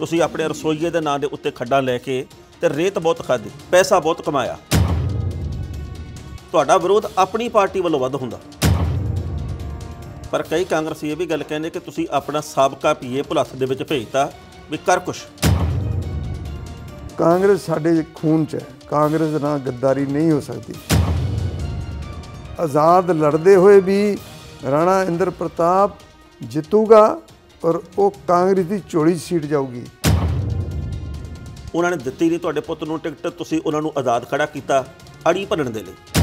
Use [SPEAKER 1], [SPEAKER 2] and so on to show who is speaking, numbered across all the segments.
[SPEAKER 1] ਤੁਸੀਂ ਆਪਣੇ ਰਸੋਈਏ ਦੇ ਨਾਂ ਦੇ ਉੱਤੇ ਖੱਡਾਂ ਲੈ ਕੇ ਤੇ ਰੇਤ ਬਹੁਤ ਖਾਦੀ ਪੈਸਾ ਬਹੁਤ ਕਮਾਇਆ ਤੁਹਾਡਾ ਵਿਰੋਧ ਆਪਣੀ ਪਾਰਟੀ ਵੱਲੋਂ ਵੱਧ ਹੁੰਦਾ ਪਰ ਕਈ ਕਾਂਗਰਸੀ ਇਹ ਵੀ ਗੱਲ ਕਹਿੰਦੇ ਕਿ ਤੁਸੀਂ ਆਪਣਾ ਸਾਬਕਾ ਪੀਏ ਭੁਲੱਥ ਦੇ ਵਿੱਚ ਭੇਜਤਾ ਵੀ ਕਰ ਕੁਛ
[SPEAKER 2] ਕਾਂਗਰਸ ਸਾਡੇ ਖੂਨ 'ਚ ਹੈ ਕਾਂਗਰਸ ਨਾਲ ਗੱਦਾਰੀ ਨਹੀਂ ਹੋ ਸਕਦੀ ਆਜ਼ਾਦ ਲੜਦੇ ਹੋਏ ਵੀ ਰਾਣਾ ਇੰਦਰ ਪ੍ਰਤਾਪ ਜਿੱਤੂਗਾ ਪਰ ਉਹ ਕਾਂਗਰਸ ਦੀ ਝੋਲੀ ਸੀਟ ਜਾਊਗੀ
[SPEAKER 1] ਉਹਨਾਂ ਨੇ ਦਿੱਤੀ ਨਹੀਂ ਤੁਹਾਡੇ ਪੁੱਤ ਨੂੰ ਟਿਕਟ ਤੁਸੀਂ ਉਹਨਾਂ ਨੂੰ ਆਜ਼ਾਦ ਖੜਾ ਕੀਤਾ ਅੜੀ ਭੰਨਣ ਦੇ ਲਈ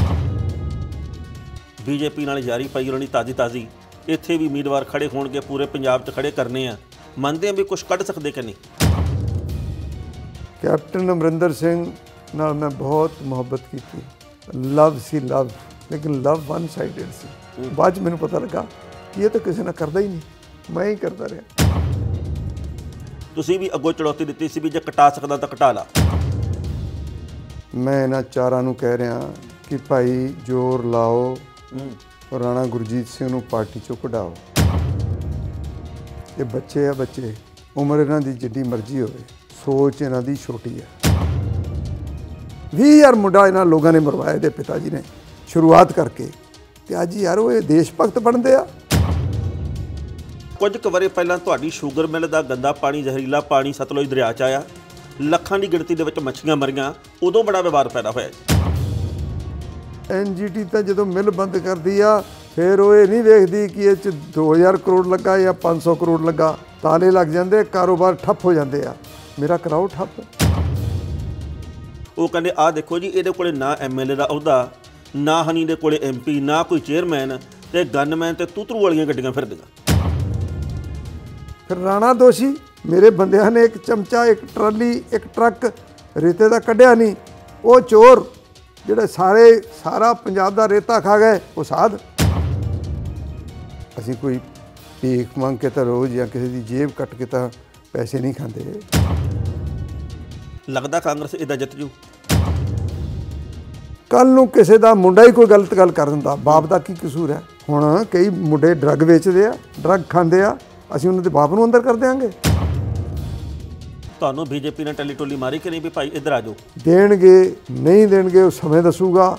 [SPEAKER 1] ਬੀਜੇਪੀ ਨਾਲ ਜਾਰੀ ਪਈ ਉਹਨਾਂ ਦੀ ਤਾਜ਼ੀ ਤਾਜ਼ੀ ਇੱਥੇ ਵੀ ਉਮੀਦਵਾਰ ਖੜੇ ਹੋਣਗੇ ਪੂਰੇ ਪੰਜਾਬ 'ਚ ਖੜੇ ਕਰਨੇ ਆ ਮੰਨਦੇ ਆ ਵੀ ਕੁਝ ਕੱਢ ਸਕਦੇ ਕਿ ਨਹੀਂ
[SPEAKER 2] ਕੈਪਟਨ ਅਮਰਿੰਦਰ ਸਿੰਘ ਨਾਲ ਮੈਂ ਬਹੁਤ ਮੁਹੱਬਤ ਕੀਤੀ ਲਵ ਸੀ ਲਵ ਲੇਕਿਨ ਲਵ ਵਨ ਸਾਈਡਡ ਸੀ ਬਾਅਦ ਮੈਨੂੰ ਪਤਾ ਲੱਗਾ ਕਿ ਇਹ ਤਾਂ ਕਿਸੇ ਨਾਲ ਕਰਦਾ ਹੀ ਨਹੀਂ ਮੈਂ ਹੀ ਕਰਦਾ ਰਿਹਾ
[SPEAKER 1] ਤੁਸੀਂ ਵੀ ਅੱਗੋ ਚੜੌਤੀ ਦਿੱਤੀ ਸੀ ਵੀ ਜੇ ਕਟਾ ਸਕਦਾ ਤਾਂ ਕਟਾ ਲਾ
[SPEAKER 2] ਮੈਂ ਇਹਨਾਂ ਚਾਰਾਂ ਨੂੰ ਕਹਿ ਰਿਹਾ ਕਿ ਭਾਈ ਜ਼ੋਰ ਲਾਓ ਰਾਣਾ ਗੁਰਜੀਤ ਸਿੰਘ ਨੂੰ ਪਾਰਟੀ ਚੋਂ ਕਢਾਓ ਇਹ ਬੱਚੇ ਆ ਬੱਚੇ ਉਮਰ ਇਹਨਾਂ ਦੀ ਜਿੱਡੀ ਮਰਜ਼ੀ ਹੋਵੇ ਸੋਚ ਇਹਨਾਂ ਦੀ ਛੋਟੀ ਹੈ ਯਾਰ ਮੁੰਡਾ ਇਹਨਾਂ ਲੋਕਾਂ ਨੇ ਮਰਵਾਇਆ ਦੇ ਪਿਤਾ ਜੀ ਨੇ ਸ਼ੁਰੂਆਤ ਕਰਕੇ ਤੇ ਅੱਜ ਯਾਰ ਉਹ ਇਹ ਦੇਸ਼ ਭਗਤ ਬਣਦੇ ਆ
[SPEAKER 1] ਕੁਝ ਕੁ ਵਾਰੇ ਪਹਿਲਾਂ ਤੁਹਾਡੀ ਸ਼ੂਗਰ ਮਿਲ ਦਾ ਗੰਦਾ ਪਾਣੀ ਜ਼ਹਿਰੀਲਾ ਪਾਣੀ ਸਤਲੁਜ ਦਰਿਆ 'ਚ ਆਇਆ ਲੱਖਾਂ ਦੀ ਗਿਣਤੀ ਦੇ ਵਿੱਚ ਮੱਛੀਆਂ ਮਰੀਆਂ ਉਦੋਂ ਬੜਾ ਵਿਵਾਦ ਪੈਦਾ ਹੋਇਆ
[SPEAKER 2] ਐਨਜੀਟੀ ਤਾਂ ਜਦੋਂ ਮਿਲ ਬੰਦ ਕਰਦੀ ਆ ਫਿਰ ਉਹ ਇਹ ਨਹੀਂ ਵੇਖਦੀ ਕਿ ਇਹ ਚ 2000 ਕਰੋੜ ਲੱਗਾ ਜਾਂ 500 ਕਰੋੜ ਲੱਗਾ ਤਾਲੇ ਲੱਗ ਜਾਂਦੇ ਕਾਰੋਬਾਰ ਠੱਪ ਹੋ ਜਾਂਦੇ ਆ ਮੇਰਾ ਕਰਾਉ ਠੱਪ
[SPEAKER 1] ਉਹ ਕਹਿੰਦੇ ਆ ਦੇਖੋ ਜੀ ਇਹਦੇ ਕੋਲੇ ਨਾ ਐਮਐਲਏ ਦਾ ਅਹੁਦਾ ਨਾ ਹਨੀ ਦੇ ਕੋਲੇ ਐਮਪੀ ਨਾ ਕੋਈ ਚੇਅਰਮੈਨ ਤੇ ਗਨਮੈਨ ਤੇ ਤੂਤਰੂ ਵਾਲੀਆਂ ਗੱਡੀਆਂ ਫਿਰਦੀਆਂ
[SPEAKER 2] ਫਿਰ ਰਾਣਾ ਦੋਸ਼ੀ ਮੇਰੇ ਬੰਦਿਆਂ ਨੇ ਇੱਕ ਚਮਚਾ ਇੱਕ ਟਰਾਲੀ ਇੱਕ ਟਰੱਕ ਰੇਤੇ ਦਾ ਕੱਢਿਆ ਨਹੀਂ ਉਹ ਚੋਰ ਜਿਹੜੇ ਸਾਰੇ ਸਾਰਾ ਪੰਜਾਬ ਦਾ ਰੇਤਾ ਖਾ ਗਏ ਉਹ ਸਾਧ ਅਸੀਂ ਕੋਈ ਇੱਕ ਮੰਗ ਕੇ ਤਾਂ ਰੋਜ਼ ਜਾਂ ਕਿਸੇ ਦੀ ਜੇਬ ਕੱਟ ਕੇ ਤਾਂ ਪੈਸੇ ਨਹੀਂ ਖਾਂਦੇ
[SPEAKER 1] ਲੱਗਦਾ ਕਾਂਗਰਸ ਇਹਦਾ ਜਿੱਤ ਜੂ
[SPEAKER 2] ਕੱਲ ਨੂੰ ਕਿਸੇ ਦਾ ਮੁੰਡਾ ਹੀ ਕੋਈ ਗਲਤ ਗੱਲ ਕਰ ਦਿੰਦਾ ਬਾਪ ਦਾ ਕੀ ਕਸੂਰ ਹੈ ਹੁਣ ਕਈ ਮੁੰਡੇ ਡਰੱਗ ਵੇਚਦੇ ਆ ਡਰੱਗ ਖਾਂਦੇ ਆ ਅਸੀਂ ਉਹਨਾਂ ਦੇ ਬਾਪ ਨੂੰ ਅੰਦਰ ਕਰ ਦੇਾਂਗੇ
[SPEAKER 1] ਤੁਹਾਨੂੰ ਬੀਜੇਪੀ ਨੇ ਟੋਲੀ ਮਾਰੀ ਕਿ ਨਹੀਂ ਵੀ ਭਾਈ ਇੱਧਰ ਆ ਜਾਓ
[SPEAKER 2] ਦੇਣਗੇ ਨਹੀਂ ਦੇਣਗੇ ਉਹ ਸਮੇਂ ਦੱਸੂਗਾ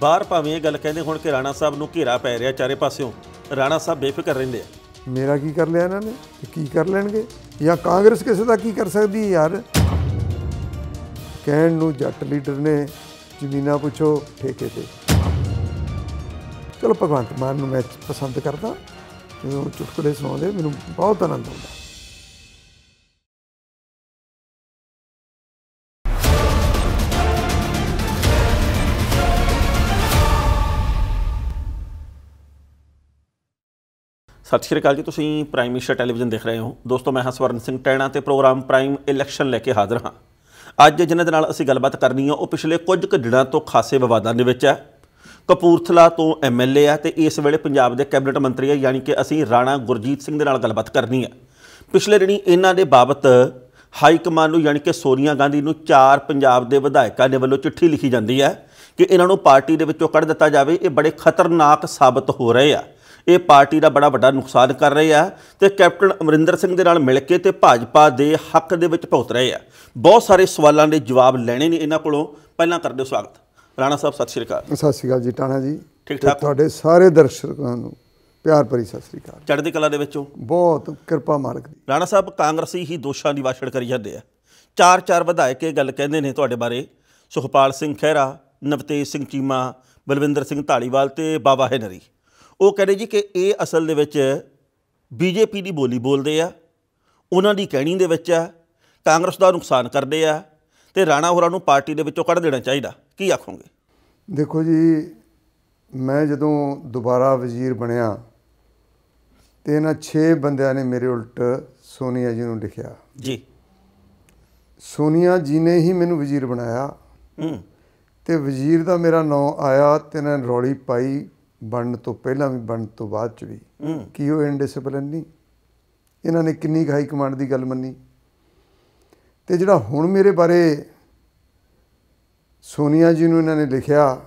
[SPEAKER 1] ਬਾਹਰ ਭਾਵੇਂ ਇਹ ਗੱਲ ਕਹਿੰਦੇ ਹੁਣ ਕਿ ਰਾਣਾ ਸਾਹਿਬ ਨੂੰ ਘੇਰਾ ਪੈ ਰਿਹਾ ਚਾਰੇ ਪਾਸਿਓਂ ਰਾਣਾ ਸਾਹਿਬ ਬੇਫਿਕਰ ਰਹਿੰਦੇ ਆ
[SPEAKER 2] ਮੇਰਾ ਕੀ ਕਰ ਲਿਆ ਇਹਨਾਂ ਨੇ ਕੀ ਕਰ ਲੈਣਗੇ ਜਾਂ ਕਾਂਗਰਸ ਕਿਸੇ ਦਾ ਕੀ ਕਰ ਸਕਦੀ ਹੈ ਯਾਰ ਕਹਿਣ ਨੂੰ ਜੱਟ ਲੀਡਰ ਨੇ ਜ਼ਮੀਨਾਂ ਪੁੱਛੋ ਠੇਕੇ ਤੇ ਚਲੋ ਭਗਵੰਤ ਮਾਨ ਨੂੰ ਮੈਂ ਪਸੰਦ ਕਰਦਾ ਜਦੋਂ ਚੁਟਕਲੇ ਸੁਣਾਉਂਦੇ ਮੈਨੂੰ ਬਹੁਤ ਆਨੰਦ ਆਉਂਦਾ
[SPEAKER 1] ਸਤਿ ਸ਼੍ਰੀ ਅਕਾਲ ਜੀ ਤੁਸੀਂ ਪ੍ਰਾਈਮ ਮਿਸ਼ਰ ਟੈਲੀਵਿਜ਼ਨ ਦੇਖ ਰਹੇ ਹੋ ਦੋਸਤੋ ਮੈਂ ਹਾਂ ਸਵਰਨ ਸਿੰਘ ਟੈਣਾ ਤੇ ਪ੍ਰੋਗਰਾਮ ਪ੍ਰਾਈਮ ਇਲੈਕਸ਼ਨ ਲੈ ਕੇ ਹਾਜ਼ਰ ਹਾਂ ਅੱਜ ਜਿਨ੍ਹਾਂ ਦੇ ਨਾਲ ਅਸੀਂ ਗੱਲਬਾਤ ਕਰਨੀ ਹੈ ਉਹ ਪਿਛਲੇ ਕੁਝ ਕੁ ਦਿਨਾਂ ਤੋਂ ਖਾਸੇ ਵਿਵਾਦਾਂ ਦੇ ਵਿੱਚ ਹੈ ਕਪੂਰਥਲਾ ਤੋਂ ਐਮਐਲਏ ਆ ਤੇ ਇਸ ਵੇਲੇ ਪੰਜਾਬ ਦੇ ਕੈਬਨਿਟ ਮੰਤਰੀ ਆ ਯਾਨੀ ਕਿ ਅਸੀਂ ਰਾਣਾ ਗੁਰਜੀਤ ਸਿੰਘ ਦੇ ਨਾਲ ਗੱਲਬਾਤ ਕਰਨੀ ਹੈ ਪਿਛਲੇ ਦਿਨੀ ਇਹਨਾਂ ਦੇ ਬਾਬਤ ਹਾਈ ਕਮਾਂਡ ਨੂੰ ਯਾਨੀ ਕਿ ਸੋਨੀਆ ਗਾਂਧੀ ਨੂੰ ਚਾਰ ਪੰਜਾਬ ਦੇ ਵਿਧਾਇਕਾਂ ਦੇ ਵੱਲੋਂ ਚਿੱਠੀ ਲਿਖੀ ਜਾਂਦੀ ਹੈ ਕਿ ਇਹਨਾਂ ਨੂੰ ਪਾਰਟੀ ਦੇ ਵਿੱਚੋਂ ਕੱਢ ਦਿੱਤਾ ਜਾਵੇ ਇਹ ਬੜੇ ਖਤਰਨਾਕ ਸਾਬਤ ਹੋ ਰਹੇ ਆ ਇਹ ਪਾਰਟੀ ਦਾ ਬੜਾ ਵੱਡਾ ਨੁਕਸਾਨ ਕਰ ਰਹੇ ਆ ਤੇ ਕੈਪਟਨ ਅਮਰਿੰਦਰ ਸਿੰਘ ਦੇ ਨਾਲ ਮਿਲ ਕੇ ਤੇ ਭਾਜਪਾ ਦੇ ਹੱਕ ਦੇ ਵਿੱਚ ਭੌਤ ਰਹੇ ਆ ਬਹੁਤ ਸਾਰੇ ਸਵਾਲਾਂ ਦੇ ਜਵਾਬ ਲੈਣੇ ਨੇ ਇਹਨਾਂ ਕੋਲੋਂ ਪਹਿਲਾਂ ਕਰਦੇ ਸਵਾਗਤ ਰਾਣਾ ਸਾਹਿਬ ਸਤਿ ਸ਼੍ਰੀ ਅਕਾਲ
[SPEAKER 2] ਸਤਿ ਸ਼੍ਰੀ ਅਕਾਲ ਜੀ ਟਾਣਾ ਜੀ ਠੀਕ ਠਾਕ ਤੁਹਾਡੇ ਸਾਰੇ ਦਰਸ਼ਕਾਂ ਨੂੰ ਪਿਆਰ ਭਰੀ ਸਤਿ ਸ੍ਰੀ ਅਕਾਲ
[SPEAKER 1] ਚੜ੍ਹਦੀ ਕਲਾ ਦੇ ਵਿੱਚੋਂ ਬਹੁਤ ਕਿਰਪਾ ਮਾਲਕ ਦੀ ਰਾਣਾ ਸਾਹਿਬ ਕਾਂਗਰਸੀ ਹੀ ਦੋਸ਼ਾਂ ਦੀ ਵਾਛੜ ਕਰੀ ਜਾਂਦੇ ਆ ਚਾਰ ਚਾਰ ਵਿਧਾਇਕ ਇਹ ਗੱਲ ਕਹਿੰਦੇ ਨੇ ਤੁਹਾਡੇ ਬਾਰੇ ਸੁਖਪਾਲ ਸਿੰਘ ਖਹਿਰਾ ਨਵਤੇਜ ਸਿੰਘ ਚੀਮਾ ਬਲਵਿੰਦਰ ਸਿੰਘ ਢਾਲੀਵਾਲ ਤੇ ਬਾਬਾ ਹੈਨਰੀ ਉਹ ਕਹਿੰਦੇ ਜੀ ਕਿ ਇਹ ਅਸਲ ਦੇ ਵਿੱਚ ਬੀਜੇਪੀ ਦੀ ਬੋਲੀ ਬੋਲਦੇ ਆ ਉਹਨਾਂ ਦੀ ਕਹਿਣੀ ਦੇ ਵਿੱਚ ਆ ਕਾਂਗਰਸ ਦਾ ਨੁਕਸਾਨ ਕਰਦੇ ਆ ਤੇ ਰਾਣਾ ਹੋਰਾਂ ਨੂੰ ਪਾਰਟੀ ਦੇ ਵਿੱਚੋਂ ਕੱਢ ਦੇਣਾ ਚਾਹੀਦਾ ਕੀ ਆਖੋਗੇ
[SPEAKER 2] ਦੇਖੋ ਜੀ ਮੈਂ ਜਦੋਂ ਦੁਬਾਰਾ ਵਜ਼ੀਰ ਬਣਿਆ ਤੇ ਇਹਨਾਂ 6 ਬੰਦਿਆਂ ਨੇ ਮੇਰੇ ਉਲਟ ਸੋਨੀਆ ਜੀ ਨੂੰ ਲਿਖਿਆ ਜੀ ਸੋਨੀਆ ਜੀ ਨੇ ਹੀ ਮੈਨੂੰ ਵਜ਼ੀਰ ਬਣਾਇਆ ਹੂੰ ਤੇ ਵਜ਼ੀਰ ਦਾ ਮੇਰਾ ਨਾਮ ਆਇਆ ਤੇ ਇਹਨਾਂ ਨੇ ਰੌਲੀ ਪਾਈ ਬਣਨ ਤੋਂ ਪਹਿਲਾਂ ਵੀ ਬਣਨ ਤੋਂ ਬਾਅਦ ਚ ਵੀ ਕੀ ਉਹ ਇਨਡਿਸਪਲਿਨ ਨਹੀਂ ਇਹਨਾਂ ਨੇ ਕਿੰਨੀ ਹਾਈ ਕਮਾਂਡ ਦੀ ਗੱਲ ਮੰਨੀ ਤੇ ਜਿਹੜਾ ਹੁਣ ਮੇਰੇ ਬਾਰੇ ਸੋਨੀਆ ਜੀ ਨੂੰ ਇਹਨਾਂ ਨੇ ਲਿਖਿਆ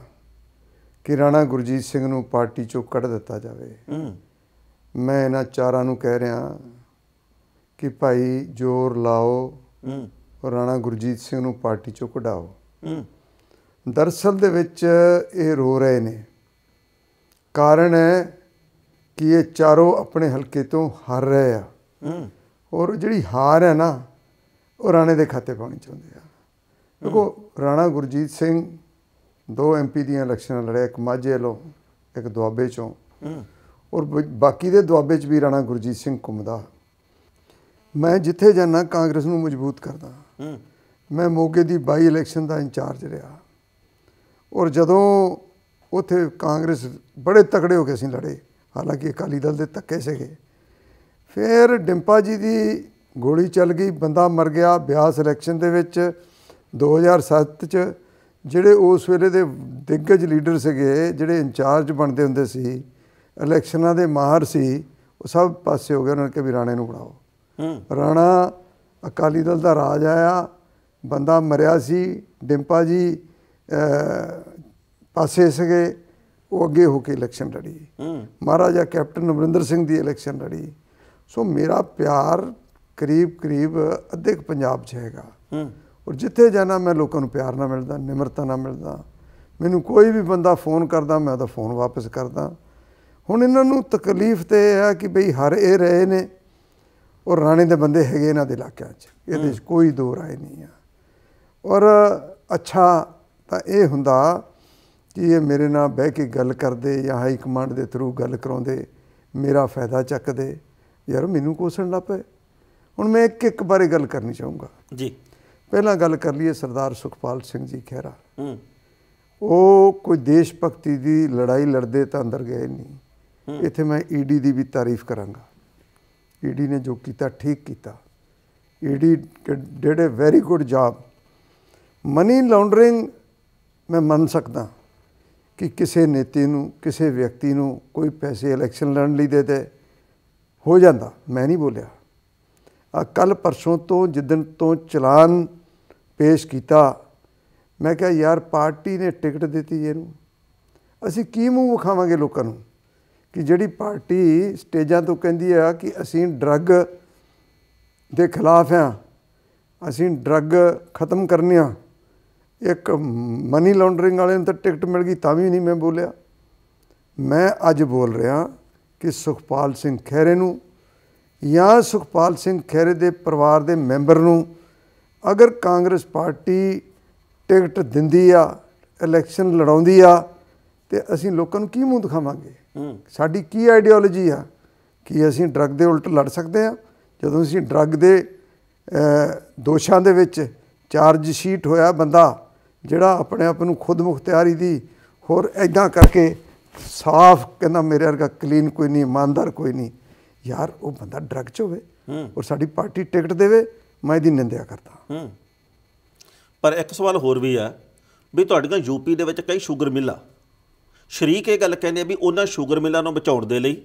[SPEAKER 2] ਕਿ ਰਾਣਾ ਗੁਰਜੀਤ ਸਿੰਘ ਨੂੰ ਪਾਰਟੀ ਚੋਂ ਕੱਢ ਦਿੱਤਾ ਜਾਵੇ ਮੈਂ ਇਹਨਾਂ ਚਾਰਾਂ ਨੂੰ ਕਹਿ ਰਿਹਾ ਕਿ ਭਾਈ ਜ਼ੋਰ ਲਾਓ ਹੂੰ ਰਾਣਾ ਗੁਰਜੀਤ ਸਿੰਘ ਨੂੰ ਪਾਰਟੀ ਚੋਂ ਕਢਾਓ ਹੂੰ ਦਰਸਲ ਦੇ ਵਿੱਚ ਇਹ ਰੋ ਰਹੇ ਨੇ ਕਾਰਨ ਹੈ ਕਿ ਇਹ ਚਾਰੋਂ ਆਪਣੇ ਹਲਕੇ ਤੋਂ ਹਾਰ ਰਹੇ ਆ ਹੂੰ ਔਰ ਜਿਹੜੀ ਹਾਰ ਹੈ ਨਾ ਉਹ ਰਾਣੇ ਦੇ ਖਾਤੇ ਪਾਉਣੀ ਚਾਹੁੰਦੇ ਆ ਦੇਖੋ ਰਾਣਾ ਗੁਰਜੀਤ ਸਿੰਘ ਦੋ ਐਮਪੀ ਦੀਆਂ ਇਲੈਕਸ਼ਨਾਂ ਲੜਿਆ ਇੱਕ ਮਾਝੇ ਲੋ ਇੱਕ ਦੁਆਬੇ ਚੋਂ ਔਰ ਬਾਕੀ ਦੇ ਦੁਆਬੇ 'ਚ ਵੀ ਰਾਣਾ ਗੁਰਜੀਤ ਸਿੰਘ ਘੁੰਮਦਾ ਮੈਂ ਜਿੱਥੇ ਜਾਣਾ ਕਾਂਗਰਸ ਨੂੰ ਮਜ਼ਬੂਤ ਕਰਦਾ ਮੈਂ ਮੋਗੇ ਦੀ ਬਾਈ ਇਲੈਕਸ਼ਨ ਦਾ ਇੰਚਾਰਜ ਰਿਹਾ ਔਰ ਜਦੋਂ ਉਥੇ ਕਾਂਗਰਸ ਬੜੇ ਤਕੜੇ ਹੋ ਕੇ ਅਸੀਂ ਲੜੇ ਹਾਲਾਂਕਿ ਅਕਾਲੀ ਦਲ ਦੇ ਧੱਕੇ ਸੀਗੇ ਫਿਰ ਡਿੰਪਾ ਜੀ ਦੀ ਗੋਲੀ ਚੱਲ ਗਈ ਬੰਦਾ ਮਰ ਗਿਆ ਬਿਆਸ ਇਲੈਕਸ਼ਨ ਦੇ ਵਿੱਚ 2007 ਚ ਜਿਹੜੇ ਉਸ ਵੇਲੇ ਦੇ ਦਿੱਗਜ ਲੀਡਰ ਸੀਗੇ ਜਿਹੜੇ ਇੰਚਾਰਜ ਬਣਦੇ ਹੁੰਦੇ ਸੀ ਇਲੈਕਸ਼ਨਾਂ ਦੇ ਮਾਹਰ ਸੀ ਉਹ ਸਭ ਪਾਸੇ ਹੋ ਗਏ ਉਹਨਾਂ ਨੇ ਕਿ ਵੀ ਰਾਣੇ ਨੂੰ ਬਣਾਓ ਰਾਣਾ ਅਕਾਲੀ ਦਲ ਦਾ ਰਾਜ ਆਇਆ ਬੰਦਾ ਮਰਿਆ ਸੀ ਡਿੰਪਾ ਜੀ ਪਾਸੇ ਸੀਗੇ ਉਹ ਅੱਗੇ ਹੋ ਕੇ ਇਲੈਕਸ਼ਨ ਲੜੀ ਮਹਾਰਾਜਾ ਕੈਪਟਨ ਅਮਰਿੰਦਰ ਸਿੰਘ ਦੀ ਇਲੈਕਸ਼ਨ ਲੜੀ ਸੋ ਮੇਰਾ ਪਿਆਰ ਕਰੀਬ ਕਰੀਬ ਅਧਿਕ ਪੰਜਾਬ 'ਚ ਹੈਗਾ ਔਰ ਜਿੱਥੇ ਜਾਣਾ ਮੈਂ ਲੋਕਾਂ ਨੂੰ ਪਿਆਰ ਨਾਲ ਮਿਲਦਾ ਨਿਮਰਤਾ ਨਾਲ ਮਿਲਦਾ ਮੈਨੂੰ ਕੋਈ ਵੀ ਬੰਦਾ ਫੋਨ ਕਰਦਾ ਮੈਂ ਤਾਂ ਫੋਨ ਵਾਪਸ ਕਰਦਾ ਹੁਣ ਇਹਨਾਂ ਨੂੰ ਤਕਲੀਫ ਤੇ ਇਹ ਹੈ ਕਿ ਬਈ ਹਰ ਇਹ ਰਹੇ ਨੇ ਔਰ ਰਾਣੇ ਦੇ ਬੰਦੇ ਹੈਗੇ ਇਹਨਾਂ ਦੇ ਇਲਾਕਿਆਂ 'ਚ ਇਹਦੇ 'ਚ ਕੋਈ ਦੋ ਰਾਏ ਨਹੀਂ ਆ ਔਰ ਅੱਛਾ ਤਾਂ ਇਹ ਹੁੰਦਾ ਕਿ ਇਹ ਮੇਰੇ ਨਾਲ ਬਹਿ ਕੇ ਗੱਲ ਕਰਦੇ ਜਾਂ ਹਾਈ ਕਮਾਂਡ ਦੇ ਥਰੂ ਗੱਲ ਕਰਾਉਂਦੇ ਮੇਰਾ ਫਾਇਦਾ ਚੱਕਦੇ ਯਾਰ ਮੈਨੂੰ ਕੋਸਣ ਲੱਪੇ ਹੁਣ ਮੈਂ ਇੱਕ ਇੱਕ ਬਾਰੇ ਗੱਲ ਕਰਨੀ ਚਾਹੂੰਗਾ ਜੀ ਪਹਿਲਾਂ ਗੱਲ ਕਰ ਲਈਏ ਸਰਦਾਰ ਸੁਖਪਾਲ ਸਿੰਘ ਜੀ ਖਹਿਰਾ ਉਹ ਕੋਈ ਦੇਸ਼ ਭਗਤੀ ਦੀ ਲੜਾਈ ਲੜਦੇ ਤਾਂ ਅੰਦਰ ਗਏ ਨਹੀਂ ਇੱਥੇ ਮੈਂ ਈਡੀ e ਦੀ ਵੀ ਤਾਰੀਫ ਕਰਾਂਗਾ ਈਡੀ e ਨੇ ਜੋ ਕੀਤਾ ਠੀਕ ਕੀਤਾ ED did a very good job money laundering ਮੈਂ ਮੰਨ ਸਕਦਾ ਕਿ ਕਿਸੇ ਨੇਤੇ ਨੂੰ ਕਿਸੇ ਵਿਅਕਤੀ ਨੂੰ ਕੋਈ ਪੈਸੇ ਇਲੈਕਸ਼ਨ ਲੜਨ ਲਈ ਦੇ ਦੇ ਹੋ ਜਾਂਦਾ ਮੈਂ ਨਹੀਂ ਬੋਲਿਆ ਕੱਲ ਪਰਸੋਂ ਤੋਂ ਜਿੱਦਨ ਤੋਂ ਚਲਾਨ ਪੇਸ਼ ਕੀਤਾ ਮੈਂ ਕਿਹਾ ਯਾਰ ਪਾਰਟੀ ਨੇ ਟਿਕਟ ਦਿੱਤੀ ਇਹਨੂੰ ਅਸੀਂ ਕੀ ਮੂੰਹ ਵਿਖਾਵਾਂਗੇ ਲੋਕਾਂ ਨੂੰ ਕਿ ਜਿਹੜੀ ਪਾਰਟੀ ਸਟੇਜਾਂ ਤੋਂ ਕਹਿੰਦੀ ਆ ਕਿ ਅਸੀਂ ਡਰੱਗ ਦੇ ਖਿਲਾਫ ਆ ਅਸੀਂ ਡਰੱਗ ਖਤਮ ਕਰਨੇ ਆ ਇੱਕ ਮਨੀ ਲੌਂਡਰਿੰਗ ਵਾਲੇ ਨੂੰ ਤਾਂ ਟਿਕਟ ਮਿਲ ਗਈ ਤਾਂ ਵੀ ਨਹੀਂ ਮੈਂ ਬੋਲਿਆ ਮੈਂ ਅੱਜ ਬੋਲ ਰਿਹਾ ਕਿ ਸੁਖਪਾਲ ਸਿੰਘ ਖੈਰੇ ਨੂੰ ਜਾਂ ਸੁਖਪਾਲ ਸਿੰਘ ਖੇਰੇ ਦੇ ਪਰਿਵਾਰ ਦੇ ਮੈਂਬਰ ਨੂੰ ਅਗਰ ਕਾਂਗਰਸ ਪਾਰਟੀ ਟਿਕਟ ਦਿੰਦੀ ਆ ਇਲੈਕਸ਼ਨ ਲੜਾਉਂਦੀ ਆ ਤੇ ਅਸੀਂ ਲੋਕਾਂ ਨੂੰ ਕੀ ਮੂੰਹ ਦਿਖਾਵਾਂਗੇ ਸਾਡੀ ਕੀ ਆਈਡੀਓਲੋਜੀ ਆ ਕਿ ਅਸੀਂ ਡਰਗ ਦੇ ਉਲਟ ਲੜ ਸਕਦੇ ਆ ਜਦੋਂ ਅਸੀਂ ਡਰਗ ਦੇ ਦੋਸ਼ਾਂ ਦੇ ਵਿੱਚ ਚਾਰਜ ਸ਼ੀਟ ਹੋਇਆ ਬੰਦਾ ਜਿਹੜਾ ਆਪਣੇ ਆਪ ਨੂੰ ਖੁਦ ਮੁਖਤਿਆਰੀ ਦੀ ਹੋਰ ਐਦਾਂ ਕਰਕੇ ਸਾਫ਼ ਕਹਿੰਦਾ ਮੇਰੇ ਵਰਗਾ ਕਲੀਨ ਕੋਈ ਨਹੀਂ ਇਮਾਨਦਾਰ ਕੋਈ ਨਹੀਂ ਯਾਰ ਉਹ ਬੰਦਾ ਡਰਗ ਚ ਹੋਵੇ ਔਰ ਸਾਡੀ ਪਾਰਟੀ ਟਿਕਟ ਦੇਵੇ ਮੈਂ ਇਹਦੀ ਨਿੰਦਿਆ
[SPEAKER 1] ਕਰਦਾ ਪਰ ਇੱਕ ਸਵਾਲ ਹੋਰ ਵੀ ਆ ਵੀ ਤੁਹਾਡੀਆਂ ਯੂਪੀ ਦੇ ਵਿੱਚ ਕਈ ਸ਼ੂਗਰ ਮਿੱਲਾਂ ਸ਼ਰੀਕ ਇਹ ਗੱਲ ਕਹਿੰਦੇ ਆ ਵੀ ਉਹਨਾਂ ਸ਼ੂਗਰ ਮਿੱਲਾਂ ਨੂੰ ਬਚਾਉਣ ਦੇ ਲਈ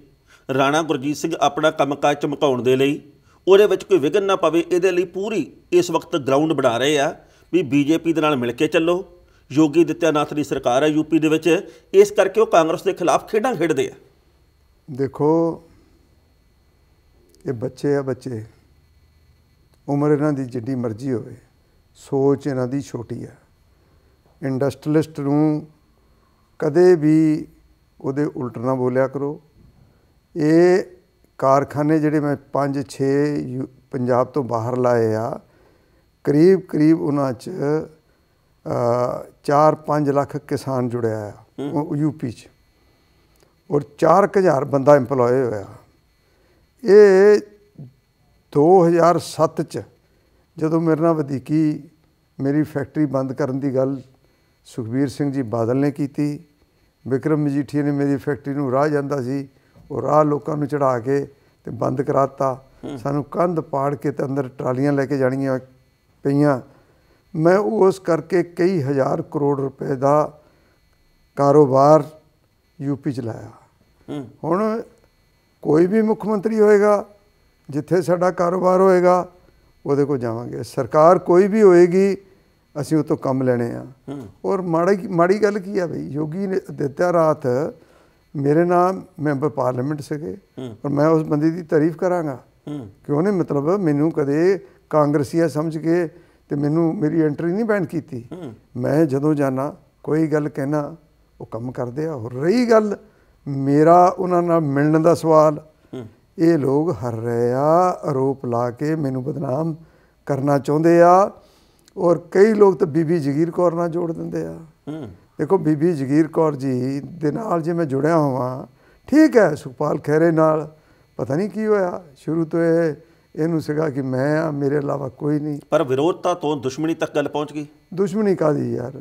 [SPEAKER 1] ਰਾਣਾ ਗੁਰਜੀਤ ਸਿੰਘ ਆਪਣਾ ਕੰਮਕਾਜ ਚਮਕਾਉਣ ਦੇ ਲਈ ਉਹਦੇ ਵਿੱਚ ਕੋਈ ਵਿਗਨ ਨਾ ਪਵੇ ਇਹਦੇ ਲਈ ਪੂਰੀ ਇਸ ਵਕਤ ਗਰਾਊਂਡ ਬਣਾ ਰਹੇ ਆ ਵੀ ਬੀਜੇਪੀ ਦੇ ਨਾਲ ਮਿਲ ਕੇ ਚੱਲੋ ਯੋਗੀ ਦਿੱਤਿਆਨਾਥ ਦੀ ਸਰਕਾਰ ਹੈ ਯੂਪੀ ਦੇ ਵਿੱਚ ਇਸ ਕਰਕੇ ਉਹ ਕਾਂਗਰਸ ਦੇ ਖਿਲਾਫ ਖੇਡਾਂ ਖੇਡਦੇ ਆ
[SPEAKER 2] ਦੇਖੋ ਇਹ ਬੱਚੇ ਆ ਬੱਚੇ ਉਮਰ ਇਹਨਾਂ ਦੀ ਜਿੱਡੀ ਮਰਜ਼ੀ ਹੋਵੇ ਸੋਚ ਇਹਨਾਂ ਦੀ ਛੋਟੀ ਆ ਇੰਡਸਟਰੀਲਿਸਟ ਨੂੰ ਕਦੇ ਵੀ ਉਹਦੇ ਉਲਟ ਨਾ ਬੋਲਿਆ ਕਰੋ ਇਹ ਕਾਰਖਾਨੇ ਜਿਹੜੇ ਮੈਂ 5 6 ਪੰਜਾਬ ਤੋਂ ਬਾਹਰ ਲਾਏ ਆ ਕਰੀਬ ਕਰੀਬ ਉਹਨਾਂ 'ਚ 4-5 ਲੱਖ ਕਿਸਾਨ ਜੁੜਿਆ ਆ ਯੂਪੀ 'ਚ ਔਰ 4000 ਬੰਦਾ EMPLOYE ਹੋਇਆ ਇਹ 2007 ਚ ਜਦੋਂ ਮੇਰੇ ਨਾਲ ਵਧੀਕੀ ਮੇਰੀ ਫੈਕਟਰੀ ਬੰਦ ਕਰਨ ਦੀ ਗੱਲ ਸੁਖਬੀਰ ਸਿੰਘ ਜੀ ਬਾਦਲ ਨੇ ਕੀਤੀ ਵਿਕਰਮ ਮਜੀਠੀਆ ਨੇ ਮੇਰੀ ਫੈਕਟਰੀ ਨੂੰ ਰਾਹ ਜਾਂਦਾ ਸੀ ਉਹ ਰਾਹ ਲੋਕਾਂ ਨੂੰ ਚੜਾ ਕੇ ਤੇ ਬੰਦ ਕਰਾਤਾ ਸਾਨੂੰ ਕੰਧ ਪਾੜ ਕੇ ਤੇ ਅੰਦਰ ਟਰਾਲੀਆਂ ਲੈ ਕੇ ਜਾਣੀਆਂ ਪਈਆਂ ਮੈਂ ਉਸ ਕਰਕੇ ਕਈ ਹਜ਼ਾਰ ਕਰੋੜ ਰੁਪਏ ਦਾ ਕਾਰੋਬਾਰ ਯੂਪੀ ਚ ਲਾਇਆ ਹੁਣ ਕੋਈ ਵੀ ਮੁੱਖ ਮੰਤਰੀ ਹੋਏਗਾ ਜਿੱਥੇ ਸਾਡਾ ਕਾਰੋਬਾਰ ਹੋਏਗਾ ਉਹਦੇ ਕੋਲ ਜਾਵਾਂਗੇ ਸਰਕਾਰ ਕੋਈ ਵੀ ਹੋਏਗੀ ਅਸੀਂ ਉਹ ਤੋਂ ਕੰਮ ਲੈਣੇ ਆ ਔਰ ਮਾੜੀ ਮਾੜੀ ਗੱਲ ਕੀ ਆ ਬਈ ਯੋਗੀ ਨੇ ਦਿੱਤਾ ਰਾਤ ਮੇਰੇ ਨਾਲ ਮੈਂਬਰ ਪਾਰਲੀਮੈਂਟ ਸਗੇ ਪਰ ਮੈਂ ਉਸ ਬੰਦੇ ਦੀ ਤਾਰੀਫ ਕਰਾਂਗਾ ਕਿ ਉਹਨੇ ਮਤਲਬ ਮੈਨੂੰ ਕਦੇ ਕਾਂਗਰਸੀਆ ਸਮਝ ਕੇ ਤੇ ਮੈਨੂੰ ਮੇਰੀ ਐਂਟਰੀ ਨਹੀਂ ਬੈਨ ਕੀਤੀ ਮੈਂ ਜਦੋਂ ਜਾਣਾ ਕੋਈ ਗੱਲ ਕਹਿਣਾ ਉਹ ਕੰਮ ਕਰਦੇ ਆ ਹੋਰ ਰਹੀ ਗੱਲ ਮੇਰਾ ਉਹਨਾਂ ਨਾਲ ਮਿਲਣ ਦਾ ਸਵਾਲ ਇਹ ਲੋਕ ਹਰ ਰਿਆ ਆਰੋਪ ਲਾ ਕੇ ਮੈਨੂੰ ਬਦਨਾਮ ਕਰਨਾ ਚਾਹੁੰਦੇ ਆ ਔਰ ਕਈ ਲੋਕ ਤਾਂ ਬੀਬੀ ਜਗੀਰ ਕੌਰ ਨਾਲ ਜੋੜ ਦਿੰਦੇ ਆ ਦੇਖੋ ਬੀਬੀ ਜਗੀਰ ਕੌਰ ਜੀ ਦੇ ਨਾਲ ਜੇ ਮੈਂ ਜੁੜਿਆ ਹੋਵਾਂ ਠੀਕ ਹੈ ਸੁਖਪਾਲ ਖੈਰੇ ਨਾਲ ਪਤਾ ਨਹੀਂ ਕੀ ਹੋਇਆ ਸ਼ੁਰੂ ਤੋਂ ਇਹ ਇਹਨੂੰ ਸਿਗਾ ਕਿ ਮੈਂ ਆ ਮੇਰੇ ਇਲਾਵਾ ਕੋਈ ਨਹੀਂ
[SPEAKER 1] ਪਰ ਵਿਰੋਧਤਾ ਤੋਂ ਦੁਸ਼ਮਣੀ ਤੱਕ ਗੱਲ ਪਹੁੰਚ ਗਈ
[SPEAKER 2] ਦੁਸ਼ਮਣੀ ਕਾਦੀ ਯਾਰ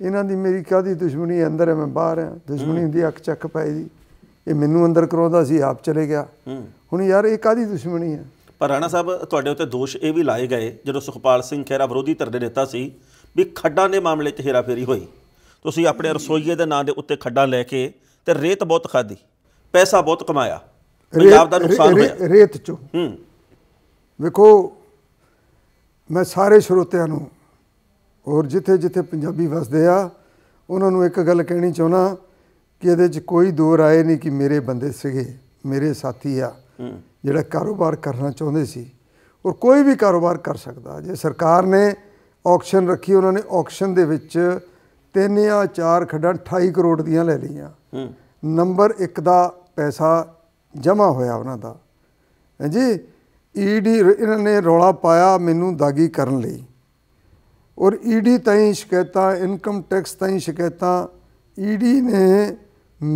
[SPEAKER 2] ਇਹਨਾਂ ਦੀ ਮੇਰੀ ਕਾਦੀ ਦੁਸ਼ਮਣੀ ਅੰਦਰ ਹੈ ਮੈਂ ਬਾਹਰ ਹਾਂ ਦੁਸ਼ਮਣੀ ਦੀ ਅੱਖ ਚੱਕ ਪਈ ਦੀ ਇਹ ਮੈਨੂੰ ਅੰਦਰ ਕਰਾਉਂਦਾ ਸੀ ਆਪ ਚਲੇ ਗਿਆ ਹੁਣ ਯਾਰ ਇਹ ਕਾਦੀ ਦੁਸ਼ਮਣੀ ਹੈ
[SPEAKER 1] ਪਰ ਰਾਣਾ ਸਾਹਿਬ ਤੁਹਾਡੇ ਉੱਤੇ ਦੋਸ਼ ਇਹ ਵੀ ਲਾਏ ਗਏ ਜਦੋਂ ਸੁਖਪਾਲ ਸਿੰਘ ਖਹਿਰਾ ਵਿਰੋਧੀ ਧਿਰ ਦੇ ਨੇਤਾ ਸੀ ਵੀ ਖੱਡਾਂ ਦੇ ਮਾਮਲੇ 'ਚ ਹੇਰਾਫੇਰੀ ਹੋਈ ਤੁਸੀਂ ਆਪਣੇ ਰਸੋਈਏ ਦੇ ਨਾਂ ਦੇ ਉੱਤੇ ਖੱਡਾਂ ਲੈ ਕੇ ਤੇ ਰੇਤ ਬਹੁਤ ਖਾਦੀ ਪੈਸਾ ਬਹੁਤ ਕਮਾਇਆ ਪੰਜਾਬ ਦਾ ਨੁਕਸਾਨ ਹੋਇਆ
[SPEAKER 2] ਰੇਤ 'ਚੋਂ ਹੂੰ ਵੇਖੋ ਮੈਂ ਸਾਰੇ ਸਰੋਤਿਆਂ ਨੂੰ ਔਰ ਜਿੱਥੇ ਜਿੱਥੇ ਪੰਜਾਬੀ ਵਸਦੇ ਆ ਉਹਨਾਂ ਨੂੰ ਇੱਕ ਗੱਲ ਕਹਿਣੀ ਚਾਹੁੰਦਾ ਕਿ ਇਹਦੇ 'ਚ ਕੋਈ ਦੋ ਰਾਏ ਨਹੀਂ ਕਿ ਮੇਰੇ ਬੰਦੇ ਸੀਗੇ ਮੇਰੇ ਸਾਥੀ ਆ ਜਿਹੜਾ ਕਾਰੋਬਾਰ ਕਰਨਾ ਚਾਹੁੰਦੇ ਸੀ ਔਰ ਕੋਈ ਵੀ ਕਾਰੋਬਾਰ ਕਰ ਸਕਦਾ ਜੇ ਸਰਕਾਰ ਨੇ ਆਕਸ਼ਨ ਰੱਖੀ ਉਹਨਾਂ ਨੇ ਆਕਸ਼ਨ ਦੇ ਵਿੱਚ ਤਿੰਨ ਜਾਂ ਚਾਰ ਖੱਡਾਂ 28 ਕਰੋੜ ਦੀਆਂ ਲੈ ਲਈਆਂ ਨੰਬਰ 1 ਦਾ ਪੈਸਾ ਜਮਾ ਹੋਇਆ ਉਹਨਾਂ ਦਾ ਹਾਂਜੀ ਈਡੀ ਇਹਨਾਂ ਨੇ ਰੋਲਾ ਪਾਇਆ ਮੈਨੂੰ ਦਾਗੀ ਕਰਨ ਲਈ ਔਰ ਈਡੀ e ਤਾਈਂ ਸ਼ਿਕਾਇਤਾਂ ਇਨਕਮ ਟੈਕਸ ਤਾਈਂ ਸ਼ਿਕਾਇਤਾਂ ਈਡੀ e ਨੇ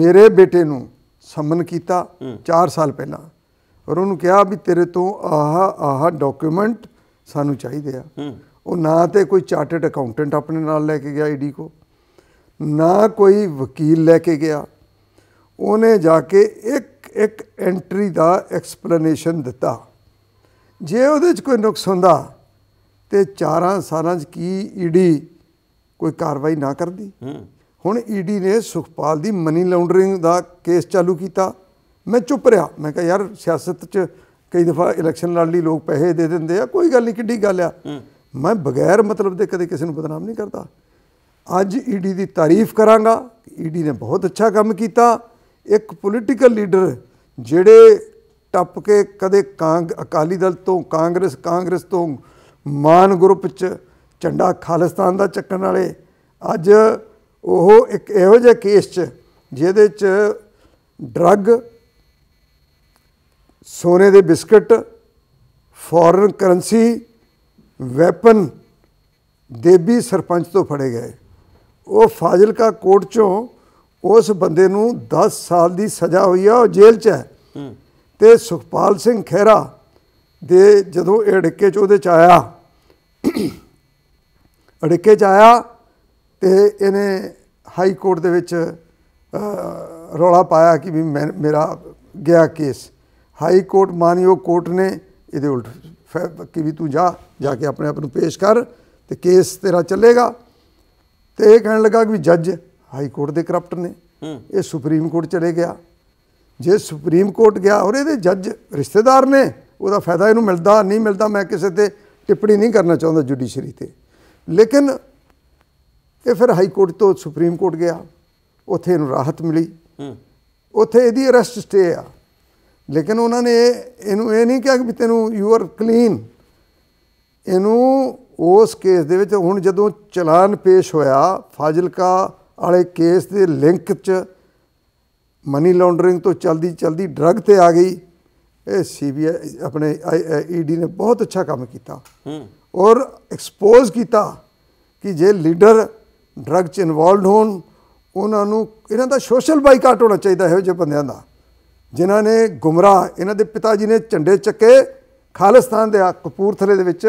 [SPEAKER 2] ਮੇਰੇ ਬੇਟੇ ਨੂੰ ਸਮਨ ਕੀਤਾ 4 ਸਾਲ ਪਹਿਲਾਂ ਔਰ ਉਹਨੂੰ ਕਿਹਾ ਵੀ ਤੇਰੇ ਤੋਂ ਆਹ ਆਹ ਡਾਕੂਮੈਂਟ ਸਾਨੂੰ ਚਾਹੀਦੇ ਆ ਉਹ ਨਾ ਤੇ ਕੋਈ ਚਾਰਟਰਡ ਅਕਾਊਂਟੈਂਟ ਆਪਣੇ ਨਾਲ ਲੈ ਕੇ ਗਿਆ ਈਡੀ e ਕੋ ਨਾ ਕੋਈ ਵਕੀਲ ਲੈ ਕੇ ਗਿਆ ਉਹਨੇ ਜਾ ਕੇ ਇੱਕ ਇੱਕ ਐਂਟਰੀ ਦਾ ਐਕਸਪਲੇਨੇਸ਼ਨ ਦਿੱਤਾ ਜੇ ਉਹਦੇ 'ਚ ਕੋਈ ਨੁਕਸ ਹੁੰਦਾ ਤੇ ਚਾਰਾਂ ਸਾਲਾਂ 'ਚ ਕੀ ਈਡੀ ਕੋਈ ਕਾਰਵਾਈ ਨਾ ਕਰਦੀ ਹੁਣ ਈਡੀ ਨੇ ਸੁਖਪਾਲ ਦੀ ਮਨੀ ਲੌਂਡਰਿੰਗ ਦਾ ਕੇਸ ਚਾਲੂ ਕੀਤਾ ਮੈਂ ਚੁੱਪ ਰਿਹਾ ਮੈਂ ਕਿਹਾ ਯਾਰ ਸਿਆਸਤ 'ਚ ਕਈ ਦਫਾ ਇਲੈਕਸ਼ਨ ਲੜਨ ਲਈ ਲੋਕ ਪੈਸੇ ਦੇ ਦਿੰਦੇ ਆ ਕੋਈ ਗੱਲ ਨਹੀਂ ਕਿੱਡੀ ਗੱਲ ਆ ਮੈਂ ਬਗੈਰ ਮਤਲਬ ਦੇ ਕਦੇ ਕਿਸੇ ਨੂੰ ਬਦਨਾਮ ਨਹੀਂ ਕਰਦਾ ਅੱਜ ਈਡੀ ਦੀ ਤਾਰੀਫ ਕਰਾਂਗਾ ਈਡੀ ਨੇ ਬਹੁਤ ਅੱਛਾ ਕੰਮ ਕੀਤਾ ਇੱਕ ਪੋਲੀਟੀਕਲ ਲੀਡਰ ਜਿਹੜੇ ਟੱਪ ਕੇ ਕਦੇ ਕਾਂਗ ਅਕਾਲੀ ਦਲ ਤੋਂ ਕਾਂਗਰਸ ਕਾਂਗਰਸ ਤੋਂ ਮਾਨ ਗਰੁੱਪ 'ਚ ਝੰਡਾ ਖਾਲਿਸਤਾਨ ਦਾ ਚੱਕਣ ਵਾਲੇ ਅੱਜ ਉਹ ਇੱਕ ਇਹੋ ਜਿਹਾ ਕੇਸ 'ਚ ਜਿਹਦੇ 'ਚ ਡਰੱਗ ਸੋਨੇ ਦੇ biscuit foreign currency weapon Debi sarpanch ਤੋਂ ਫੜੇ ਗਏ ਉਹ ਫਾਜ਼ਿਲਕਾ ਕੋਰਟ 'ਚੋਂ ਉਸ ਬੰਦੇ ਨੂੰ 10 ਸਾਲ ਦੀ ਸਜ਼ਾ ਹੋਈ ਆ ਉਹ ਜੇਲ੍ਹ 'ਚ ਹੈ ਤੇ ਸੁਖਪਾਲ ਸਿੰਘ ਖਹਿਰਾ ਦੇ ਜਦੋਂ ਇਹ ਢਿੱਕੇ 'ਚ ਉਹਦੇ 'ਚ ਆਇਆ ਅੜਕੇ 'ਚ ਆਇਆ ਤੇ ਇਹਨੇ ਹਾਈ ਕੋਰਟ ਦੇ ਵਿੱਚ ਰੋਲਾ ਪਾਇਆ ਕਿ ਵੀ ਮੇਰਾ ਗਿਆ ਕੇਸ ਹਾਈ ਕੋਰਟ ਮਾਨਯੋਗ ਕੋਰਟ ਨੇ ਇਹਦੇ ਉਲਟ ਕਿ ਵੀ ਤੂੰ ਜਾ ਜਾ ਕੇ ਆਪਣੇ ਆਪ ਨੂੰ ਪੇਸ਼ ਕਰ ਤੇ ਕੇਸ ਤੇਰਾ ਚੱਲੇਗਾ ਤੇ ਇਹ ਕਹਿਣ ਲੱਗਾ ਕਿ ਜੱਜ ਹਾਈ ਕੋਰਟ ਦੇ ਕਰਪਟ ਨੇ ਇਹ ਸੁਪਰੀਮ ਕੋਰਟ ਚਲੇ ਗਿਆ ਜੇ ਸੁਪਰੀਮ ਕੋਰਟ ਗਿਆ ਔਰ ਇਹਦੇ ਜੱਜ ਰਿਸ਼ਤੇਦਾਰ ਨੇ ਉਹਦਾ ਫਾਇਦਾ ਇਹਨੂੰ ਮਿਲਦਾ ਨਹੀਂ ਮਿਲਦਾ ਮੈਂ ਕਿਸੇ ਤੇ ਟਿੱਪਣੀ ਨਹੀਂ ਕਰਨਾ ਚਾਹੁੰਦਾ ਜੁਡੀਸ਼ਰੀ ਤੇ ਲੇਕਿਨ ਇਹ ਫਿਰ ਹਾਈ ਕੋਰਟ ਤੋਂ ਸੁਪਰੀਮ ਕੋਰਟ ਗਿਆ ਉੱਥੇ ਇਹਨੂੰ ਰਾਹਤ ਮਿਲੀ ਉੱਥੇ ਇਹਦੀ ਅਰੈਸਟ ਸਟੇ ਆ ਲੇਕਿਨ ਉਹਨਾਂ ਨੇ ਇਹਨੂੰ ਇਹ ਨਹੀਂ ਕਿਹਾ ਕਿ ਤੈਨੂੰ ਯੂ ਆਰ ਕਲੀਨ ਇਹਨੂੰ ਉਸ ਕੇਸ ਦੇ ਵਿੱਚ ਹੁਣ ਜਦੋਂ ਚਲਾਨ ਪੇਸ਼ ਹੋਇਆ ਫਾਜ਼ਿਲਕਾ ਵਾਲੇ ਕੇਸ ਦੇ ਲਿੰਕ 'ਚ ਮਨੀ ਲਾਂਡਰਿੰਗ ਤੋਂ ਚਲਦੀ ਚਲਦੀ ਡਰੱਗ ਤੇ ਆ ਗਈ ਇਹ ਸੀਬੀਆਈ ਆਪਣੇ ਈਡੀ e ਨੇ ਬਹੁਤ ਅੱਛਾ ਕੰਮ ਕੀਤਾ ਹੂੰ ਔਰ ਐਕਸਪੋਜ਼ ਕੀਤਾ ਕਿ ਜੇ ਲੀਡਰ ਡਰਗ ਚ ਇਨਵੋਲਡ ਹੋਣ ਉਹਨਾਂ ਨੂੰ ਇਹਨਾਂ ਦਾ ਸੋਸ਼ਲ ਬਾਈਕਾਟ ਹੋਣਾ ਚਾਹੀਦਾ ਹੈ ਜਿਹੇ ਬੰਦਿਆਂ ਦਾ ਜਿਨ੍ਹਾਂ ਨੇ ਗੁਮਰਾ ਇਹਨਾਂ ਦੇ ਪਿਤਾ ਜੀ ਨੇ ਝੰਡੇ ਚੱਕੇ ਖਾਲਿਸਤਾਨ ਦੇ ਕਪੂਰਥਲੇ ਦੇ ਵਿੱਚ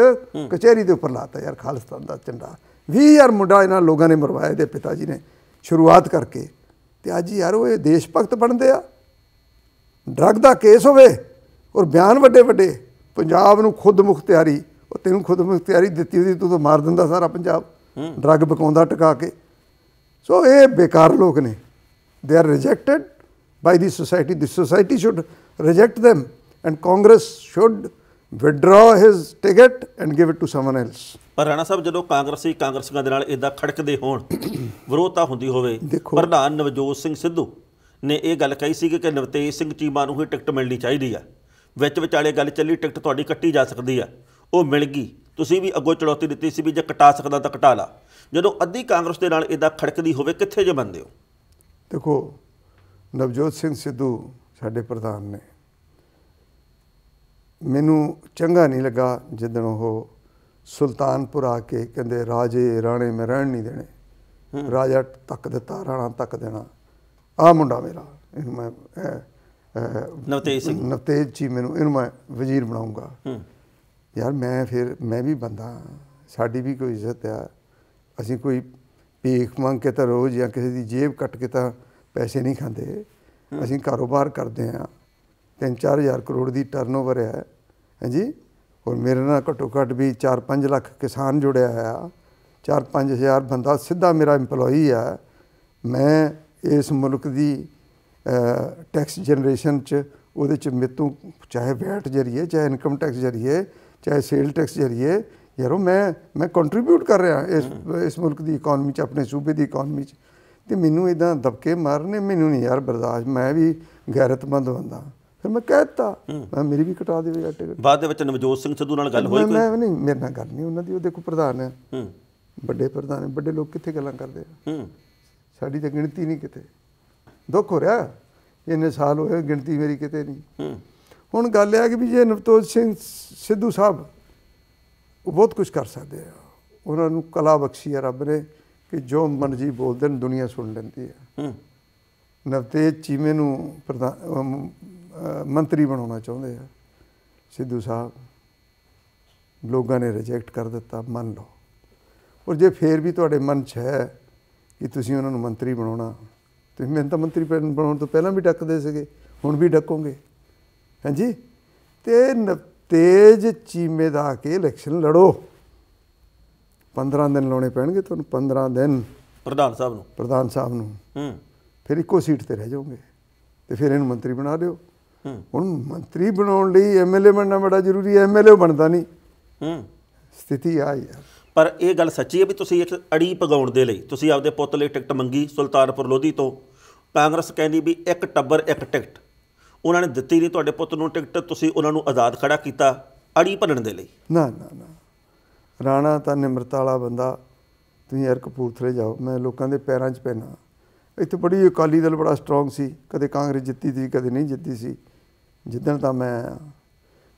[SPEAKER 2] ਕਚਹਿਰੀ ਦੇ ਉੱਪਰ ਲਾਤਾ ਯਾਰ ਖਾਲਿਸਤਾਨ ਦਾ ਝੰਡਾ 20 ਯਾਰ ਮੁੰਡਾ ਇਹਨਾਂ ਲੋਕਾਂ ਨੇ ਮਰਵਾਇਆ ਦੇ ਪਿਤਾ ਜੀ ਨੇ ਸ਼ੁਰੂਆਤ ਕਰਕੇ ਤੇ ਅੱਜ ਯਾਰ ਉਹ ਇਹ ਦੇਸ਼ ਭਗਤ ਬਣਦੇ ਆ ਡਰਗ ਦਾ ਕੇਸ ਹੋਵੇ ਔਰ ਬਿਆਨ ਵੱਡੇ ਵੱਡੇ ਪੰਜਾਬ ਨੂੰ ਖੁਦ ਮੁਖਤਿਆਰੀ ਉਹ ਤੈਨੂੰ ਖੁਦ ਮੁਖਤਿਆਰੀ ਦਿੱਤੀ ਉਹਦੀ ਤੂੰ ਤਾਂ ਮਾਰ ਦਿੰਦਾ ਸਾਰਾ ਪੰਜਾਬ ਡਰੱਗ ਬਕਾਉਂਦਾ ਟਿਕਾ ਕੇ ਸੋ ਇਹ ਬੇਕਾਰ ਲੋਕ ਨੇ they are rejected by the society the society should reject them and Congress should withdraw his ticket and give it to someone else
[SPEAKER 1] ਪਰ ਰਾਣਾ ਸਾਹਿਬ ਜਦੋਂ ਕਾਂਗਰਸੀ ਕਾਂਗਰਸੀਆਂ ਦੇ ਨਾਲ ਇਦਾਂ ਖੜਕਦੇ ਹੋਣ ਵਿਰੋਧਤਾ ਹੁੰਦੀ ਹੋਵੇ ਪ੍ਰਧਾਨ ਨਵਜੋਤ ਸਿੰਘ ਸਿੱਧੂ ਨੇ ਇਹ ਗੱਲ ਕਹੀ ਸੀ ਕਿ ਨਵਤੇਜ ਸਿੰਘ ਚੀਮਾ ਨੂੰ ਹੀ ਟਿਕਟ ਮਿਲਣੀ ਚਾਹੀਦੀ ਆ ਵਿੱਚ ਵਿਚਾਲੇ ਗੱਲ ਚੱਲੀ ਟਿਕਟ ਤੁਹਾਡੀ ਕੱਟੀ ਜਾ ਸਕਦੀ ਆ ਉਹ ਮਿਲ ਗਈ ਤੁਸੀਂ ਵੀ ਅੱਗੋਂ ਚੜੌਤੀ ਦਿੱਤੀ ਸੀ ਵੀ ਜੇ ਕਟਾ ਸਕਦਾ ਤਾਂ ਕਟਾ ਲਾ ਜਦੋਂ ਅੱਧੀ ਕਾਂਗਰਸ ਦੇ ਨਾਲ ਇਦਾਂ ਖੜਕਦੀ ਹੋਵੇ ਕਿੱਥੇ ਜੇ ਬੰਦੇ ਹੋ
[SPEAKER 2] ਦੇਖੋ ਨਵਜੋਤ ਸਿੰਘ ਸਿੱਧੂ ਸਾਡੇ ਪ੍ਰਧਾਨ ਨੇ ਮੈਨੂੰ ਚੰਗਾ ਨਹੀਂ ਲੱਗਾ ਜਦੋਂ ਉਹ ਸੁਲਤਾਨਪੁਰ ਆ ਕੇ ਕਹਿੰਦੇ ਰਾਜੇ ਰਾਣੇ ਮੈਂ ਰਹਿਣ ਨਹੀਂ ਦੇਣੇ ਰਾਜਾ ਤੱਕ ਦਿੱਤਾ ਰਾਣਾ ਤੱਕ ਦੇਣਾ ਆ ਮੁੰਡਾ ਮੇਰਾ ਇਹਨੂੰ ਮੈਂ ਨਵਤੇਜ ਸਿੰਘ ਨਵਤੇਜ ਜੀ ਮੈਨੂੰ ਇਹਨੂੰ ਮੈਂ ਵਜ਼ੀਰ ਬਣਾਉਂਗਾ ਯਾਰ ਮੈਂ ਫਿਰ ਮੈਂ ਵੀ ਬੰਦਾ ਸਾਡੀ ਵੀ ਕੋਈ ਇੱਜ਼ਤ ਆ ਅਸੀਂ ਕੋਈ ਭੀਖ ਮੰਗ ਕੇ ਤਾਂ ਰੋਜ਼ ਜਾਂ ਕਿਸੇ ਦੀ ਜੇਬ ਕੱਟ ਕੇ ਤਾਂ ਪੈਸੇ ਨਹੀਂ ਖਾਂਦੇ ਅਸੀਂ ਕਾਰੋਬਾਰ ਕਰਦੇ ਆ 3-4000 ਕਰੋੜ ਦੀ ਟਰਨਓਵਰ ਹੈ ਹਾਂਜੀ ਔਰ ਮੇਰੇ ਨਾਲ ਘੱਟੋ ਘੱਟ ਵੀ 4-5 ਲੱਖ ਕਿਸਾਨ ਜੁੜਿਆ ਆ 4-5000 ਬੰਦਾ ਸਿੱਧਾ ਮੇਰਾ EMPLOYEE ਆ ਮੈਂ ਇਸ ਮੁਲਕ ਦੀ ਟੈਕਸ ਜਨਰੇਸ਼ਨ ਚ ਉਹਦੇ ਚ ਮੇਤੋਂ ਚਾਹੇ ਵੈਟ ਜਰੀਏ ਚਾਹੇ ਇਨਕਮ ਟੈਕਸ ਜਰੀਏ ਚਾਹੇ ਸੇਲ ਟੈਕਸ ਜਰੀਏ ਯਾਰੋ ਮੈਂ ਮੈਂ ਕੰਟਰੀਬਿਊਟ ਕਰ ਰਿਹਾ ਇਸ ਇਸ ਮੁਲਕ ਦੀ ਇਕਨੋਮੀ ਚ ਆਪਣੇ ਸੂਬੇ ਦੀ ਇਕਨੋਮੀ ਚ ਤੇ ਮੈਨੂੰ ਇਦਾਂ ਦਬਕੇ ਮਾਰਨੇ ਮੈਨੂੰ ਨਹੀਂ ਯਾਰ ਬਰਦਾਸ਼ਤ ਮੈਂ ਵੀ ਗੈਰਤਮੰਦ ਹੁੰਦਾ ਫਿਰ ਮੈਂ ਕਹਿਤਾ ਮੈਂ ਮੇਰੀ ਵੀ ਕਟਾ ਦੇਵੇ ਟਿਕਟ
[SPEAKER 1] ਬਾਅਦ ਦੇ ਵਿੱਚ ਨਵਜੋਤ ਸਿੰਘ ਸਿੱਧੂ ਨਾਲ ਗੱਲ ਹੋਈ ਕੋਈ ਮੈਂ ਨਹੀਂ ਮੇਰੇ
[SPEAKER 2] ਨਾਲ ਗੱਲ ਨਹੀਂ ਉਹਨਾਂ ਦੀ ਉਹ ਦੇਖੋ ਪ੍ਰਧਾਨ ਹੈ ਵੱਡੇ ਪ੍ਰਧਾਨ ਵੱਡੇ ਲੋਕ ਕਿੱਥੇ ਗੱਲਾਂ ਕਰਦੇ ਹੂੰ ਸਾਡੀ ਤਾਂ ਗਿਣਤੀ ਨਹੀਂ ਕਿਤੇ ਦੁੱਖ ਹੋ ਰਿਹਾ ਇੰਨੇ ਸਾਲ ਹੋਏ ਗਿਣਤੀ ਮੇਰੀ ਕਿਤੇ ਨਹੀਂ ਹੁਣ ਗੱਲ ਇਹ ਆ ਕਿ ਵੀ ਜੇ ਨਵਤੋਜ ਸਿੰਘ ਸਿੱਧੂ ਸਾਹਿਬ ਉਹ ਬਹੁਤ ਕੁਝ ਕਰ ਸਕਦੇ ਆ ਉਹਨਾਂ ਨੂੰ ਕਲਾ ਬਖਸ਼ੀ ਹੈ ਰੱਬ ਨੇ ਕਿ ਜੋ ਮਨਜੀ ਬੋਲਦੇ ਨੇ ਦੁਨੀਆ ਸੁਣ ਲੈਂਦੀ ਹੈ ਨਵਤੇਜ ਚੀਮੇ ਨੂੰ ਮੰਤਰੀ ਬਣਾਉਣਾ ਚਾਹੁੰਦੇ ਆ ਸਿੱਧੂ ਸਾਹਿਬ ਲੋਕਾਂ ਨੇ ਰਿਜੈਕਟ ਕਰ ਦਿੱਤਾ ਮੰਨ ਲਓ ਔਰ ਜੇ ਫੇਰ ਵੀ ਤੁਹਾਡੇ ਮਨ 'ਚ ਹੈ ਕਿ ਤੁਸੀਂ ਉਹਨਾਂ ਨੂੰ ਮੰਤਰੀ ਬਣਾਉਣਾ ਤੇ ਮੈਂ ਤਾਂ ਮੰਤਰੀ ਬਣਾਉਣ ਤੋਂ ਪਹਿਲਾਂ ਵੀ ਡੱਕਦੇ ਸੀਗੇ ਹੁਣ ਵੀ ਡੱਕੋਗੇ ਹਾਂਜੀ ਤੇ ਤੇਜ ਚੀਮੇ ਦਾ ਕੇ ਇਲੈਕਸ਼ਨ ਲੜੋ 15 ਦਿਨ ਲਾਉਣੇ ਪੈਣਗੇ ਤੁਹਾਨੂੰ 15 ਦਿਨ ਪ੍ਰਧਾਨ ਸਾਹਿਬ ਨੂੰ ਪ੍ਰਧਾਨ ਸਾਹਿਬ ਨੂੰ ਹੂੰ ਫਿਰ ਇੱਕੋ ਸੀਟ ਤੇ ਰਹਿ ਜਾਓਗੇ ਤੇ ਫਿਰ ਇਹਨੂੰ ਮੰਤਰੀ ਬਣਾ ਦਿਓ ਹੁਣ ਮੰਤਰੀ ਬਣਾਉਣ ਲਈ ਐਮਐਲਏ ਬਣਨਾ ਬੜਾ ਜ਼ਰੂਰੀ ਐਮਐਲਏ ਬਣਦਾ ਨਹੀਂ ਹੂੰ ਸਥਿਤੀ ਆ ਹੈ
[SPEAKER 1] ਪਰ ਇਹ ਗੱਲ ਸੱਚੀ ਹੈ ਵੀ ਤੁਸੀਂ ਇੱਕ ਅੜੀ ਪਗਾਉਣ ਦੇ ਲਈ ਤੁਸੀਂ ਆਪਦੇ ਪੁੱਤ ਲਈ ਟਿਕਟ ਮੰਗੀ ਸੁਲਤਾਨਪੁਰ ਲੋਧੀ ਤੋਂ ਕਾਂਗਰਸ ਕਹਿੰਦੀ ਵੀ ਇੱਕ ਟੱਬਰ ਇੱਕ ਟਿਕਟ ਉਹਨਾਂ ਨੇ ਦਿੱਤੀ ਨਹੀਂ ਤੁਹਾਡੇ ਪੁੱਤ ਨੂੰ ਟਿਕਟ ਤੁਸੀਂ ਉਹਨਾਂ ਨੂੰ ਆਜ਼ਾਦ ਖੜਾ ਕੀਤਾ ਅੜੀ ਭੰਨਣ ਦੇ ਲਈ
[SPEAKER 2] ਨਾ ਨਾ ਨਾ ਰਾਣਾ ਤਾਂ ਨਿਮਰਤਾ ਵਾਲਾ ਬੰਦਾ ਤੁਸੀਂ ਯਾਰ ਕਪੂਰਥਲੇ ਜਾਓ ਮੈਂ ਲੋਕਾਂ ਦੇ ਪੈਰਾਂ 'ਚ ਪੈਣਾ ਇੱਥੇ ਬੜੀ ਅਕਾਲੀ ਦਲ ਬੜਾ ਸਟਰੋਂਗ ਸੀ ਕਦੇ ਕਾਂਗਰਸ ਜਿੱਤੀ ਸੀ ਕਦੇ ਨਹੀਂ ਜਿੱਤੀ ਸੀ ਜਿੱਦਣ ਤਾਂ ਮੈਂ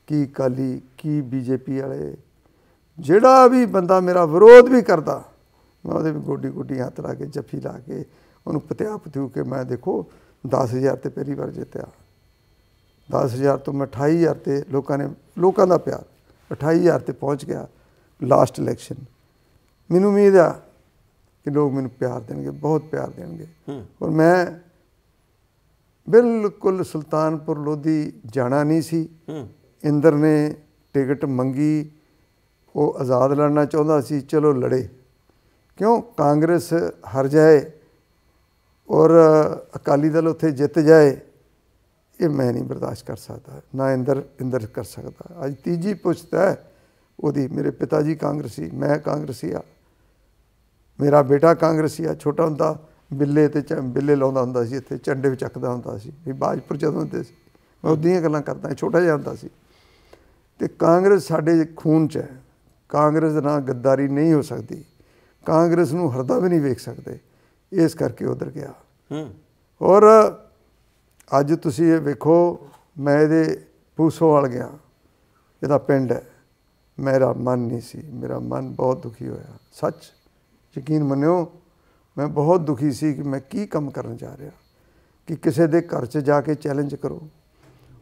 [SPEAKER 2] ਕੀ ਕਾਲੀ ਕੀ ਬੀਜੇਪੀ ਵਾਲੇ ਜਿਹੜਾ ਵੀ ਬੰਦਾ ਮੇਰਾ ਵਿਰੋਧ ਵੀ ਕਰਦਾ ਮੈਂ ਉਹਦੇ ਵੀ ਗੋਡੀ ਗੋਡੀ ਹੱਥ ਲਾ ਕੇ ਜੱਫੀ ਲਾ ਕੇ ਉਹਨੂੰ ਪਤਿਆ ਪਤਿਉ ਕੇ ਮੈਂ ਦੇਖੋ 10000 ਤੇ ਪਹਿਲੀ ਵਾਰ ਜਿੱਤਿਆ 10000 ਤੋਂ ਮੈਂ 28000 ਤੇ ਲੋਕਾਂ ਨੇ ਲੋਕਾਂ ਦਾ ਪਿਆਰ 28000 ਤੇ ਪਹੁੰਚ ਗਿਆ ਲਾਸਟ ਇਲੈਕਸ਼ਨ ਮੈਨੂੰ ਉਮੀਦ ਆ ਕਿ ਲੋਕ ਮੈਨੂੰ ਪਿਆਰ ਦੇਣਗੇ ਬਹੁਤ ਪਿਆਰ ਦੇਣਗੇ ਔਰ ਮੈਂ ਬਿਲਕੁਲ ਸੁਲਤਾਨਪੁਰ ਲੋਧੀ ਜਾਣਾ ਨਹੀਂ ਸੀ ਇੰਦਰ ਨੇ ਟਿਕਟ ਮੰਗੀ ਉਹ ਆਜ਼ਾਦ ਲੜਨਾ ਚਾਹੁੰਦਾ ਸੀ ਚਲੋ ਲੜੇ ਕਿਉਂ ਕਾਂਗਰਸ ਹਰ ਜਾਏ ਔਰ ਅਕਾਲੀ ਦਲ ਉੱਥੇ ਜਿੱਤ ਜਾਏ ਇਹ ਮੈਂ ਨਹੀਂ ਬਰਦਾਸ਼ਤ ਕਰ ਸਕਦਾ ਨਾ ਇੰਦਰ ਇੰਦਰ ਕਰ ਸਕਦਾ ਅੱਜ ਤੀਜੀ ਹੈ ਉਹਦੀ ਮੇਰੇ ਪਿਤਾ ਜੀ ਕਾਂਗਰਸੀ ਮੈਂ ਕਾਂਗਰਸੀ ਆ ਮੇਰਾ ਬੇਟਾ ਕਾਂਗਰਸੀ ਆ ਛੋਟਾ ਹੁੰਦਾ ਬਿੱਲੇ ਤੇ ਬਿੱਲੇ ਲਾਉਂਦਾ ਹੁੰਦਾ ਸੀ ਇੱਥੇ ਚੰਡੇ ਵਿੱਚ ਚੱਕਦਾ ਹੁੰਦਾ ਸੀ ਇਹ ਬਾਜਪੁਰ ਜਦੋਂ ਹੁੰਦੇ ਸੀ ਮੈਂ ਉਹਦੀਆਂ ਗੱਲਾਂ ਕਰਦਾ ਛੋਟਾ ਜਿਹਾ ਹੁੰਦਾ ਸੀ ਤੇ ਕਾਂਗਰਸ ਸਾਡੇ ਖੂਨ 'ਚ ਹੈ ਕਾਂਗਰਸ ਦੇ ਨਾਲ ਗੱਦਾਰੀ ਨਹੀਂ ਹੋ ਸਕਦੀ ਕਾਂਗਰਸ ਨੂੰ ਹਰਦਾ ਵੀ ਨਹੀਂ ਵੇਖ ਸਕਦੇ ਇਸ ਕਰਕੇ ਉਧਰ ਗਿਆ ਹੂੰ ਔਰ ਅੱਜ ਤੁਸੀਂ ਇਹ ਵੇਖੋ ਮੈਂ ਇਹਦੇ ਪੂਸੋ ਵਾਲ ਗਿਆ ਇਹਦਾ ਪਿੰਡ ਹੈ ਮੇਰਾ ਮਨ ਨਹੀਂ ਸੀ ਮੇਰਾ ਮਨ ਬਹੁਤ ਦੁਖੀ ਹੋਇਆ ਸੱਚ ਯਕੀਨ ਮੰਨਿਓ ਮੈਂ ਬਹੁਤ ਦੁਖੀ ਸੀ ਕਿ ਮੈਂ ਕੀ ਕੰਮ ਕਰਨ ਜਾ ਰਿਹਾ ਕਿ ਕਿਸੇ ਦੇ ਘਰ 'ਚ ਜਾ ਕੇ ਚੈਲੰਜ ਕਰੋ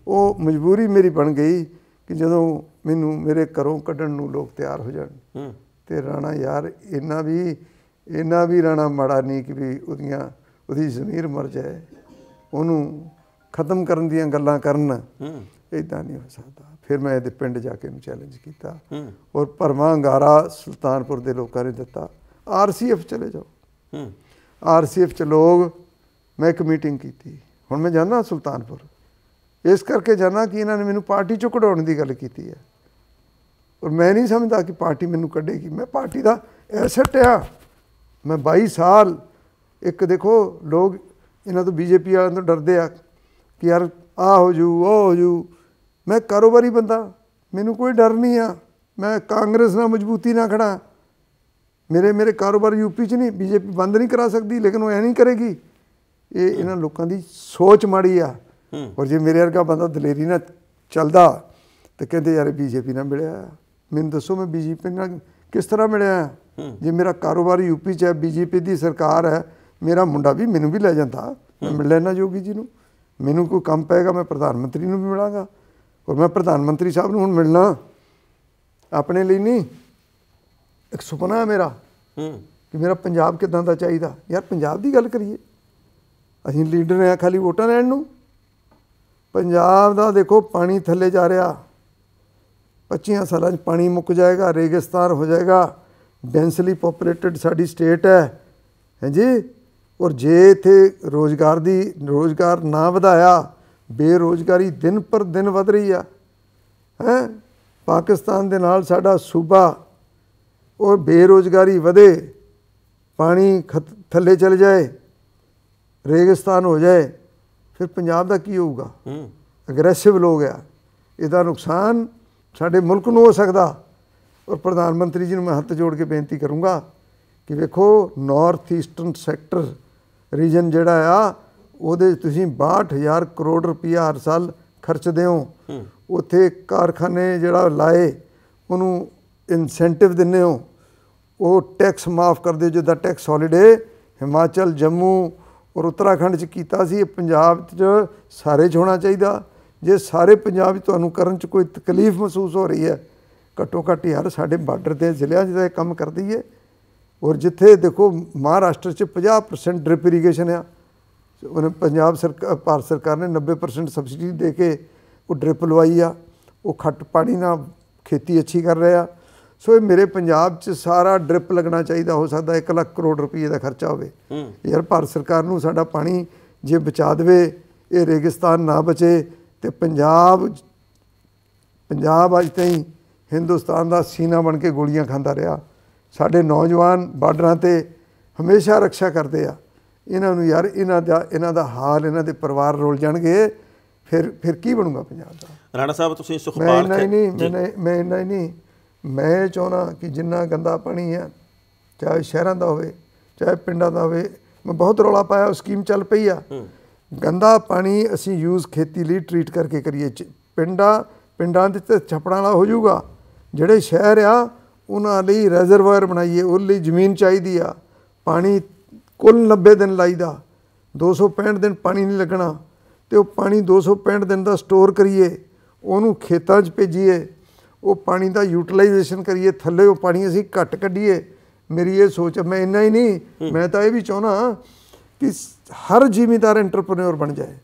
[SPEAKER 2] ਉਹ ਮਜਬੂਰੀ ਮੇਰੀ ਬਣ ਗਈ ਕਿ ਜਦੋਂ ਮੈਨੂੰ ਮੇਰੇ ਘਰੋਂ ਕੱਢਣ ਨੂੰ ਲੋਕ ਤਿਆਰ ਹੋ ਜਾਣ ਤੇ ਰਾਣਾ ਯਾਰ ਇੰਨਾ ਵੀ ਇੰਨਾ ਵੀ ਰਾਣਾ ਮਾੜਾ ਨਹੀਂ ਕਿ ਵੀ ਉਹਦੀਆਂ ਉਹਦੀ ਜ਼ਮੀਰ ਮਰ ਜਾਏ ਉਹਨੂੰ ਖਤਮ ਕਰਨ ਦੀਆਂ ਗੱਲਾਂ ਕਰਨ ਇਦਾਂ ਨਹੀਂ ਹੋ ਸਕਦਾ ਫਿਰ ਮੈਂ ਇਹਦੇ ਪਿੰਡ ਜਾ ਕੇ ਉਹਨੂੰ ਚੈਲੰਜ ਕੀਤਾ ਔਰ ਪਰਮਾ ਅੰਗਾਰਾ ਸੁਲਤਾਨਪੁਰ ਦੇ ਲੋਕਾਂ ਨੇ ਦਿੱਤਾ ਆਰਸੀਐਫ ਚਲੇ ਜਾਓ ਆਰਸੀਐਫ ਚ ਲੋਕ ਮੈਂ ਇੱਕ ਮੀਟਿੰਗ ਕੀਤੀ ਹੁਣ ਮੈਂ ਜਾਣਾ ਸੁਲਤਾਨਪੁਰ ਇਸ ਕਰਕੇ ਜਾਨਾ ਕਿ ਇਹਨਾਂ ਨੇ ਮੈਨੂੰ ਪਾਰਟੀ ਚੋਂ ਕਢਾਉਣ ਦੀ ਗੱਲ ਕੀਤੀ ਹੈ ਔਰ ਮੈਂ ਨਹੀਂ ਸਮਝਦਾ ਕਿ ਪਾਰਟੀ ਮੈਨੂੰ ਕੱਢੇਗੀ ਮੈਂ ਪਾਰਟੀ ਦਾ ਐਸੈਟ ਆ ਮੈਂ 22 ਸਾਲ ਇੱਕ ਦੇਖੋ ਲੋਕ ਇਹਨਾਂ ਤੋਂ ਬੀਜੇਪੀ ਵਾਲਿਆਂ ਤੋਂ ਡਰਦੇ ਆ ਕਿ ਯਾਰ ਆ ਹੋ ਜੂ ਉਹ ਹੋ ਜੂ ਮੈਂ ਕਾਰੋਬਾਰੀ ਬੰਦਾ ਮੈਨੂੰ ਕੋਈ ਡਰ ਨਹੀਂ ਆ ਮੈਂ ਕਾਂਗਰਸ ਨਾਲ ਮਜ਼ਬੂਤੀ ਨਾਲ ਖੜਾ ਮੇਰੇ ਮੇਰੇ ਕਾਰੋਬਾਰ ਯੂਪੀ 'ਚ ਨਹੀਂ ਬੀਜੇਪੀ ਬੰਦ ਨਹੀਂ ਕਰਾ ਸਕਦੀ ਲੇਕਿਨ ਉਹ ਐ ਨਹੀਂ ਕਰੇਗੀ ਇਹ ਇਹਨਾਂ ਲੋਕਾਂ ਦੀ ਸੋਚ ਮਾੜੀ ਆ ਔਰ ਜੇ ਮੇਰੇ ਵਰਗਾ ਬੰਦਾ ਦਲੇਰੀ ਨਾਲ ਚੱਲਦਾ ਤੇ ਕਹਿੰਦੇ ਯਾਰ ਬੀਜੇਪੀ ਨਾਲ ਮਿਲਿਆ ਮੈਨੂੰ ਦੱਸੋ ਮੈਂ ਬੀਜੇਪੀ ਨਾਲ ਕਿਸ ਤਰ੍ਹਾਂ ਮਿਲਿਆ ਜੇ ਮੇਰਾ ਕਾਰੋਬਾਰ ਯੂਪੀ 'ਚ ਹੈ ਬੀਜੇਪੀ ਦੀ ਸਰਕਾਰ ਹੈ ਮੇਰਾ ਮੁੰਡਾ ਵੀ ਮੈਨੂੰ ਵੀ ਲੈ ਜਾਂਦਾ ਮੈਂ ਮਿਲ ਲੈਣਾ ਜੋਗੀ ਜੀ ਨੂੰ ਮੈਨੂੰ ਕੋਈ ਕੰਮ ਪਏਗਾ ਮੈਂ ਪ੍ਰਧਾਨ ਮੰਤਰੀ ਨੂੰ ਵੀ ਮਿਲਾਂਗਾ ਔਰ ਮੈਂ ਪ੍ਰਧਾਨ ਮੰਤਰੀ ਸਾਹਿਬ ਨੂੰ ਹੁਣ ਮਿਲਣਾ ਆਪਣੇ ਲਈ ਨਹੀਂ ਇੱਕ ਸੁਪਨਾ ਹੈ ਮੇਰਾ ਕਿ ਮੇਰਾ ਪੰਜਾਬ ਕਿਦਾਂ ਦਾ ਚਾਹੀਦਾ ਯਾਰ ਪੰਜਾਬ ਦੀ ਗੱਲ ਕਰੀਏ ਅਸੀਂ ਲੀਡਰ ਆ ਖਾਲੀ ਵੋਟਾਂ ਲੈਣ ਨੂੰ ਪੰਜਾਬ ਦਾ ਦੇਖੋ ਪਾਣੀ ਥੱਲੇ ਜਾ ਰਿਹਾ 25 ਸਾਲਾਂ 'ਚ ਪਾਣੀ ਮੁੱਕ ਜਾਏਗਾ ਰੇਗਿਸਤਾਨ ਹੋ ਜਾਏਗਾ ਡੈਂਸਲੀ ਪੋਪੂਲੇਟਡ ਸਾਡੀ ਸਟੇਟ ਹੈ ਹਾਂਜੀ ਔਰ ਜੇ ਇਥੇ ਰੋਜ਼ਗਾਰ ਦੀ ਰੋਜ਼ਗਾਰ ਨਾ ਵਧਾਇਆ ਬੇਰੋਜ਼ਗਾਰੀ ਦਿਨ ਪਰ ਦਿਨ ਵਧ ਰਹੀ ਆ ਹੈ ਪਾਕਿਸਤਾਨ ਦੇ ਨਾਲ ਸਾਡਾ ਸੂਬਾ ਔਰ ਬੇਰੋਜ਼ਗਾਰੀ ਵਧੇ ਪਾਣੀ ਥੱਲੇ ਚਲ ਜਾਏ ਰੇਗਿਸਤਾਨ ਹੋ ਜਾਏ ਫਿਰ ਪੰਜਾਬ ਦਾ ਕੀ ਹੋਊਗਾ ਹੂੰ ਅਗਰੈਸਿਵ ਲੋਗ ਆ ਇਹਦਾ ਨੁਕਸਾਨ ਸਾਡੇ ਮੁਲਕ ਨੂੰ ਹੋ ਸਕਦਾ ਔਰ ਪ੍ਰਧਾਨ ਮੰਤਰੀ ਜੀ ਨੂੰ ਮੈਂ ਹੱਥ ਜੋੜ ਕੇ ਬੇਨਤੀ ਕਰੂੰਗਾ ਕਿ ਵੇਖੋ ਨਾਰਥ ਈਸਟਰਨ ਸੈਕਟਰ ਰੀਜਨ ਜਿਹੜਾ ਆ ਉਹਦੇ ਤੁਸੀਂ 62000 ਕਰੋੜ ਰੁਪਏ ਹਰ ਸਾਲ ਖਰਚਦੇ ਹੋ ਉੱਥੇ ਕਾਰਖਾਨੇ ਜਿਹੜਾ ਲਾਏ ਉਹਨੂੰ ਇਨਸੈਂਟਿਵ ਦਿੰਨੇ ਹੋ ਉਹ ਟੈਕਸ ਮਾਫ ਕਰਦੇ ਜਿਹਦਾ ਟੈਕਸ ਹੌਲੀਡੇ ਹਿਮਾਚਲ ਜੰਮੂ ਔਰ ਉੱਤਰਾਖੰਡ 'ਚ ਕੀਤਾ ਸੀ ਇਹ ਪੰਜਾਬ 'ਚ ਸਾਰੇ 'ਚ ਹੋਣਾ ਚਾਹੀਦਾ ਜੇ ਸਾਰੇ ਪੰਜਾਬ 'ਚ ਤੁਹਾਨੂੰ ਕਰਨ 'ਚ ਕੋਈ ਤਕਲੀਫ ਮਹਿਸੂਸ ਹੋ ਰਹੀ ਹੈ ਘੱਟੋ ਘੱਟ ਯਾਰ ਸਾਡੇ ਬਾਰਡਰ ਦੇ ਜ਼ਿਲ੍ਹਿਆਂ 'ਚ ਇਹ ਕੰਮ ਕਰਦੀ ਹੈ ਔਰ ਜਿੱਥੇ ਦੇਖੋ ਮਹਾਰਾਸ਼ਟਰ 'ਚ 50% ਡ੍ਰਿਪ ਇਰੀਗੇਸ਼ਨ ਆ ਉਹਨੇ ਪੰਜਾਬ ਸਰਕਾਰ ਭਾਰਤ ਸਰਕਾਰ ਨੇ 90% ਸਬਸਿਡੀ ਦੇ ਕੇ ਉਹ ਡ੍ਰਿਪ ਲਵਾਈ ਆ ਉਹ ਖੱਟ ਪਾਣੀ ਨਾਲ ਖੇਤੀ ਅੱਛੀ ਕਰ ਰਿਹਾ ਸੋ ਇਹ ਮੇਰੇ ਪੰਜਾਬ 'ਚ ਸਾਰਾ ਡ੍ਰਿਪ ਲੱਗਣਾ ਚਾਹੀਦਾ ਹੋ ਸਕਦਾ 1 ਲੱਖ ਕਰੋੜ ਰੁਪਏ ਦਾ ਖਰਚਾ ਹੋਵੇ ਯਾਰ ਭਾਰਤ ਸਰਕਾਰ ਨੂੰ ਸਾਡਾ ਪਾਣੀ ਜੇ ਬਚਾ ਦੇਵੇ ਇਹ ਰੇਗਿਸਤਾਨ ਨਾ ਬਚੇ ਤੇ ਪੰਜਾਬ ਪੰਜਾਬ ਅੱਜ ਤਾਈਂ ਹਿੰਦੁਸਤਾਨ ਦਾ ਸੀਨਾ ਬਣ ਕੇ ਗੋਲੀਆਂ ਖਾਂਦਾ ਰਿਹਾ ਸਾਡੇ ਨੌਜਵਾਨ ਬਾਰਡਰਾਂ ਤੇ ਹਮੇਸ਼ਾ ਰੱਖਿਆ ਕਰਦੇ ਆ ਇਹਨਾਂ ਨੂੰ ਯਾਰ ਇਹਨਾਂ ਦਾ ਇਹਨਾਂ ਦਾ ਹਾਲ ਇਹਨਾਂ ਦੇ ਪਰਿਵਾਰ ਰੋਲ ਜਾਣਗੇ ਫਿਰ ਫਿਰ ਕੀ ਬਣੂਗਾ ਪੰਜਾਬ
[SPEAKER 1] ਦਾ ਰਾਣਾ ਸਾਹਿਬ ਤੁਸੀਂ ਸੁਖਪਾਲ ਨਹੀਂ ਨਹੀਂ ਮੈਂ
[SPEAKER 2] ਮੈਂ ਨਹੀਂ ਮੈਂ ਚਾਹਣਾ ਕਿ ਜਿੰਨਾ ਗੰਦਾ ਪਾਣੀ ਹੈ ਚਾਹੇ ਸ਼ਹਿਰਾਂ ਦਾ ਹੋਵੇ ਚਾਹੇ ਪਿੰਡਾਂ ਦਾ ਹੋਵੇ ਮੈਂ ਬਹੁਤ ਰੌਲਾ ਪਾਇਆ ਉਹ ਸਕੀਮ ਚੱਲ ਪਈ ਆ ਗੰਦਾ ਪਾਣੀ ਅਸੀਂ ਯੂਜ਼ ਖੇਤੀ ਲਈ ਟ੍ਰੀਟ ਕਰਕੇ ਕਰੀਏ ਪਿੰਡਾਂ ਪਿੰਡਾਂ ਦੇ ਤੇ ਛਪੜਾਂ ਵਾਲਾ ਹੋ ਜਾਊਗਾ ਜਿਹੜੇ ਸ਼ਹਿਰ ਆ ਉਹਨਾਂ ਲਈ ਰੈਜ਼ਰਵਾਇਰ ਬਣਾਈਏ ਉਹ ਲਈ ਜ਼ਮੀਨ ਚਾਹੀਦੀ ਆ ਪਾਣੀ ਕੁੱਲ 90 ਦਿਨ ਲਾਈਦਾ 265 ਦਿਨ ਪਾਣੀ ਨਹੀਂ ਲੱਗਣਾ ਤੇ ਉਹ ਪਾਣੀ 265 ਦਿਨ ਦਾ ਸਟੋਰ ਕਰੀਏ ਉਹਨੂੰ ਖੇਤਾਂ 'ਚ ਭੇਜੀਏ ਉਹ ਪਾਣੀ ਦਾ ਯੂਟਿਲਾਈਜੇਸ਼ਨ ਕਰੀਏ ਥੱਲੇ ਉਹ ਪਾਣੀ ਅਸੀਂ ਘੱਟ ਕੱਢੀਏ ਮੇਰੀ ਇਹ ਸੋਚ ਮੈਂ ਇੰਨਾ ਹੀ ਨਹੀਂ ਮੈਂ ਤਾਂ ਇਹ ਵੀ ਚਾਹਣਾ ਕਿ ਹਰ ਜ਼ਿਮੀਦਾਰ ਐਂਟਰਪ੍ਰੈਨਿਓਰ ਬਣ ਜਾਏ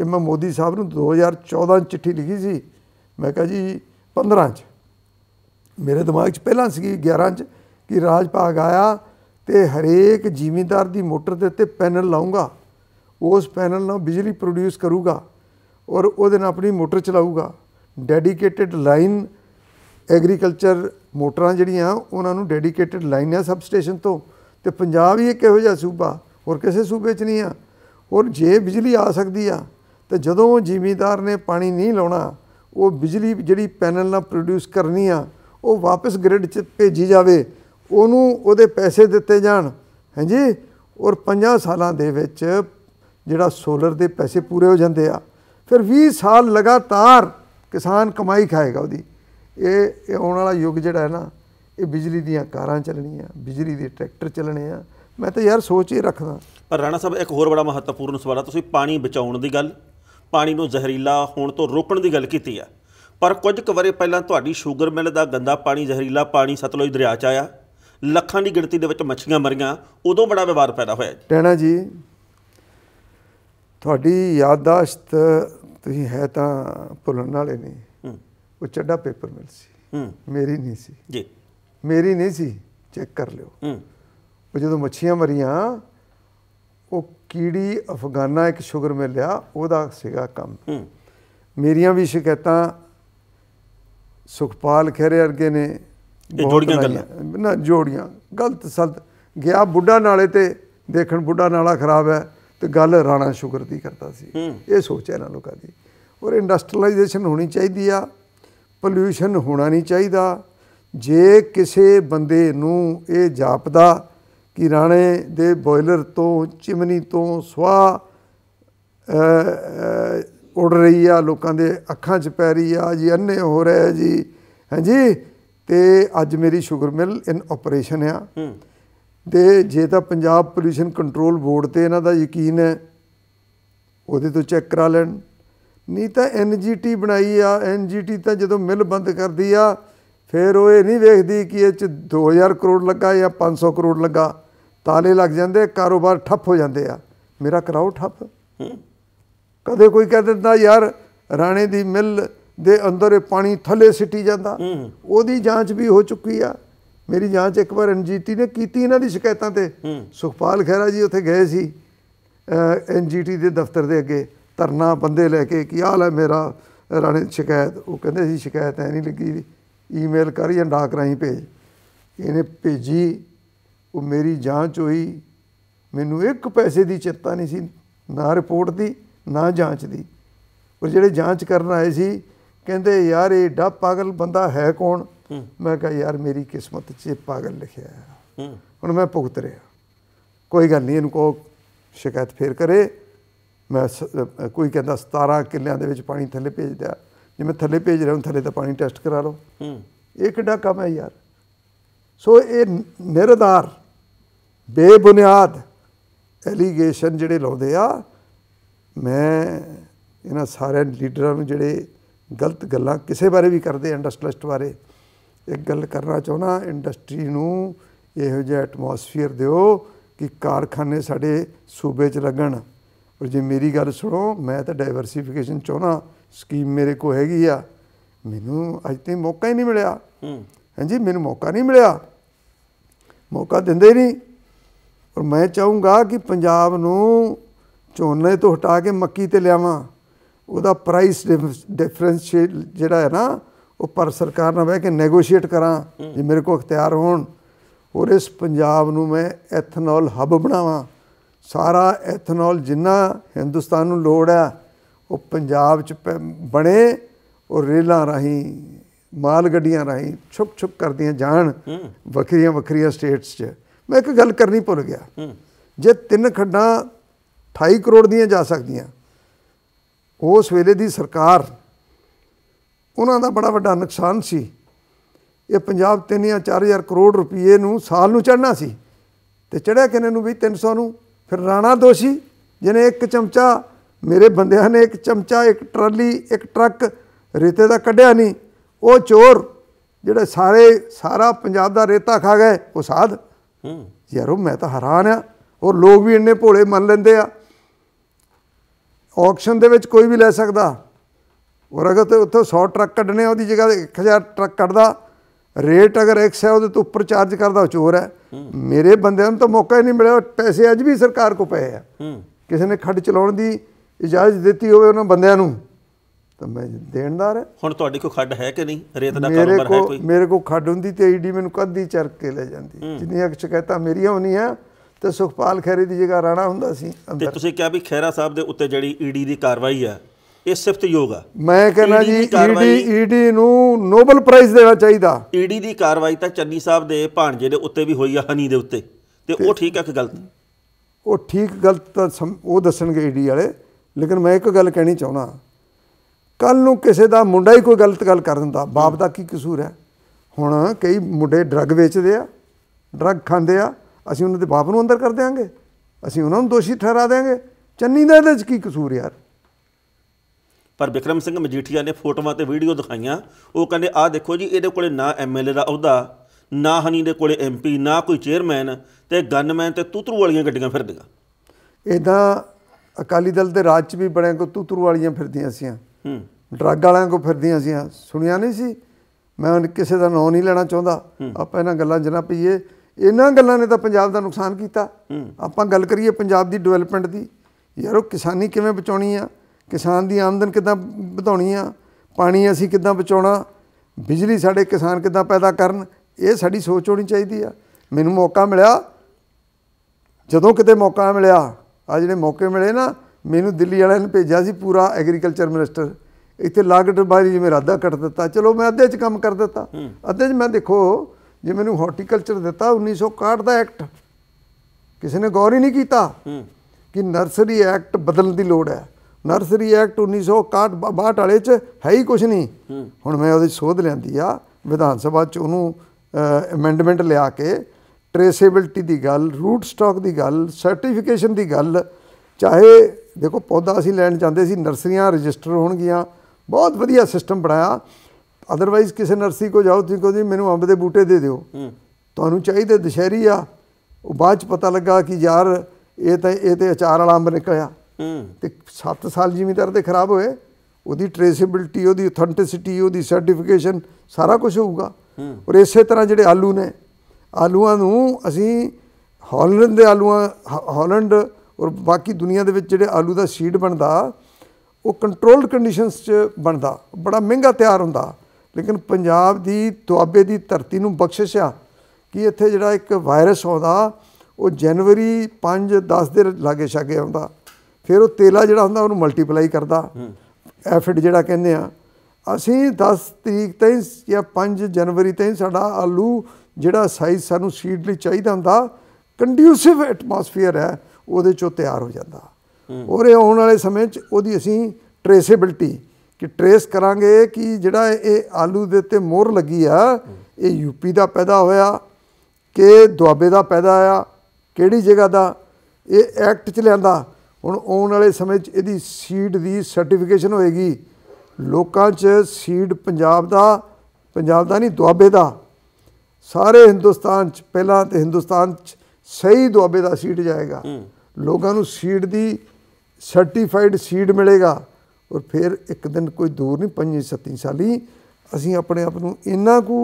[SPEAKER 2] ਇਹ ਮੈਂ ਮੋਦੀ ਸਾਹਿਬ ਨੂੰ 2014 ਚ ਚਿੱਠੀ ਲਿਖੀ ਸੀ ਮੈਂ ਕਿਹਾ ਜੀ 15 ਚ ਮੇਰੇ ਦਿਮਾਗ 'ਚ ਪਹਿਲਾਂ ਸੀ 11 ਚ ਕਿ ਰਾਜ ਭਾਗ ਆਇਆ ਤੇ ਹਰੇਕ ਜ਼ਿਮੀਂਦਾਰ ਦੀ ਮੋਟਰ ਦੇ ਉੱਤੇ ਪੈਨਲ ਲਾਉਂਗਾ ਉਸ ਪੈਨਲ ਨਾਲ ਬਿਜਲੀ ਪ੍ਰੋਡਿਊਸ ਕਰੂਗਾ ਔਰ ਉਹਦੇ ਨਾਲ ਆਪਣੀ ਮੋਟਰ ਚਲਾਊਗਾ ਡੈਡੀਕੇਟਿਡ ਲਾਈਨ ਐਗਰੀਕਲਚਰ ਮੋਟਰਾਂ ਜਿਹੜੀਆਂ ਉਹਨਾਂ ਨੂੰ ਡੈਡੀਕੇਟਿਡ ਲਾਈਨ ਹੈ ਸਬਸਟੇਸ਼ਨ ਤੋਂ ਤੇ ਪੰਜਾਬ ਹੀ ਇੱਕ ਇਹੋ ਜਿਹਾ ਸੂਬਾ ਹੋਰ ਕਿਸੇ ਸੂਬੇ 'ਚ ਨਹੀਂ ਆ ਔਰ ਜੇ ਬਿਜਲੀ ਆ ਸਕਦੀ ਆ ਤੇ ਜਦੋਂ ਜ਼ਿਮੀਦਾਰ ਨੇ ਪਾਣੀ ਨਹੀਂ ਲਾਉਣਾ ਉਹ ਬਿਜਲੀ ਜਿਹੜੀ ਪੈਨਲ ਨਾਲ ਪ੍ਰੋਡਿਊਸ ਕਰਨੀ ਆ ਉਹ ਵਾਪਸ ਗ੍ਰਿਡ 'ਚ ਭੇਜੀ ਜਾਵੇ ਉਹਨੂੰ ਉਹਦੇ ਪੈਸੇ ਦਿੱਤੇ ਜਾਣ ਹਾਂਜੀ ਔਰ 50 ਸਾਲਾਂ ਦੇ ਵਿੱਚ ਜਿਹੜਾ ਸੋਲਰ ਦੇ ਪੈਸੇ ਪੂਰੇ ਹੋ ਜਾਂਦੇ ਆ ਫਿਰ 20 ਸਾਲ ਲਗਾਤਾਰ ਕਿਸਾਨ ਕਮਾਈ ਖਾਏਗਾ ਉਹਦੀ ਇਹ ਆਉਣ ਵਾਲਾ ਯੁੱਗ ਜਿਹੜਾ ਹੈ ਨਾ ਇਹ ਬਿਜਲੀ ਦੀਆਂ ਕਾਰਾਂ ਚੱਲਣੀਆਂ ਬਿਜਲੀ ਦੇ ਟਰੈਕਟਰ ਚੱਲਣੇ ਆ ਮੈਂ ਤਾਂ ਯਾਰ ਸੋਚ ਹੀ ਰੱਖਦਾ
[SPEAKER 1] ਪਰ ਰਾਣਾ ਸਾਹਿਬ ਇੱਕ ਹੋਰ ਬੜਾ ਮਹੱਤਵਪੂਰਨ ਸਵਾਲ ਆ ਤੁਸੀਂ ਪਾਣੀ ਬਚਾਉਣ ਦੀ ਗੱਲ ਪਾਣੀ ਨੂੰ ਜ਼ਹਿਰੀਲਾ ਹੋਣ ਤੋਂ ਰੋਕਣ ਦੀ ਗੱਲ ਕੀਤੀ ਆ ਪਰ ਕੁਝ ਕੁ ਵਰੇ ਪਹਿਲਾਂ ਤੁਹਾਡੀ ਸ਼ੂਗਰ ਮਿਲ ਦਾ ਗੰਦਾ ਪਾਣੀ ਜ਼ਹਿਰੀਲਾ ਪਾਣੀ ਸਤਲੁਜ ਦਰਿਆ 'ਚ ਆਇਆ ਲੱਖਾਂ ਦੀ ਗਿਣਤੀ ਦੇ ਵਿੱਚ ਮੱਛੀਆਂ ਮਰੀਆਂ ਉਦੋਂ ਬੜਾ ਵਿਵਾਦ ਪੈਦਾ ਹੋਇਆ ਜੀ
[SPEAKER 2] ਟੈਣਾ ਜੀ ਤੁਹਾਡੀ ਯਾਦਦਾਸ਼ਤ ਤੁਸੀਂ ਹੈ ਤਾਂ ਭੁੱਲਣ ਵਾਲੇ ਨਹੀਂ ਉਹ ਚੱਡਾ ਪੇਪਰ ਮਿਲ ਸੀ ਮੇਰੀ ਨਹੀਂ ਸੀ ਜੀ ਮੇਰੀ ਨਹੀਂ ਸੀ ਚੈੱਕ ਕਰ ਲਿਓ
[SPEAKER 3] ਉਹ
[SPEAKER 2] ਜਦੋਂ ਮੱਛੀਆਂ ਮਰੀਆਂ ਉਹ ਕੀੜੀ ਅਫਗਾਨਾ ਇੱਕ ਸ਼ੂਗਰ ਮਿਲ ਲਿਆ ਉਹਦਾ ਸੀਗਾ ਕੰਮ ਮੇਰੀਆਂ ਵੀ ਸ਼ਿਕਾਇਤਾਂ ਸੁਖਪਾਲ ਖੇਰੇ ਅਰਗੇ ਨੇ
[SPEAKER 1] ਜੋੜੀਆਂ ਗੱਲਾਂ
[SPEAKER 2] ਨਾ ਜੋੜੀਆਂ ਗਲਤ ਸਲਤ ਗਿਆ ਬੁੱਢਾ ਨਾਲੇ ਤੇ ਦੇਖਣ ਬੁੱਢਾ ਨਾਲਾ ਖਰਾਬ ਹੈ ਤੇ ਗੱਲ ਰਾਣਾ ਸ਼ੂਗਰ ਦੀ ਕਰਦਾ ਸੀ ਇਹ ਸੋਚ ਹੈ ਇਹਨਾਂ ਲੋਕਾਂ ਦੀ ਔਰ ਇੰਡਸਟਰੀਅਲਾਈਜੇਸ਼ਨ ਹੋਣੀ ਚਾਹੀਦੀ ਆ ਪੋਲੂਸ਼ਨ ਹੋਣਾ ਨਹੀਂ ਚਾਹੀਦਾ ਜੇ ਕਿਸੇ ਬੰਦੇ ਨੂੰ ਇਹ ਜਾਪਦਾ ਕਿ ਰਾਣੇ ਦੇ ਬੋਇਲਰ ਤੋਂ ਚਿਮਨੀ ਤੋਂ ਸਵਾ ਉੜ ਰਹੀ ਆ ਲੋਕਾਂ ਦੇ ਅੱਖਾਂ 'ਚ ਪੈ ਰਹੀ ਆ ਜੀ ਅੰਨੇ ਹੋ ਰਿਹਾ ਜੀ ਹਾਂਜੀ ਤੇ ਅੱਜ ਮੇਰੀ ਸ਼ੂਗਰ ਮਿਲ ਇਨ ਆਪਰੇਸ਼ਨ ਆ ਤੇ ਜੇ ਤਾਂ ਪੰਜਾਬ ਪੋਲੂਸ਼ਨ ਕੰਟਰੋਲ ਬੋਰਡ ਤੇ ਇਹਨਾਂ ਦਾ ਯਕੀਨ ਹੈ ਉਹਦੇ ਤੋਂ ਚੈੱਕ ਕਰਾ ਲੈਣ ਨਹੀਂ ਤਾਂ ਐਨਜੀਟੀ ਬਣਾਈ ਆ ਐਨਜੀਟੀ ਤਾਂ ਜਦੋਂ ਮਿਲ ਬੰਦ ਕਰਦੀ ਆ ਫਿਰ ਉਹ ਇਹ ਨਹੀਂ ਵੇਖਦੀ ਕਿ ਇਹ ਚ 2000 ਕਰੋੜ ਲੱਗਾ ਜਾਂ 500 ਕਰੋੜ ਲੱਗਾ ਤਾਲੇ ਲੱਗ ਜਾਂਦੇ ਕਾਰੋਬਾਰ ਠੱਪ ਹੋ ਜਾਂਦੇ ਆ ਮੇਰਾ ਕਰਾਓ ਠੱਪ ਕਦੇ ਕੋਈ ਕਹਿ ਦਿੰਦਾ ਯਾਰ ਰਾਣੇ ਦੀ ਮਿਲ ਦੇ ਅੰਦਰ ਇਹ ਪਾਣੀ ਥੱਲੇ ਸਿੱਟੀ ਜਾਂਦਾ ਉਹਦੀ ਜਾਂਚ ਵੀ ਹੋ ਚੁੱਕੀ ਆ ਮੇਰੀ ਜਾਂਚ ਇੱਕ ਵਾਰ ਐਨਜੀਟੀ ਨੇ ਕੀਤੀ ਇਹਨਾਂ ਦੀ ਸ਼ਿਕਾਇਤਾਂ ਤੇ ਸੁਖਪਾਲ ਖਹਿਰਾ ਜੀ ਉੱਥੇ ਗਏ ਸੀ ਐਨਜੀਟੀ ਦੇ ਦਫ਼ਤਰ ਦੇ ਅੱਗੇ ਧਰਨਾ ਬੰਦੇ ਲੈ ਕੇ ਕੀ ਹਾਲ ਹੈ ਮੇਰਾ ਰਾਣੇ ਸ਼ਿਕਾਇਤ ਉਹ ਕਹਿੰਦੇ ਸੀ ਸ਼ਿਕਾਇਤ ਐ ਨਹੀਂ ਲੱਗੀ ਈਮੇਲ ਕਰ ਜਾਂ ਡਾਕ ਰਾਹੀਂ ਭੇਜ ਇਹਨੇ ਭੇਜੀ ਉਹ ਮੇਰੀ ਜਾਂਚ ਹੋਈ ਮੈਨੂੰ ਇੱਕ ਪੈਸੇ ਦੀ ਚਿੰਤਾ ਨਹੀਂ ਸੀ ਨਾ ਰਿਪੋਰਟ ਦੀ ਨਾ ਜਾਂਚ ਦੀ ਪਰ ਜਿਹੜੇ ਜਾਂਚ ਕਰਨ ਆਏ ਸੀ ਕਹਿੰਦੇ ਯਾਰ ਇਹ ਡਾ ਪਾਗਲ ਬੰਦਾ ਹੈ ਕੌਣ ਮੈਂ ਕਿਹਾ ਯਾਰ ਮੇਰੀ ਕਿਸਮਤ 'ਚ ਪਾਗਲ ਲਿਖਿਆ
[SPEAKER 3] ਹੈ
[SPEAKER 2] ਹੁਣ ਮੈਂ ਭੁਗਤ ਰਿਹਾ ਕੋਈ ਗੱਲ ਨਹੀਂ ਇਹਨੂੰ ਕੋ ਸ਼ਿਕਾਇਤ ਫੇਰ ਕਰੇ ਮੈਂ ਕੋਈ ਕਹਿੰਦਾ 17 ਕਿੱਲਿਆਂ ਦੇ ਵਿੱਚ ਪਾਣੀ ਥੱਲੇ ਭੇਜ ਦਿਆ ਮੈਂ ਥੱਲੇ ਭੇਜ ਰਿਹਾ ਹਾਂ ਥੱਲੇ ਤਾਂ ਪਾਣੀ ਟੈਸਟ ਕਰਾ ਲਓ ਹੂੰ ਇਹ ਕਿੱਡਾ ਕੰਮ ਹੈ ਯਾਰ ਸੋ ਇਹ ਨਿਰਧਾਰ ਬੇਬੁਨਿਆਦ ਐਲੀਗੇਸ਼ਨ ਜਿਹੜੇ ਲਾਉਂਦੇ ਆ ਮੈਂ ਇਹਨਾਂ ਸਾਰੇ ਲੀਡਰਾਂ ਨੂੰ ਜਿਹੜੇ ਗਲਤ ਗੱਲਾਂ ਕਿਸੇ ਬਾਰੇ ਵੀ ਕਰਦੇ ਇੰਡਸਟਰੀਸਟ ਬਾਰੇ ਇੱਕ ਗੱਲ ਕਰਨਾ ਚਾਹਣਾ ਇੰਡਸਟਰੀ ਨੂੰ ਇਹੋ ਜਿਹਾ ਐਟਮੋਸਫੀਅਰ ਦਿਓ ਕਿ ਕਾਰਖਾਨੇ ਸਾਡੇ ਸੂਬੇ 'ਚ ਲੱਗਣ ਔਰ ਜੇ ਮੇਰੀ ਗੱਲ ਸੁਣੋ ਮੈਂ ਤਾਂ ਡਾਈਵਰਸਿਫਿਕੇਸ਼ਨ ਚਾਹਣਾ ਸਕੀਮ ਮੇਰੇ ਕੋ ਹੈਗੀ ਆ ਮੈਨੂੰ ਅਜ ਤੱਕ ਮੌਕਾ ਹੀ ਨਹੀਂ ਮਿਲਿਆ
[SPEAKER 3] ਹਾਂਜੀ
[SPEAKER 2] ਮੈਨੂੰ ਮੌਕਾ ਨਹੀਂ ਮਿਲਿਆ ਮੌਕਾ ਦਿੰਦੇ ਨਹੀਂ ਔਰ ਮੈਂ ਚਾਹੂੰਗਾ ਕਿ ਪੰਜਾਬ ਨੂੰ ਝੋਨੇ ਤੋਂ ਹਟਾ ਕੇ ਮੱਕੀ ਤੇ ਲਿਆਵਾਂ ਉਹਦਾ ਪ੍ਰਾਈਸ ਡਿਫਰੈਂਸ ਜਿਹੜਾ ਹੈ ਨਾ ਉਹ ਪਰ ਸਰਕਾਰ ਨਾਲ ਬਹਿ ਕੇ ਨੈਗੋਸ਼ੀਏਟ ਕਰਾਂ ਜੇ ਮੇਰੇ ਕੋਲ ਇਖਤਿਆਰ ਹੋਣ ਔਰ ਇਸ ਪੰਜਾਬ ਨੂੰ ਮੈਂ ਐਥਨੋਲ ਹੱਬ ਬਣਾਵਾਂ ਸਾਰਾ ਐਥਨੋਲ ਜਿੰਨਾ ਹਿੰਦੁਸਤਾਨ ਨੂੰ ਲੋੜ ਆ ਉਹ ਪੰਜਾਬ ਚ ਬਣੇ ਉਹ ਰੇਲਾਂ ਰਾਹੀਂ ਮਾਲ ਗੱਡੀਆਂ ਰਾਹੀਂ ਛੁਕ ਛੁਕ ਕਰਦੀਆਂ ਜਾਣ ਵੱਖਰੀਆਂ ਵੱਖਰੀਆਂ ਸਟੇਟਸ 'ਚ ਮੈਂ ਇੱਕ ਗੱਲ ਕਰਨੀ ਭੁੱਲ ਗਿਆ ਜੇ ਤਿੰਨ ਖੱਡਾਂ 28 ਕਰੋੜ ਦੀਆਂ ਜਾ ਸਕਦੀਆਂ ਉਸ ਵੇਲੇ ਦੀ ਸਰਕਾਰ ਉਹਨਾਂ ਦਾ ਬੜਾ ਵੱਡਾ ਨੁਕਸਾਨ ਸੀ ਇਹ ਪੰਜਾਬ 3 ਜਾਂ 4000 ਕਰੋੜ ਰੁਪਏ ਨੂੰ ਸਾਲ ਨੂੰ ਚੜਨਾ ਸੀ ਤੇ ਚੜਿਆ ਕਿੰਨੇ ਨੂੰ ਵੀ 300 ਨੂੰ ਫਿਰ ਰਾਣਾ ਦੋਸ਼ੀ ਜਿਹਨੇ ਇੱਕ ਚਮਚਾ ਮੇਰੇ ਬੰਦਿਆਂ ਨੇ ਇੱਕ ਚਮਚਾ ਇੱਕ ਟਰਾਲੀ ਇੱਕ ਟਰੱਕ ਰੇਤੇ ਦਾ ਕੱਢਿਆ ਨਹੀਂ ਉਹ ਚੋਰ ਜਿਹੜੇ ਸਾਰੇ ਸਾਰਾ ਪੰਜਾਬ ਦਾ ਰੇਤਾ ਖਾ ਗਏ ਉਹ ਸਾਧ ਹੂੰ ਯਾਰੋ ਮੈਂ ਤਾਂ ਹੈਰਾਨ ਆ ਔਰ ਲੋਕ ਵੀ ਇੰਨੇ ਭੋਲੇ ਮੰਨ ਲੈਂਦੇ ਆ ਆਕਸ਼ਨ ਦੇ ਵਿੱਚ ਕੋਈ ਵੀ ਲੈ ਸਕਦਾ ਔਰ ਅਗਰ ਤੇ ਉੱਥੇ 100 ਟਰੱਕ ਕੱਢਨੇ ਉਹਦੀ ਜਗ੍ਹਾ 1000 ਟਰੱਕ ਕੱਢਦਾ ਰੇਟ ਅਗਰ 100 ਹੈ ਉਹਦੇ ਤੋਂ ਉੱਪਰ ਚਾਰਜ ਕਰਦਾ ਉਹ ਚੋਰ ਹੈ
[SPEAKER 3] ਮੇਰੇ
[SPEAKER 2] ਬੰਦਿਆਂ ਨੂੰ ਤਾਂ ਮੌਕਾ ਹੀ ਨਹੀਂ ਮਿਲਿਆ ਪੈਸੇ ਅੱਜ ਵੀ ਸਰਕਾਰ ਕੋ ਪਏ ਆ ਕਿਸੇ ਨੇ ਖੱਡ ਚਲਾਉਣ ਦੀ ਇਜਾਜ਼ਤ ਦਿੱਤੀ ਹੋਵੇ ਉਹਨਾਂ ਬੰਦਿਆਂ ਨੂੰ
[SPEAKER 1] ਤਾਂ ਮੈਂ ਦੇਣਦਾਰ ਹਾਂ ਹੁਣ ਤੁਹਾਡੇ ਕੋਲ ਖੱਡ ਹੈ ਕਿ ਨਹੀਂ ਰੇਤ ਦਾ ਕਾਰੋਬਾਰ ਹੈ ਕੋਈ
[SPEAKER 2] ਮੇਰੇ ਕੋਲ ਖੱਡ ਹੁੰਦੀ ਤੇ ਈਡੀ ਮੈਨੂੰ ਕੱਦੀ ਚਰ ਕੇ ਲੈ ਜਾਂਦੀ ਜਿੰਨੀਆਂ ਸ਼ਿਕਾਇਤਾਂ ਮੇਰੀਆਂ ਹੋਣੀਆਂ ਤੇ ਸੁਖਪਾਲ ਖੈਰੀ ਦੀ ਜਗ੍ਹਾ ਰਾਣਾ ਹੁੰਦਾ ਸੀ
[SPEAKER 1] ਅੰਦਰ ਤੇ ਤੁਸੀਂ ਕਿਹਾ ਵੀ ਖੈਰਾ ਸਾਹਿਬ ਦੇ ਉੱਤੇ ਜਿਹੜੀ ਈਡੀ ਦੀ ਕਾਰਵਾਈ ਆ ਇਹ ਸਿਫਤ ਯੋਗ ਆ ਮੈਂ ਕਹਿੰਦਾ ਜੀ ਈਡੀ
[SPEAKER 2] ਈਡੀ ਨੂੰ ਨੋਬਲ ਪ੍ਰਾਈਜ਼ ਦੇਣਾ ਚਾਹੀਦਾ
[SPEAKER 1] ਈਡੀ ਦੀ ਕਾਰਵਾਈ ਤਾਂ ਚੰਨੀ ਸਾਹਿਬ ਦੇ ਭਾਣਜੇ ਦੇ ਉੱਤੇ ਵੀ ਹੋਈ ਆ ਹਨੀ ਦੇ ਉੱਤੇ ਤੇ ਉਹ ਠੀਕ ਆ ਕਿ ਗਲਤ
[SPEAKER 2] ਉਹ ਠੀਕ ਗਲਤ ਤਾਂ ਉਹ ਦੱਸਣਗੇ ਈਡੀ ਵਾਲੇ ਲੇਕਿਨ ਮੈਂ ਇੱਕ ਗੱਲ ਕਹਿਣੀ ਚਾਹੁੰਦਾ ਕੱਲ ਨੂੰ ਕਿਸੇ ਦਾ ਮੁੰਡਾ ਹੀ ਕੋਈ ਗਲਤ ਗੱਲ ਕਰ ਦਿੰਦਾ ਬਾਪ ਦਾ ਕੀ ਕਸੂਰ ਹੈ ਹੁਣ ਕਈ ਮੁੰਡੇ ਡਰੱਗ ਵੇਚਦੇ ਆ ਡਰੱਗ ਖਾਂਦੇ ਆ ਅਸੀਂ ਉਹਨਾਂ ਦੇ ਬਾਪ ਨੂੰ ਅੰਦਰ ਕਰ ਦੇਾਂਗੇ ਅਸੀਂ ਉਹਨਾਂ ਨੂੰ ਦੋਸ਼ੀ ਠਹਿਰਾ ਦੇਾਂਗੇ ਚੰਨੀ ਦਾ ਇਹਦੇ ਵਿੱਚ ਕੀ ਕਸੂਰ ਯਾਰ
[SPEAKER 1] ਪਰ ਵਿਕਰਮ ਸਿੰਘ ਮਜੀਠੀਆ ਨੇ ਫੋਟੋਆਂ ਤੇ ਵੀਡੀਓ ਦਿਖਾਈਆਂ ਉਹ ਕਹਿੰਦੇ ਆਹ ਦੇਖੋ ਜੀ ਇਹਦੇ ਕੋਲੇ ਨਾ ਐਮਐਲਏ ਦਾ ਅਹੁਦਾ ਨਾ ਹਨੀ ਦੇ ਕੋਲੇ ਐਮਪੀ ਨਾ ਕੋਈ ਚੇਅਰਮੈਨ ਤੇ ਗਨਮੈਨ ਤੇ ਤੂਤਰੂ ਵਾਲੀਆਂ ਗੱਡੀਆਂ ਫਿਰਦੀਆਂ
[SPEAKER 2] ਇਦਾਂ ਅਕਾਲੀ ਦਲ ਦੇ ਰਾਜ 'ਚ ਵੀ ਬੜੇ ਕੋ ਤੂਤਰੂ ਵਾਲੀਆਂ ਫਿਰਦੀਆਂ ਸੀਆਂ ਹੂੰ ਡਰੱਗ ਵਾਲਿਆਂ ਕੋ ਫਿਰਦੀਆਂ ਸੀਆਂ ਸੁਣਿਆ ਨਹੀਂ ਸੀ ਮੈਂ ਕਿਸੇ ਦਾ ਨਾਂ ਨਹੀਂ ਲੈਣਾ ਚਾਹੁੰਦਾ ਆਪਾਂ ਇਹਨਾਂ ਗੱਲਾਂ ਜਨਾ ਪਈਏ ਇਹਨਾਂ ਗੱਲਾਂ ਨੇ ਤਾਂ ਪੰਜਾਬ ਦਾ ਨੁਕਸਾਨ ਕੀਤਾ ਆਪਾਂ ਗੱਲ ਕਰੀਏ ਪੰਜਾਬ ਦੀ ਡਿਵੈਲਪਮੈਂਟ ਦੀ ਯਾਰ ਉਹ ਕਿਸਾਨੀ ਕਿਵੇਂ ਬਚਾਉਣੀ ਆ ਕਿਸਾਨ ਦੀ ਆਮਦਨ ਕਿਦਾਂ ਵਧਾਉਣੀ ਆ ਪਾਣੀ ਅਸੀਂ ਕਿਦਾਂ ਬਚਾਉਣਾ ਬਿਜਲੀ ਸਾਡੇ ਕਿਸਾਨ ਕਿਦਾਂ ਪੈਦਾ ਕਰਨ ਇਹ ਸਾਡੀ ਸੋਚ ਹੋਣੀ ਚਾਹੀਦੀ ਆ ਮੈਨੂੰ ਮੌਕਾ ਮਿਲਿਆ ਜਦੋਂ ਕਿਤੇ ਮੌਕਾ ਮਿਲਿਆ ਆ ਜਿਹੜੇ ਮੌਕੇ ਮਿਲੇ ਨਾ ਮੈਨੂੰ ਦਿੱਲੀ ਵਾਲਿਆਂ ਨੇ ਭੇਜਿਆ ਸੀ ਪੂਰਾ ਐਗਰੀਕਲਚਰ ਮਿਨਿਸਟਰ ਇੱਥੇ ਲਾਗਟ ਬਾਰੀ ਜਿਵੇਂ ਰਾਦਾ ਕੱਟ ਦਿੱਤਾ ਚਲੋ ਮੈਂ ਅੱਧੇ 'ਚ ਕੰਮ ਕਰ ਦਿੱਤਾ ਅੱਧੇ 'ਚ ਮੈਂ ਦੇਖੋ ਜੇ ਮੈਨੂੰ ਹਾਰਟੀਕਲਚਰ ਦਿੱਤਾ 1961 ਦਾ ਐਕਟ ਕਿਸੇ ਨੇ ਗੌਰ ਹੀ ਨਹੀਂ ਕੀਤਾ ਕਿ ਨਰਸਰੀ ਐਕਟ ਬਦਲਣ ਦੀ ਲੋੜ ਹੈ ਨਰਸਰੀ ਐਕਟ 1961 ਵਾਲੇ 'ਚ ਹੈ ਹੀ ਕੁਝ ਨਹੀਂ ਹੁਣ ਮੈਂ ਉਹਦੀ ਸੋਧ ਲੈਂਦੀ ਆ ਵਿਧਾਨ ਸਭਾ 'ਚ ਉਹਨੂੰ ਅਮੈਂਡਮੈਂਟ ਲਿਆ ਕੇ ਟ੍ਰੇਸੇਬਿਲਟੀ ਦੀ ਗੱਲ ਰੂਟ ਸਟਾਕ ਦੀ ਗੱਲ ਸਰਟੀਫਿਕੇਸ਼ਨ ਦੀ ਗੱਲ ਚਾਹੇ ਦੇਖੋ ਪੌਦਾ ਅਸੀਂ ਲੈਣ ਜਾਂਦੇ ਸੀ ਨਰਸਰੀਆਂ ਰਜਿਸਟਰ ਹੋਣਗੀਆਂ ਬਹੁਤ ਵਧੀਆ ਸਿਸਟਮ ਬਣਾਇਆ ਅਦਰਵਾਈਜ਼ ਕਿਸੇ ਨਰਸਰੀ ਕੋ ਜਾਓ ਤੁਸੀਂ ਕਹਿੰਦੇ ਜੀ ਮੈਨੂੰ ਅੰਬ ਦੇ ਬੂਟੇ ਦੇ ਦਿਓ ਤੁਹਾਨੂੰ ਚਾਹੀਦੇ ਦੁਸ਼ਹਿਰੀ ਆ ਉਹ ਬਾਅਦ ਚ ਪਤਾ ਲੱਗਾ ਕਿ ਯਾਰ ਇਹ ਤਾਂ ਇਹ ਤੇ ਅਚਾਰ ਵਾਲਾ ਅੰਬ ਨਿਕਲਿਆ ਤੇ 7 ਸਾਲ ਜ਼ਿਮੀਦਾਰ ਦੇ ਖਰਾਬ ਹੋਏ ਉਹਦੀ ਟ੍ਰੇਸੇਬਿਲਟੀ ਉਹਦੀ ਅਥੈਂਟਿਸਿਟੀ ਉਹਦੀ ਸਰਟੀਫਿਕੇਸ਼ਨ ਸਾਰਾ ਕੁਝ ਹੋਊਗਾ ਔਰ ਇਸੇ ਤਰ੍ਹਾਂ ਜਿਹੜੇ ਆਲੂ ਨੇ ਆਲੂਆਂ ਨੂੰ ਅਸੀਂ ਹਾਲੈਂਡ ਦੇ ਆਲੂਆਂ ਹਾਲੈਂਡ ਔਰ ਬਾਕੀ ਦੁਨੀਆ ਦੇ ਵਿੱਚ ਜਿਹੜੇ ਆਲੂ ਦਾ ਸੀਡ ਬਣਦਾ ਉਹ ਕੰਟਰੋਲਡ ਕੰਡੀਸ਼ਨਸ 'ਚ ਬਣਦਾ ਬੜਾ ਮਹਿੰਗਾ ਤਿਆਰ ਹੁੰਦਾ ਲੇਕਿਨ ਪੰਜਾਬ ਦੀ ਦੁਆਬੇ ਦੀ ਧਰਤੀ ਨੂੰ ਬਖਸ਼ਿਸ਼ ਆ ਕਿ ਇੱਥੇ ਜਿਹੜਾ ਇੱਕ ਵਾਇਰਸ ਆਉਂਦਾ ਉਹ ਜਨਵਰੀ 5 10 ਦੇ ਲਾਗੇ ਛਾਗੇ ਆਉਂਦਾ ਫਿਰ ਉਹ ਤੇਲਾ ਜਿਹੜਾ ਹੁੰਦਾ ਉਹਨੂੰ ਮਲਟੀਪਲਾਈ ਕਰਦਾ ਐਫਿਡ ਜਿਹੜਾ ਕਹਿੰਦੇ ਆ ਅਸੀਂ 10 ਤਰੀਕ ਤਾਈਂ ਜਾਂ 5 ਜਨਵਰੀ ਤਾਈਂ ਸਾਡਾ ਆਲੂ ਜਿਹੜਾ ਸਾਈਜ਼ ਸਾਨੂੰ ਸੀਡ ਲਈ ਚਾਹੀਦਾ ਹੁੰਦਾ ਕੰਡਿਊਸਿਵ ਐਟਮੋਸਫੀਅਰ ਹੈ ਉਹਦੇ ਚੋਂ ਤਿਆਰ ਹੋ ਜਾਂਦਾ ਔਰ ਇਹ ਆਉਣ ਵਾਲੇ ਸਮੇਂ 'ਚ ਉਹਦੀ ਅਸੀਂ ਟ੍ਰੇਸੇਬਿਲਟੀ ਕਿ ਟ੍ਰੇਸ ਕਰਾਂਗੇ ਕਿ ਜਿਹੜਾ ਇਹ ਆਲੂ ਦੇ ਉੱਤੇ ਮੋਹਰ ਲੱਗੀ ਆ ਇਹ ਯੂਪੀ ਦਾ ਪੈਦਾ ਹੋਇਆ ਕਿ ਦੁਆਬੇ ਦਾ ਪੈਦਾ ਆ ਕਿਹੜੀ ਜਗ੍ਹਾ ਦਾ ਇਹ ਐਕਟ 'ਚ ਲਿਆਂਦਾ ਹੁਣ ਆਉਣ ਵਾਲੇ ਸਮੇਂ 'ਚ ਇਹਦੀ ਸੀਡ ਦੀ ਸਰਟੀਫਿਕੇਸ਼ਨ ਹੋਏਗੀ ਲੋਕਾਂ 'ਚ ਸੀਡ ਪੰਜਾਬ ਦਾ ਪੰਜਾਬ ਦਾ ਨਹੀਂ ਦੁਆਬੇ ਦਾ ਸਾਰੇ ਹਿੰਦੁਸਤਾਨ 'ਚ ਪਹਿਲਾਂ ਤੇ ਹਿੰਦੁਸਤਾਨ 'ਚ ਸਹੀ ਦੁਆਬੇ ਦਾ ਸੀਡ ਜਾਏਗਾ ਲੋਕਾਂ ਨੂੰ ਸੀਡ ਦੀ ਸਰਟੀਫਾਈਡ ਸੀਡ ਮਿਲੇਗਾ ਔਰ ਫਿਰ ਇੱਕ ਦਿਨ ਕੋਈ ਦੂਰ ਨਹੀਂ 5 7 ਸਾਲੀ ਅਸੀਂ ਆਪਣੇ ਆਪ ਨੂੰ ਇੰਨਾ ਕੁ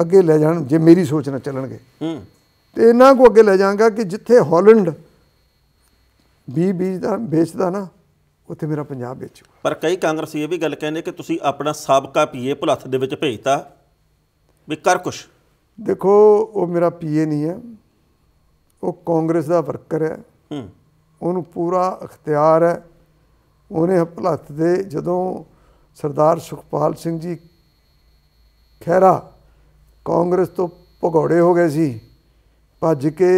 [SPEAKER 2] ਅੱਗੇ ਲੈ ਜਾਣ ਜੇ ਮੇਰੀ ਸੋਚ ਨਾਲ ਚੱਲਣਗੇ ਤੇ ਇੰਨਾ ਕੁ ਅੱਗੇ ਲੈ ਜਾਵਾਂਗਾ ਕਿ ਜਿੱਥੇ ਹਾਲੈਂਡ ਬੀ ਬੀਜਦਾ ਵੇਚਦਾ ਨਾ ਉੱਥੇ ਮੇਰਾ ਪੰਜਾਬ ਵੇਚੂ
[SPEAKER 1] ਪਰ ਕਈ ਕਾਂਗਰਸੀ ਇਹ ਵੀ ਗੱਲ ਕਹਿੰਦੇ ਕਿ ਤੁਸੀਂ ਆਪਣਾ ਸਾਬਕਾ ਪੀਏ ਭੁਲੱਥ ਦੇ ਵਿੱਚ ਭੇਜਤਾ ਵੀ ਕਰ ਕੁਛ
[SPEAKER 2] ਦੇਖੋ ਉਹ ਮੇਰਾ ਪੀਏ ਨਹੀਂ ਹੈ ਉਹ ਕਾਂਗਰਸ ਦਾ ਵਰਕਰ ਹੈ ਹੂੰ ਉਹਨੂੰ ਪੂਰਾ ਅਖਤਿਆਰ ਹੈ ਉਹਨੇ ਭੁਲੱਥ ਦੇ ਜਦੋਂ ਸਰਦਾਰ ਸੁਖਪਾਲ ਸਿੰਘ ਜੀ ਖੈਰਾ ਕਾਂਗਰਸ ਤੋਂ ਭਗੌੜੇ ਹੋ ਗਏ ਸੀ ਭੱਜ ਕੇ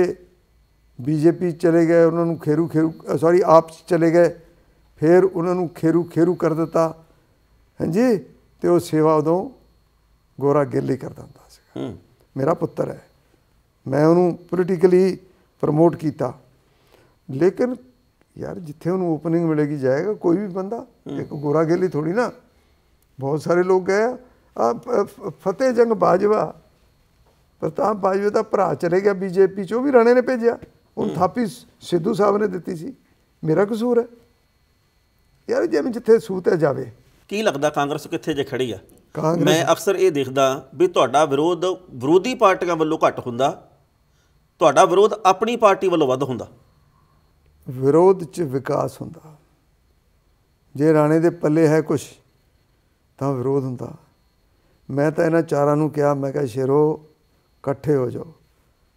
[SPEAKER 2] ਬੀਜੇਪੀ ਚਲੇ ਗਏ ਉਹਨਾਂ ਨੂੰ ਖੇਰੂ ਖੇਰੂ ਸੌਰੀ ਆਪ ਚਲੇ ਗਏ ਫਿਰ ਉਹਨਾਂ ਨੂੰ ਖੇਰੂ ਖੇਰੂ ਕਰ ਦਿੱਤਾ ਹਾਂਜੀ ਤੇ ਉਹ ਸੇਵਾ ਉਦੋਂ ਗੋਰਾ ਗੇਲੀ ਕਰ ਕਰਦਾ ਹੁੰਦਾ ਸੀ ਮੇਰਾ ਪੁੱਤਰ ਹੈ ਮੈਂ ਉਹਨੂੰ ਪੋਲੀਟੀਕਲੀ ਪ੍ਰਮੋਟ ਕੀਤਾ ਲੇਕਿਨ ਯਾਰ ਜਿੱਥੇ ਉਹਨੂੰ ਓਪਨਿੰਗ ਮਿਲੇਗੀ ਜਾਏਗਾ ਕੋਈ ਵੀ ਬੰਦਾ ਇੱਕ ਗੋਰਾ ਗੇਲੀ ਥੋੜੀ ਨਾ ਬਹੁਤ ਸਾਰੇ ਲੋਕ ਗਏ ਆ ਫਤਿਹ ਜੰਗ ਬਾਜਵਾ ਪ੍ਰਤਾਪ ਬਾਜਵਾ ਦਾ ਭਰਾ ਚਲੇ ਗਿਆ ਬੀਜੇਪੀ ਚ ਉਹ ਵੀ ਰਾਣੇ ਨੇ ਭੇਜਿਆ ਉਹ ਥਾਪੀ ਸਿੱਧੂ ਸਾਹਿਬ ਨੇ ਦਿੱਤੀ ਸੀ ਮੇਰਾ ਕਸੂਰ ਹੈ ਯਾਰ ਜੇ ਮੈਂ ਜਿੱਥੇ ਸੂਤ ਜਾਵੇ
[SPEAKER 1] ਕੀ ਲੱਗਦਾ ਕਾਂਗਰਸ ਕਿੱਥੇ ਜੇ ਖੜੀ ਆ ਮੈਂ ਅਕਸਰ ਇਹ ਦੇਖਦਾ ਵੀ ਤੁਹਾਡਾ ਵਿਰੋਧ ਵਿਰੋਧੀ ਪਾਰਟੀਆਂ ਵੱਲੋਂ ਘੱਟ ਹੁੰਦਾ ਤੁਹਾਡਾ ਵਿਰੋਧ ਆਪਣੀ ਪਾਰਟੀ ਵੱਲੋਂ ਵੱਧ ਹੁੰਦਾ
[SPEAKER 2] ਵਿਰੋਧ 'ਚ ਵਿਕਾਸ ਹੁੰਦਾ ਜੇ ਰਾਣੇ ਦੇ ਪੱਲੇ ਹੈ ਕੁਝ ਤਾਂ ਵਿਰੋਧ ਹੁੰਦਾ ਮੈਂ ਤਾਂ ਇਹਨਾਂ ਚਾਰਾਂ ਨੂੰ ਕਿਹਾ ਮੈਂ ਕਿਹਾ ਸ਼ੇਰੋ ਇਕੱਠੇ ਹੋ ਜਾਓ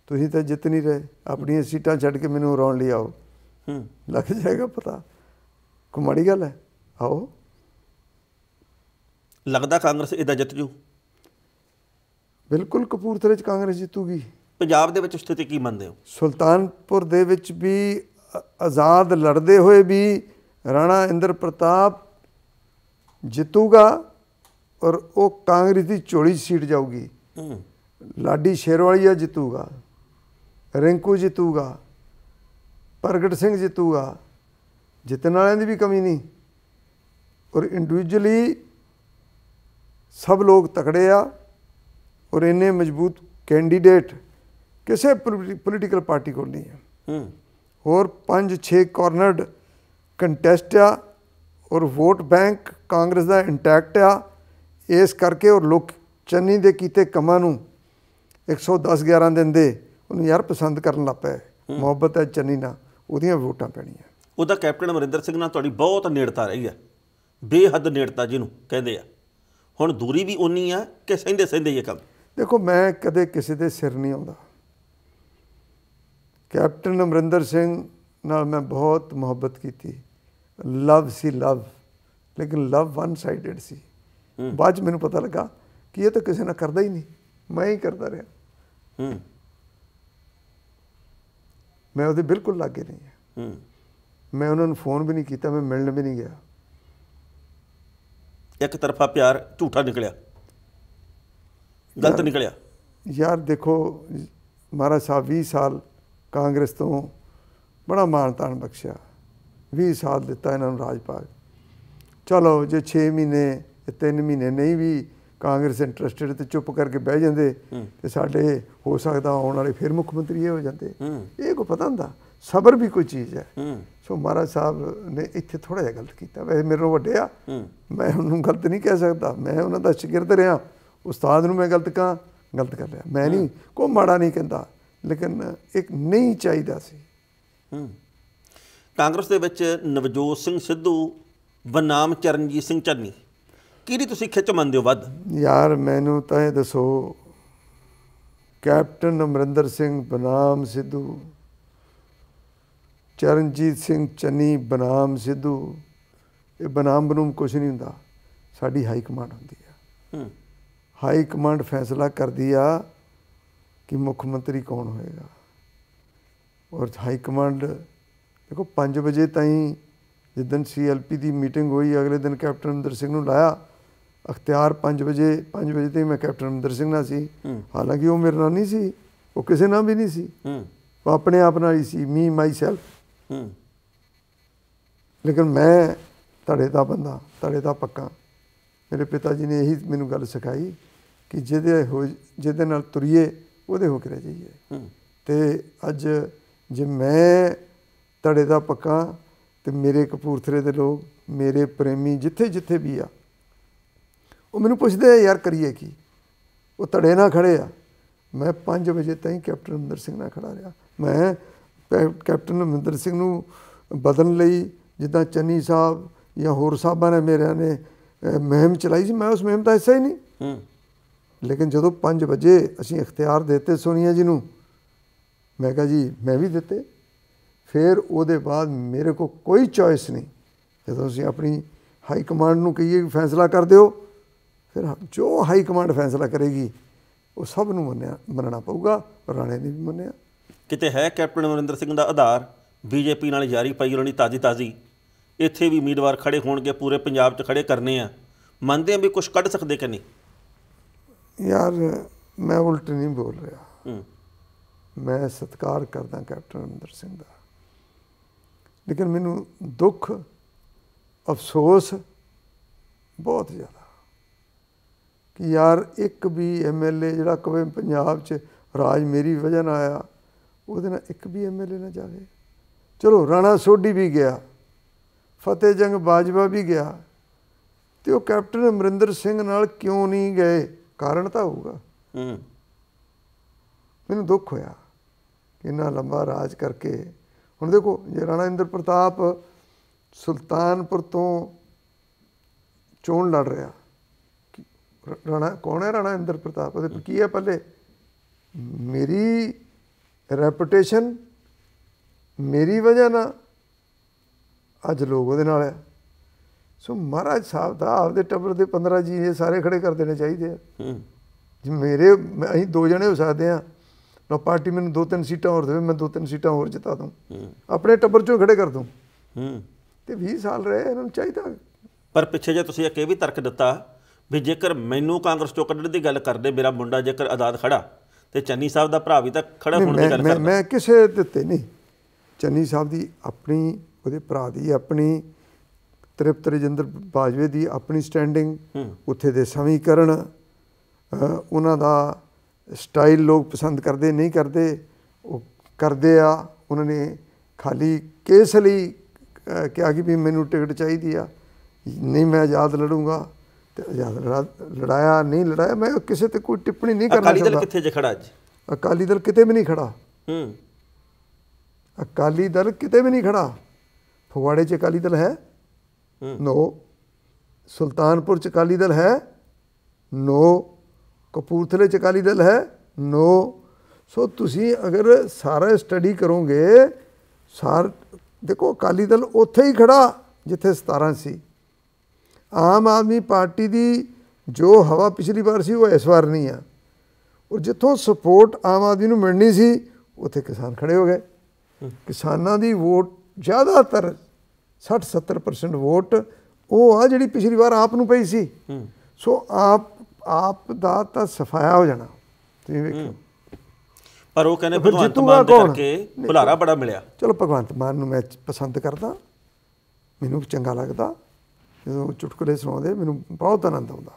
[SPEAKER 2] ਤੁਸੀਂ ਤਾਂ ਜਿੱਤ ਨਹੀਂ ਰਹੇ ਆਪਣੀਆਂ ਸੀਟਾਂ ਛੱਡ ਕੇ ਮੈਨੂੰ ਰੌਣ ਲਈ ਆਓ ਹੂੰ ਲੱਗ ਜਾਏਗਾ ਪਤਾ ਕੁਮੜੀ ਗੱਲ ਹੈ ਆਓ
[SPEAKER 1] ਲੱਗਦਾ ਕਾਂਗਰਸ ਇਹਦਾ ਜਿੱਤ ਜੂ
[SPEAKER 2] ਬਿਲਕੁਲ ਕਪੂਰਥਲੇ ਚ ਕਾਂਗਰਸ ਜਿੱਤੂਗੀ
[SPEAKER 1] ਪੰਜਾਬ ਦੇ ਵਿੱਚ ਸਥਿਤੀ ਕੀ ਮੰਨਦੇ ਹੋ
[SPEAKER 2] ਸੁਲਤਾਨਪੁਰ ਦੇ ਵਿੱਚ ਵੀ ਆਜ਼ਾਦ ਲੜਦੇ ਹੋਏ ਵੀ ਰਾਣਾ ਇੰਦਰ ਪ੍ਰਤਾਪ ਜਿੱਤੂਗਾ ਔਰ ਉਹ ਕਾਂਗਰਸ ਦੀ ਝੋਲੀ ਸੀਟ ਜਾਊਗੀ ਹੂੰ ਲਾਡੀ ਸ਼ੇਰਵਾਲੀਆ ਜਿੱਤੂਗਾ ਰਿੰਕੂ ਜਿੱਤੂਗਾ ਪ੍ਰਗਟ ਸਿੰਘ ਜਿੱਤੂਗਾ ਜਿੱਤਣ ਵਾਲਿਆਂ ਦੀ ਵੀ ਕਮੀ ਨਹੀਂ ਔਰ ਇੰਡੀਵਿਜੂਅਲੀ ਸਭ ਲੋਕ ਤਕੜੇ ਆ ਔਰ ਇੰਨੇ ਮਜ਼ਬੂਤ ਕੈਂਡੀਡੇਟ ਕਿਸੇ ਪੋਲੀਟੀਕਲ ਪਾਰਟੀ ਕੋਲ ਨਹੀਂ ਹੈ ਹੋਰ 5-6 ਕਾਰਨਰਡ ਕੰਟੈਸਟ ਆ ਔਰ ਵੋਟ ਬੈਂਕ ਕਾਂਗਰਸ ਦਾ ਇੰਟੈਕਟ ਆ ਇਸ ਕਰਕੇ ਔਰ ਲੋਕ ਚੰਨੀ ਦੇ ਕੀਤੇ ਕਮਾਂ ਨੂੰ 110 11 ਦਿਨ ਦੇ ਉਹਨੂੰ ਯਾਰ ਪਸੰਦ ਕਰਨ ਲੱਗ ਪਏ ਮੁਹੱਬਤ ਹੈ ਚੰਨੀ ਨਾਲ ਉਹਦੀਆਂ ਵੋਟਾਂ ਪੈਣੀਆਂ
[SPEAKER 1] ਉਹਦਾ ਕੈਪਟਨ ਅਮਰਿੰਦਰ ਸਿੰਘ ਨਾਲ ਤੁਹਾਡੀ ਬਹੁਤ ਨੇੜਤਾ ਰਹੀ ਹੈ ਬੇਹੱਦ ਨੇੜਤਾ ਜਿਹਨੂੰ ਕਹਿੰਦੇ ਆ ਹੁਣ ਦੂਰੀ ਵੀ ਉਨੀ ਆ ਕਿ ਸਹਿੰਦੇ ਸਹਿੰਦੇ ਇਹ ਕੰਮ
[SPEAKER 2] ਦੇਖੋ ਮੈਂ ਕਦੇ ਕਿਸੇ ਦੇ ਸਿਰ ਨਹੀਂ ਆਉਂਦਾ ਕੈਪਟਨ ਅਮਰਿੰਦਰ ਸਿੰਘ ਨਾਲ ਮੈਂ ਬਹੁਤ ਮੁਹੱਬਤ ਕੀਤੀ ਲਵ ਸੀ ਲਵ ਲੇਕਿਨ ਲਵ ਵਨ ਸਾਈਡਡ ਸੀ ਬਾਅਦ ਮੈਨੂੰ ਪਤਾ ਲੱਗਾ ਕਿ ਇਹ ਤਾਂ ਕਿਸੇ ਨਾਲ ਕਰਦਾ ਹੀ ਨਹੀਂ ਮੈਂ ਹੀ ਕਰਦਾ ਰਿਹਾ ਹੂੰ ਮੈਂ ਉਹਦੇ ਬਿਲਕੁਲ ਲਾਗੇ ਨਹੀਂ
[SPEAKER 1] ਹੂੰ ਮੈਂ
[SPEAKER 2] ਉਹਨਾਂ ਨੂੰ ਫੋਨ ਵੀ ਨਹੀਂ ਕੀਤਾ ਮੈਂ ਮਿਲਣ ਵੀ ਨਹੀਂ ਗਿਆ
[SPEAKER 1] ਇੱਕ ਤਰਫਾ ਪਿਆਰ ਝੂਠਾ ਨਿਕਲਿਆ ਗਲਤ ਨਿਕਲਿਆ
[SPEAKER 2] ਯਾਰ ਦੇਖੋ ਮਹਾਰਾਜ ਸਾਹਿਬ 20 ਸਾਲ ਕਾਂਗਰਸ ਤੋਂ ਬੜਾ ਮਾਣ-ਤਾਣ ਬਖਸ਼ਿਆ 20 ਸਾਲ ਦਿੱਤਾ ਇਹਨਾਂ ਨੂੰ ਰਾਜ ਪਾਗ ਚਲੋ ਜੇ 6 ਮਹੀਨੇ 3 ਮਹੀਨੇ ਨਹੀਂ ਵੀ ਕਾਂਗਰਸ ਇੰਟਰਸਟਿਡ ਤੇ ਚੁੱਪ ਕਰਕੇ ਬਹਿ ਜਾਂਦੇ ਤੇ ਸਾਡੇ ਹੋ ਸਕਦਾ ਆਉਣ ਵਾਲੇ ਫਿਰ ਮੁੱਖ ਮੰਤਰੀ ਇਹ ਹੋ ਜਾਂਦੇ ਇਹ ਕੋ ਪਤਾ ਹੁੰਦਾ ਸਬਰ ਵੀ ਕੋਈ ਚੀਜ਼ ਹੈ ਸੋ ਮਹਾਰਾਜ ਸਾਹਿਬ ਨੇ ਇੱਥੇ ਥੋੜਾ ਜਿਹਾ ਗਲਤ ਕੀਤਾ ਵੈਸੇ ਮੇਰੇ ਨਾਲੋਂ ਵੱਡਿਆ ਮੈਂ ਉਹਨੂੰ ਗਲਤ ਨਹੀਂ ਕਹਿ ਸਕਦਾ ਮੈਂ ਉਹਨਾਂ ਦਾ ਸ਼ਾਗਿਰਦ ਰਿਹਾ ਉਸਤਾਦ ਨੂੰ ਮੈਂ ਗਲਤ ਕਾ ਗਲਤ ਕਰ ਲਿਆ ਮੈਂ ਨਹੀਂ ਕੋ ਮਾੜਾ ਨਹੀਂ ਕਹਿੰਦਾ ਲੇਕਿਨ ਇੱਕ ਨਹੀਂ ਚਾਹੀਦਾ ਸੀ
[SPEAKER 1] ਕਾਂਗਰਸ ਦੇ ਵਿੱਚ ਨਵਜੋਤ ਸਿੰਘ ਸਿੱਧੂ ਬਨਾਮ ਚਰਨਜੀਤ ਸਿੰਘ ਚੰਨੀ ਕਿਹਦੀ ਤੁਸੀਂ ਖਿੱਚ ਮੰਨਦੇ ਹੋ ਵੱਧ
[SPEAKER 2] ਯਾਰ ਮੈਨੂੰ ਤਾਂ ਇਹ ਦੱਸੋ ਕੈਪਟਨ ਅਮਰਿੰਦਰ ਸਿੰਘ ਬਨਾਮ ਸਿੱਧੂ ਚਰਨਜੀਤ ਸਿੰਘ ਚੰਨੀ ਬਨਾਮ ਸਿੱਧੂ ਇਹ ਬਨਾਮ ਬਨੂਮ ਕੁਝ ਨਹੀਂ ਹੁੰਦਾ ਸਾਡੀ ਹਾਈ ਕਮਾਂਡ ਹੁੰਦੀ ਆ ਹਾਈ ਕਮਾਂਡ ਫੈਸਲਾ ਕਰਦੀ ਆ ਕਿ ਮੁੱਖ ਮੰਤਰੀ ਕੌਣ ਹੋਏਗਾ ਔਰ ਹਾਈ ਕਮਾਂਡ ਦੇਖੋ 5 ਵਜੇ ਤਾਈਂ ਜਿੱਦਨ ਸੀਐਲਪੀ ਦੀ ਮੀਟਿੰਗ ਹੋਈ ਅਗਲੇ ਦਿਨ ਕੈਪਟਨ ਅਮਰਿੰਦਰ ਸਿੰਘ ਨੂੰ ਲਾਇਆ ਅਖਤਿਆਰ 5 ਵਜੇ 5 ਵਜੇ ਤੇ ਮੈਂ ਕੈਪਟਨ ਅਮਰਿੰਦਰ ਸਿੰਘ ਨਾਲ ਸੀ ਹਾਲਾਂਕਿ ਉਹ ਮੇਰੇ ਨਾਲ ਨਹੀਂ ਸੀ ਉਹ ਕਿਸੇ ਨਾਲ ਵੀ ਨਹੀਂ ਸੀ ਉਹ ਆਪਣੇ ਆਪ ਨਾਲ ਹੀ ਸੀ ਮੀ ਮਾਈ ਸੈਲਫ ਲੇਕਿਨ ਮੈਂ ਤੜੇ ਦਾ ਬੰਦਾ ਤੜੇ ਦਾ ਪੱਕਾ ਮੇਰੇ ਪਿਤਾ ਜੀ ਨੇ ਇਹੀ ਮੈਨੂੰ ਗੱਲ ਸਿਖਾਈ ਕਿ ਜਿਹਦੇ ਹੋ ਜਿਹਦੇ ਨਾਲ ਤੁਰੀਏ ਉਹਦੇ ਹੋ ਕੇ ਰਹਿ ਜਾਈਏ ਤੇ ਅੱਜ ਜੇ ਮੈਂ ਤੜੇ ਦਾ ਪੱਕਾ ਤੇ ਮੇਰੇ ਕਪੂਰਥਲੇ ਦੇ ਲੋਕ ਮੇਰੇ ਪ੍ਰੇਮੀ ਜਿੱਥੇ ਜਿੱਥੇ ਵੀ ਆ ਉਹ ਮੈਨੂੰ ਪੁੱਛਦੇ ਯਾਰ ਕਰੀਏ ਕੀ ਉਹ ਤੜੇ ਨਾਲ ਖੜੇ ਆ ਮੈਂ 5 ਵਜੇ ਤਾਈਂ ਕੈਪਟਨ ਅਮਰਿੰਦਰ ਸਿੰਘ ਨਾਲ ਖੜਾ ਰਿਹਾ ਮੈਂ ਕੈਪਟਨ ਅਮਰਿੰਦਰ ਸਿੰਘ ਨੂੰ ਬਦਲਣ ਲਈ ਜਿੱਦਾਂ ਚੰਨੀ ਸਾਹਿਬ ਜਾਂ ਹੋਰ ਸਾਹਿਬਾਂ ਨੇ ਮੇਰਿਆਂ ਨੇ ਮਹਿਮ ਚਲਾਈ ਸੀ ਮੈਂ ਉਸ ਮਹਿਮ ਦਾ ਹਿੱਸਾ ਹੀ ਨਹੀਂ ਹੂੰ ਲੇਕਿਨ ਜਦੋਂ 5 ਵਜੇ ਅਸੀਂ ਇਖਤਿਆਰ ਦਿੱਤੇ ਸੋਨੀਆ ਜੀ ਨੂੰ ਮੈਂ ਕਿਹਾ ਜੀ ਮੈਂ ਵੀ ਦਿੱਤੇ ਫਿਰ ਉਹਦੇ ਬਾਅਦ ਮੇਰੇ ਕੋ ਕੋਈ ਚੋਇਸ ਨਹੀਂ ਜਦੋਂ ਅਸੀਂ ਆਪਣੀ ਹਾਈ ਕਮਾਂਡ ਨੂੰ ਕਹੀਏ ਫੈਸਲਾ ਕਰ ਦਿਓ ਫਿਰ ਜੋ ਹਾਈ ਕਮਾਂਡ ਫੈਸਲਾ ਕਰੇਗੀ ਉਹ ਸਭ ਨੂੰ ਮੰਨਿਆ ਮੰਨਣਾ ਪਊਗਾ ਰਾਣੇ ਨੇ ਵੀ ਮੰਨਿਆ
[SPEAKER 1] ਕਿਤੇ ਹੈ ਕੈਪਟਨ ਅਮਰਿੰਦਰ ਸਿੰਘ ਦਾ ਆਧਾਰ ਬੀਜੇਪੀ ਨਾਲ ਜਾਰੀ ਪਈ ਉਹਨਾਂ ਦੀ ਤਾਜ਼ੀ ਤਾਜ਼ੀ ਇੱਥੇ ਵੀ ਉਮੀਦਵਾਰ ਖੜੇ ਹੋਣਗੇ ਪੂਰੇ ਪੰਜਾਬ 'ਚ ਖੜੇ ਕਰਨੇ ਆ ਮੰਨਦੇ ਆ ਵੀ ਕੁਝ ਕੱਢ ਸਕਦੇ ਕਿ ਨਹੀਂ
[SPEAKER 2] ਯਾਰ ਮੈਂ ਉਲਟ ਨਹੀਂ ਬੋਲ ਰਿਹਾ ਮੈਂ ਸਤਿਕਾਰ ਕਰਦਾ ਕੈਪਟਨ ਅਮਰਿੰਦਰ ਸਿੰਘ ਦਾ ਲੇਕਿਨ ਮੈਨੂੰ ਦੁੱਖ ਅਫਸੋਸ ਬਹੁਤ ਜ਼ਿਆਦਾ ਕਿ ਯਾਰ ਇੱਕ ਵੀ ਐਮਐਲਏ ਜਿਹੜਾ ਕਵੇ ਪੰਜਾਬ 'ਚ ਰਾਜ ਮੇਰੀ ਵਜ੍ਹਾ ਨਾਲ ਆਇਆ ਉਹਦੇ ਨਾਲ ਇੱਕ ਵੀ ਐਮਐਲਏ ਨਾ ਜਾਵੇ ਚਲੋ ਰਾਣਾ ਸੋਢੀ ਵੀ ਗਿਆ ਫਤਿਹ ਜੰਗ ਬਾਜਵਾ ਵੀ ਗਿਆ ਤੇ ਉਹ ਕੈਪਟਨ ਅਮਰਿੰਦਰ ਸਿੰਘ ਨਾਲ ਕਿਉਂ ਨਹੀਂ ਗਏ ਕਾਰਨ ਤਾਂ ਹੋਊਗਾ ਹੂੰ ਮੈਨੂੰ ਦੁੱਖ ਹੋਇਆ ਕਿ ਇੰਨਾ ਲੰਬਾ ਰਾਜ ਕਰਕੇ ਹੁਣ ਦੇਖੋ ਜੇ ਰਾਣਾ ਇੰਦਰ ਪ੍ਰਤਾਪ ਸੁਲਤਾਨਪੁਰ ਤੋਂ ਚੋਣ ਲੜ ਰਿਹਾ ਰਾਣਾ ਕੌਣ ਹੈ ਰਾਣਾ ਇੰਦਰ ਪ੍ਰਤਾਪ ਉਹਦੇ ਕੀ ਹੈ ਪੱਲੇ ਮੇਰੀ ਰੈਪਿਊਟੇਸ਼ਨ ਮੇਰੀ ਵਜ੍ਹਾ ਨਾਲ ਅੱਜ ਲੋਕ ਉਹਦੇ ਨਾਲ ਆ ਸੋ ਮਹਾਰਾਜ ਸਾਹਿਬ ਦਾ ਆਪਦੇ ਟੱਬਰ ਦੇ 15 ਜੀ ਇਹ ਸਾਰੇ ਖੜੇ ਕਰ ਦੇਣੇ ਚਾਹੀਦੇ ਆ ਜੇ ਮੇਰੇ ਅਸੀਂ ਦੋ ਜਣੇ ਹੋ ਸਕਦੇ ਆ ਨਾ ਪਾਰਟੀ ਮੈਨੂੰ ਦੋ ਤਿੰਨ ਸੀਟਾਂ ਹੋਰ ਦੇਵੇ ਮੈਂ ਦੋ ਤਿੰਨ ਸੀਟਾਂ ਹੋਰ ਜਿਤਾ ਦੂੰ ਆਪਣੇ ਟੱਬਰ ਚੋਂ ਖੜੇ ਕਰ ਦੂੰ ਤੇ
[SPEAKER 1] 20 ਸਾਲ ਰਹੇ ਇਹਨਾਂ ਨੂੰ ਚਾਹੀਦਾ ਪਰ ਪਿੱਛੇ ਜੇ ਤੁਸੀਂ ਇੱਕ ਇਹ ਵੀ ਤਰਕ ਦਿੱਤਾ ਵੀ ਜੇਕਰ ਮੈਨੂੰ ਕਾਂਗਰਸ ਚੋਂ ਕੱਢਣ ਦੀ ਗੱਲ ਕਰਦੇ ਮੇਰਾ ਮੁੰਡਾ ਜੇਕਰ ਆਜ਼ਾਦ ਖੜਾ ਤੇ ਚੰਨੀ ਸਾਹਿਬ ਦਾ ਭਰਾ ਵੀ ਤਾਂ ਖੜਾ ਹੋਣ ਦੀ ਗੱਲ ਕਰਦਾ
[SPEAKER 2] ਮੈਂ ਕਿਸੇ ਦਿੱਤੇ ਨਹੀਂ ਚੰਨੀ ਸਾਹਿਬ ਦੀ ਆਪਣੀ ਉਹਦੇ ਭਰਾ ਦੀ ਆਪਣੀ ਤ੍ਰਿਪਤ ਰਜਿੰਦਰ ਬਾਜਵੇ ਦੀ ਆਪਣੀ ਸਟੈਂਡਿੰਗ ਉੱਥੇ ਦੇ ਸਮੀਕਰਨ ਉਹਨਾਂ ਦਾ ਸਟਾਈਲ ਲੋਕ ਪਸੰਦ ਕਰਦੇ ਨਹੀਂ ਕਰਦੇ ਉਹ ਕਰਦੇ ਆ ਉਹਨਾਂ ਨੇ ਖਾਲੀ ਕੇਸ ਲਈ ਕਿਹਾ ਕਿ ਵੀ ਮੈਨੂੰ ਟਿਕਟ ਚਾਹੀਦੀ ਆ ਨਹੀਂ ਮੈਂ ਆਜ਼ਾਦ ਲੜੂੰਗਾ ਤੇ ਆਜ਼ਾਦ ਲੜਾਇਆ ਨਹੀਂ ਲੜਾਇਆ ਮੈਂ ਕਿਸੇ ਤੇ ਕੋਈ ਟਿੱਪਣੀ ਨਹੀਂ ਕਰਨਾ ਚਾਹੁੰਦਾ ਅਕਾਲੀ ਦਲ ਕਿੱਥੇ ਜੇ ਖੜਾ ਅੱਜ ਅਕਾਲੀ ਦਲ ਕਿਤੇ ਵੀ ਨਹੀਂ ਖੜਾ ਹੂੰ ਅਕਾਲੀ ਦਲ ਕਿਤੇ ਵੀ ਨਹੀਂ ਖੜਾ ਫਗਵਾੜੇ 'ਚ ਅਕਾਲੀ ਦਲ ਹੈ ਨੋ ਸੁਲਤਾਨਪੁਰ 'ਚ ਅਕਾਲੀ ਦਲ ਹੈ ਨੋ ਕਪੂਰਥਲੇ 'ਚ ਅਕਾਲੀ ਦਲ ਹੈ ਨੋ ਸੋ ਤੁਸੀਂ ਅਗਰ ਸਾਰਾ ਸਟੱਡੀ ਕਰੋਗੇ ਸਾਰ ਦੇਖੋ ਅਕਾਲੀ ਦਲ ਉੱਥੇ ਹੀ ਖੜਾ ਜਿੱਥੇ 17 ਸੀ ਆਮ ਆਦਮੀ ਪਾਰਟੀ ਦੀ ਜੋ ਹਵਾ ਪਿਛਲੀ ਵਾਰ ਸੀ ਉਹ ਇਸ ਵਾਰ ਨਹੀਂ ਆ ਔਰ ਜਿੱਥੋਂ ਸਪੋਰਟ ਆਮ ਆਦਮੀ ਨੂੰ ਮਿਲਣੀ ਸੀ ਉੱਥੇ ਕਿਸਾਨ ਖੜੇ ਹੋ ਗਏ ਕਿਸਾਨਾਂ ਦੀ ਵੋਟ ਜ਼ਿਆਦਾਤਰ 60 70% ਵੋਟ ਉਹ ਆ ਜਿਹੜੀ ਪਿਛਲੀ ਵਾਰ ਆਪ ਨੂੰ ਪਈ ਸੀ ਸੋ ਆਪ ਆਪ ਦਾ ਤਾਂ ਸਫਾਇਆ ਹੋ ਜਾਣਾ ਤੁਸੀਂ
[SPEAKER 1] ਵੇਖੋ ਪਰ ਉਹ ਕਹਿੰਦੇ ਭਗਵੰਤ ਮਾਨ ਦੇ ਕਰਕੇ ਭੁਲਾਰਾ ਬੜਾ ਮਿਲਿਆ
[SPEAKER 2] ਚਲੋ ਭਗਵੰਤ ਮਾਨ ਨੂੰ ਮੈਂ ਪਸੰਦ ਕਰਦਾ ਮੈਨੂੰ ਚੰਗਾ ਲੱਗਦਾ ਜਦੋਂ ਚੁਟਕਲੇ ਸੁਣਾਉਂਦੇ ਮੈਨੂੰ ਬਹੁਤ ਆਨੰਦ ਆਉਂਦਾ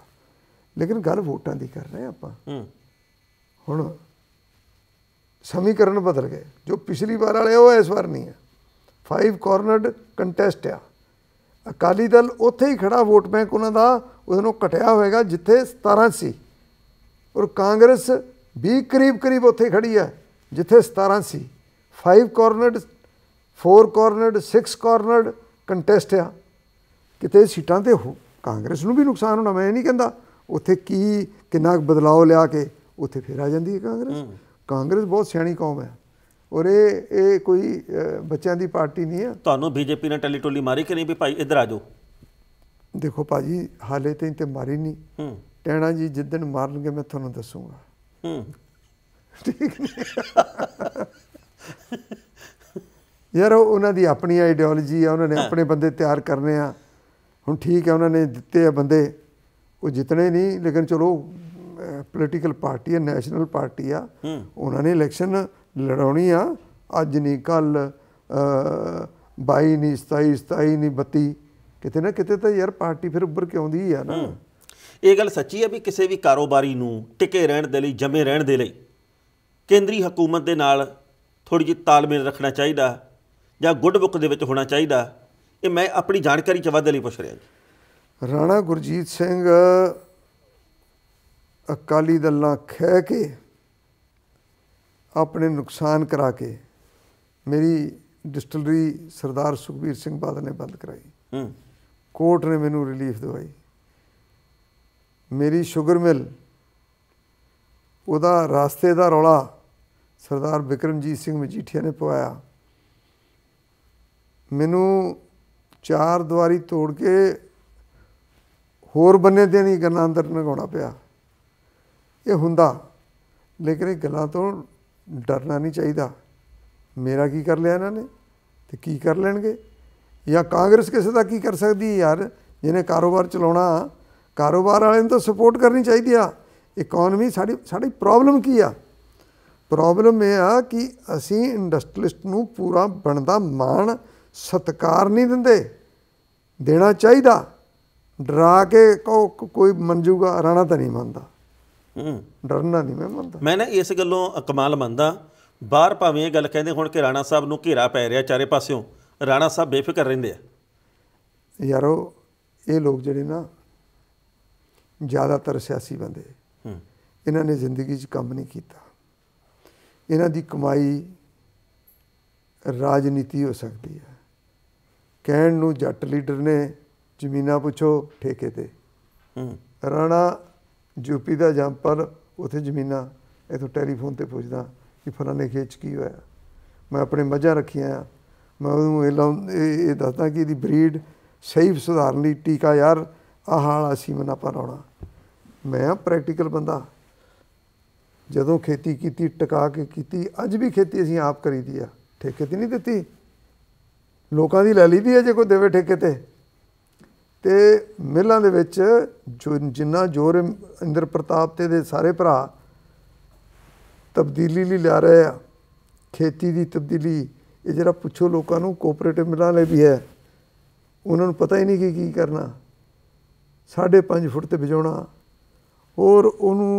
[SPEAKER 2] ਲੇਕਿਨ ਗੱਲ ਵੋਟਾਂ ਦੀ ਕਰ ਰਹੇ ਆਪਾਂ ਹੁਣ ਸਮੀਕਰਨ ਬਦਲ ਗਏ ਜੋ ਪਿਛਲੀ ਵਾਰ ਵਾਲੇ ਉਹ ਇਸ ਵਾਰ ਨਹੀਂ ਹੈ ਫਾਈਵ ਕਾਰਨਰਡ ਕੰਟੈਸਟ ਆ ਅਕਾਲੀ ਦਲ ਉੱਥੇ ਹੀ ਖੜਾ ਵੋਟ ਬੈਂਕ ਉਹਨਾਂ ਦਾ ਉਹਨੂੰ ਘਟਿਆ ਹੋਵੇਗਾ ਜਿੱਥੇ 17 ਸੀ ਔਰ ਕਾਂਗਰਸ ਵੀ ਕਰੀਬ ਕਰੀਬ ਉੱਥੇ ਖੜੀ ਹੈ ਜਿੱਥੇ 17 ਸੀ 5 ਕਾਰਨਰਡ 4 ਕਾਰਨਰਡ 6 ਕਾਰਨਰਡ ਕੰਟੈਸਟ ਆ ਕਿਤੇ ਸੀਟਾਂ ਤੇ ਕਾਂਗਰਸ ਨੂੰ ਵੀ ਨੁਕਸਾਨ ਹੋਣਾ ਮੈਂ ਨਹੀਂ ਕਹਿੰਦਾ ਉੱਥੇ ਕੀ ਕਿੰਨਾ ਬਦਲਾਅ ਲਿਆ ਕੇ ਉੱਥੇ ਫੇਰ ਆ ਜਾਂਦੀ ਹੈ ਕਾਂਗਰਸ ਕਾਂਗਰਸ ਬਹੁਤ ਸਿਆਣੀ ਕੌਮ ਹੈ ਔਰ ਇਹ ਇਹ ਕੋਈ ਬੱਚਿਆਂ ਦੀ ਪਾਰਟੀ ਨਹੀਂ
[SPEAKER 1] ਹੈ ਤੁਹਾਨੂੰ ਬੀਜੇਪੀ ਨੇ ਟੱਲੀ ਟੋਲੀ ਮਾਰੀ ਕਿ ਨਹੀਂ ਵੀ ਭਾਈ ਇੱਧਰ ਆ ਜਾਓ
[SPEAKER 2] ਦੇਖੋ ਭਾਜੀ ਹਾਲੇ ਤੇ ਤੇ ਮਾਰੀ ਨਹੀਂ ਹੂੰ ਟੈਣਾ ਜੀ ਦਿਨ ਮਾਰਨਗੇ ਮੈਂ ਤੁਹਾਨੂੰ ਦੱਸੂਗਾ
[SPEAKER 1] ਹੂੰ ਠੀਕ
[SPEAKER 2] ਯਾਰ ਉਹਨਾਂ ਦੀ ਆਪਣੀ ਆਈਡੀਓਲੋਜੀ ਆ ਉਹਨਾਂ ਨੇ ਆਪਣੇ ਬੰਦੇ ਤਿਆਰ ਕਰਨੇ ਆ ਹੁਣ ਹੈ ਉਹਨਾਂ ਨੇ ਦਿੱਤੇ ਆ ਬੰਦੇ ਉਹ ਜਿਤਨੇ ਨਹੀਂ ਲੇਕਿਨ ਚਲੋ ਪੋਲੀਟੀਕਲ ਪਾਰਟੀ ਹੈ ਨੈਸ਼ਨਲ ਪਾਰਟੀ ਆ ਉਹਨਾਂ ਨੇ ਇਲੈਕਸ਼ਨ ਲੜਾਉਣੀ ਆ ਅੱਜ ਨਹੀਂ ਕੱਲ 22 ਨਹੀਂ 27 27 ਨਹੀਂ 32 ਕਿਤੇ ਨਾ ਕਿਤੇ ਤਾਂ ਯਾਰ ਪਾਰਟੀ ਫਿਰ ਉੱਭਰ ਕੇ ਆਉਂਦੀ
[SPEAKER 1] ਆ ਨਾ ਇਹ ਗੱਲ ਸੱਚੀ ਆ ਵੀ ਕਿਸੇ ਵੀ ਕਾਰੋਬਾਰੀ ਨੂੰ ਟਿਕੇ ਰਹਿਣ ਦੇ ਲਈ ਜਮੇ ਰਹਿਣ ਦੇ ਲਈ ਕੇਂਦਰੀ ਹਕੂਮਤ ਦੇ ਨਾਲ ਥੋੜੀ ਜਿਹੀ ਤਾਲਮੇਲ ਰੱਖਣਾ ਚਾਹੀਦਾ ਜਾਂ ਗੁੱਡ ਬੁੱਕ ਦੇ ਵਿੱਚ ਹੋਣਾ ਚਾਹੀਦਾ ਇਹ ਮੈਂ ਆਪਣੀ ਜਾਣਕਾਰੀ ਚ ਵਾਧੇ ਲਈ ਪੁੱਛ ਰਿਹਾ
[SPEAKER 2] ਜੀ ਰਾਣਾ ਗੁਰਜੀਤ ਸਿੰਘ ਅਕਾਲੀ ਦਲਾਂ ਖਹਿ ਕੇ ਆਪਣੇ ਨੁਕਸਾਨ ਕਰਾ ਕੇ ਮੇਰੀ ਡਿਸਟਿਲਰੀ ਸਰਦਾਰ ਸੁਖਬੀਰ ਸਿੰਘ ਬਾਦਲ ਨੇ ਬੰਦ ਕਰਾਈ ਹੂੰ ਕੋਰਟ ਨੇ ਮੈਨੂੰ ਰਿਲੀਫ ਦਵਾਈ ਮੇਰੀ ਸ਼ੂਗਰ ਮਿਲ ਉਹਦਾ ਰਾਸਤੇ ਦਾ ਰੌਲਾ ਸਰਦਾਰ ਵਿਕਰਮਜੀਤ ਸਿੰਘ ਮਜੀਠੀਆ ਨੇ ਪਵਾਇਆ ਮੈਨੂੰ ਚਾਰ ਦੁਆਰੀ ਤੋੜ ਕੇ ਹੋਰ ਬੰਨੇ ਦੇਣੀ ਨਹੀਂ ਅੰਦਰ ਨਗਾਉਣਾ ਪਿਆ ਇਹ ਹੁੰਦਾ ਲੇਕਿਨ ਇਹ ਗੱਲਾਂ ਤੋਂ ਡਰਨਾ ਨਹੀਂ ਚਾਹੀਦਾ ਮੇਰਾ ਕੀ ਕਰ ਲਿਆ ਇਹਨਾਂ ਨੇ ਤੇ ਕੀ ਕਰ ਲੈਣਗੇ ਜਾਂ ਕਾਂਗਰਸ ਕਿਸੇ ਦਾ ਕੀ ਕਰ ਸਕਦੀ ਯਾਰ ਜਿਹਨੇ ਕਾਰੋਬਾਰ ਚਲਾਉਣਾ ਕਾਰੋਬਾਰ ਵਾਲਿਆਂ ਨੂੰ ਤਾਂ ਸਪੋਰਟ ਕਰਨੀ ਚਾਹੀਦੀ ਆ ਇਕਨੋਮੀ ਸਾਡੀ ਸਾਡੀ ਪ੍ਰੋਬਲਮ ਕੀ ਆ ਪ੍ਰੋਬਲਮ ਇਹ ਆ ਕਿ ਅਸੀਂ ਇੰਡਸਟਰੀਲਿਸਟ ਨੂੰ ਪੂਰਾ ਬਣਦਾ ਮਾਣ ਸਤਕਾਰ ਨਹੀਂ ਦਿੰਦੇ ਦੇਣਾ ਚਾਹੀਦਾ ਡਰਾ ਕੇ ਕੋਈ ਮੰਜੂਗਾ ਰਾਣਾ ਤਾਂ ਨਹੀਂ ਮੰਨਦਾ ਹੂੰ ਡਰਨਾ ਨਹੀਂ ਮੈਂ ਮੰਨਦਾ
[SPEAKER 1] ਮੈਂ ਨਾ ਇਸ ਗੱਲੋਂ ਕਮਾਲ ਮੰਨਦਾ ਬਾਹਰ ਭਾਵੇਂ ਇਹ ਗੱਲ ਕਹਿੰਦੇ ਹੁਣ ਕਿ ਰਾਣਾ ਸਾਹਿਬ ਨੂੰ ਘੇਰਾ ਪੈ ਰਿਹਾ ਚਾਰੇ ਪਾਸਿਓਂ ਰਾਣਾ ਸਾਹਿਬ ਬੇਫਿਕਰ ਰਹਿੰਦੇ ਆ
[SPEAKER 2] ਯਾਰੋ ਇਹ ਲੋਕ ਜਿਹੜੇ ਨਾ ਜ਼ਿਆਦਾਤਰ ਸਿਆਸੀ ਬੰਦੇ ਹੂੰ ਇਹਨਾਂ ਨੇ ਜ਼ਿੰਦਗੀ 'ਚ ਕੰਮ ਨਹੀਂ ਕੀਤਾ ਇਹਨਾਂ ਦੀ ਕਮਾਈ ਰਾਜਨੀਤੀ ਹੋ ਸਕਦੀ ਹੈ ਕਹਿਣ ਨੂੰ ਜੱਟ ਲੀਡਰ ਨੇ ਜ਼ਮੀਨਾਂ ਪੁੱਛੋ ਠੇਕੇ ਤੇ ਹੂੰ ਰਾਣਾ ਯੂਪੀ ਦਾ ਜੰਪਰ ਉਥੇ ਜ਼ਮੀਨਾਂ ਇਥੋਂ ਟੈਲੀਫੋਨ ਤੇ ਪੁੱਛਦਾ ਕਿ ਨੇ ਖੇਚ ਕੀ ਹੋਇਆ ਮੈਂ ਆਪਣੇ ਮੱਝਾਂ ਰੱਖੀਆਂ ਆ ਮੈਂ ਉਹਨੂੰ ਇਹ ਲਾਉਂ ਇਹ ਦੱਸਦਾ ਕਿ ਇਹਦੀ ਬਰੀਡ ਸਹੀ ਸੁਧਾਰਨ ਲਈ ਟੀਕਾ ਯਾਰ ਆਹ ਵਾਲਾ ਸੀਮਨ ਆਪਾਂ ਰੋਣਾ ਮੈਂ ਆ ਪ੍ਰੈਕਟੀਕਲ ਬੰਦਾ ਜਦੋਂ ਖੇਤੀ ਕੀਤੀ ਟਿਕਾ ਕੇ ਕੀਤੀ ਅੱਜ ਵੀ ਖੇਤੀ ਅਸੀਂ ਆਪ ਕਰੀਦੀ ਆ ਠੇਕੇ ਤੇ ਨਹੀਂ ਦਿੱਤੀ ਲੋਕਾਂ ਦੀ ਲੈ ਲਈ ਹੈ ਜੇ ਕੋਈ ਦੇਵੇ ਠੇਕੇ ਤੇ ਤੇ ਮਿਲਾਂ ਦੇ ਵਿੱਚ ਜਿੰਨਾ ਜ਼ੋਰ ਇੰਦਰ ਪ੍ਰਤਾਪ ਤੇ ਦੇ ਸਾਰੇ ਭਰਾ ਤਬਦੀਲੀ ਲਈ ਲਿਆ ਰਹੇ ਆ ਖੇਤੀ ਦੀ ਤਬਦੀਲੀ ਇਹ ਜਿਹੜਾ ਪੁੱਛੋ ਲੋਕਾਂ ਨੂੰ ਕੋਆਪਰੇਟਿਵ ਮਿਲਾਂ ਲਈ ਵੀ ਹੈ ਉਹਨਾਂ ਨੂੰ ਪਤਾ ਹੀ ਨਹੀਂ ਕਿ ਕੀ ਕਰਨਾ 5.5 ਫੁੱਟ ਤੇ ਵਿਜਾਉਣਾ ਔਰ ਉਹਨੂੰ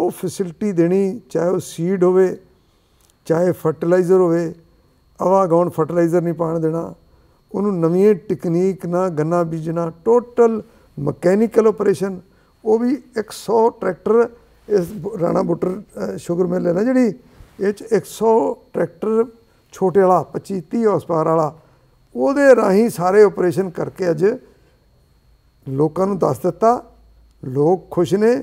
[SPEAKER 2] ਉਹ ਫੈਸਿਲਿਟੀ ਦੇਣੀ ਚਾਹੇ ਉਹ ਸੀਡ ਹੋਵੇ ਚਾਹੇ ਫਰਟੀਲਾਈਜ਼ਰ ਹੋਵੇ ਆਵਾਗੌਣ ਫਰਟੀਲਾਈਜ਼ਰ ਨਹੀਂ ਪਾਣ ਦੇਣਾ ਉਹਨੂੰ ਨਵੀਂ ਟੈਕਨੀਕ ਨਾਲ ਗੰਨਾ ਬੀਜਣਾ ਟੋਟਲ ਮਕੈਨੀਕਲ ਆਪਰੇਸ਼ਨ ਉਹ ਵੀ 100 ਟਰੈਕਟਰ ਇਸ ਰਾਣਾ ਬੁੱਟਰ ਸ਼ੂਗਰ ਮਿਲ ਲੈਣਾ ਜਿਹੜੀ ਇਹ ਚ 100 ਟਰੈਕਟਰ ਛੋਟੇ ਵਾਲਾ 25 30 ਹੌਸਪਾਵਰ ਵਾਲਾ ਉਹਦੇ ਰਾਹੀਂ ਸਾਰੇ ਆਪਰੇਸ਼ਨ ਕਰਕੇ ਅੱਜ ਲੋਕਾਂ ਨੂੰ ਦੱਸ ਦਿੱਤਾ ਲੋਕ ਖੁਸ਼ ਨੇ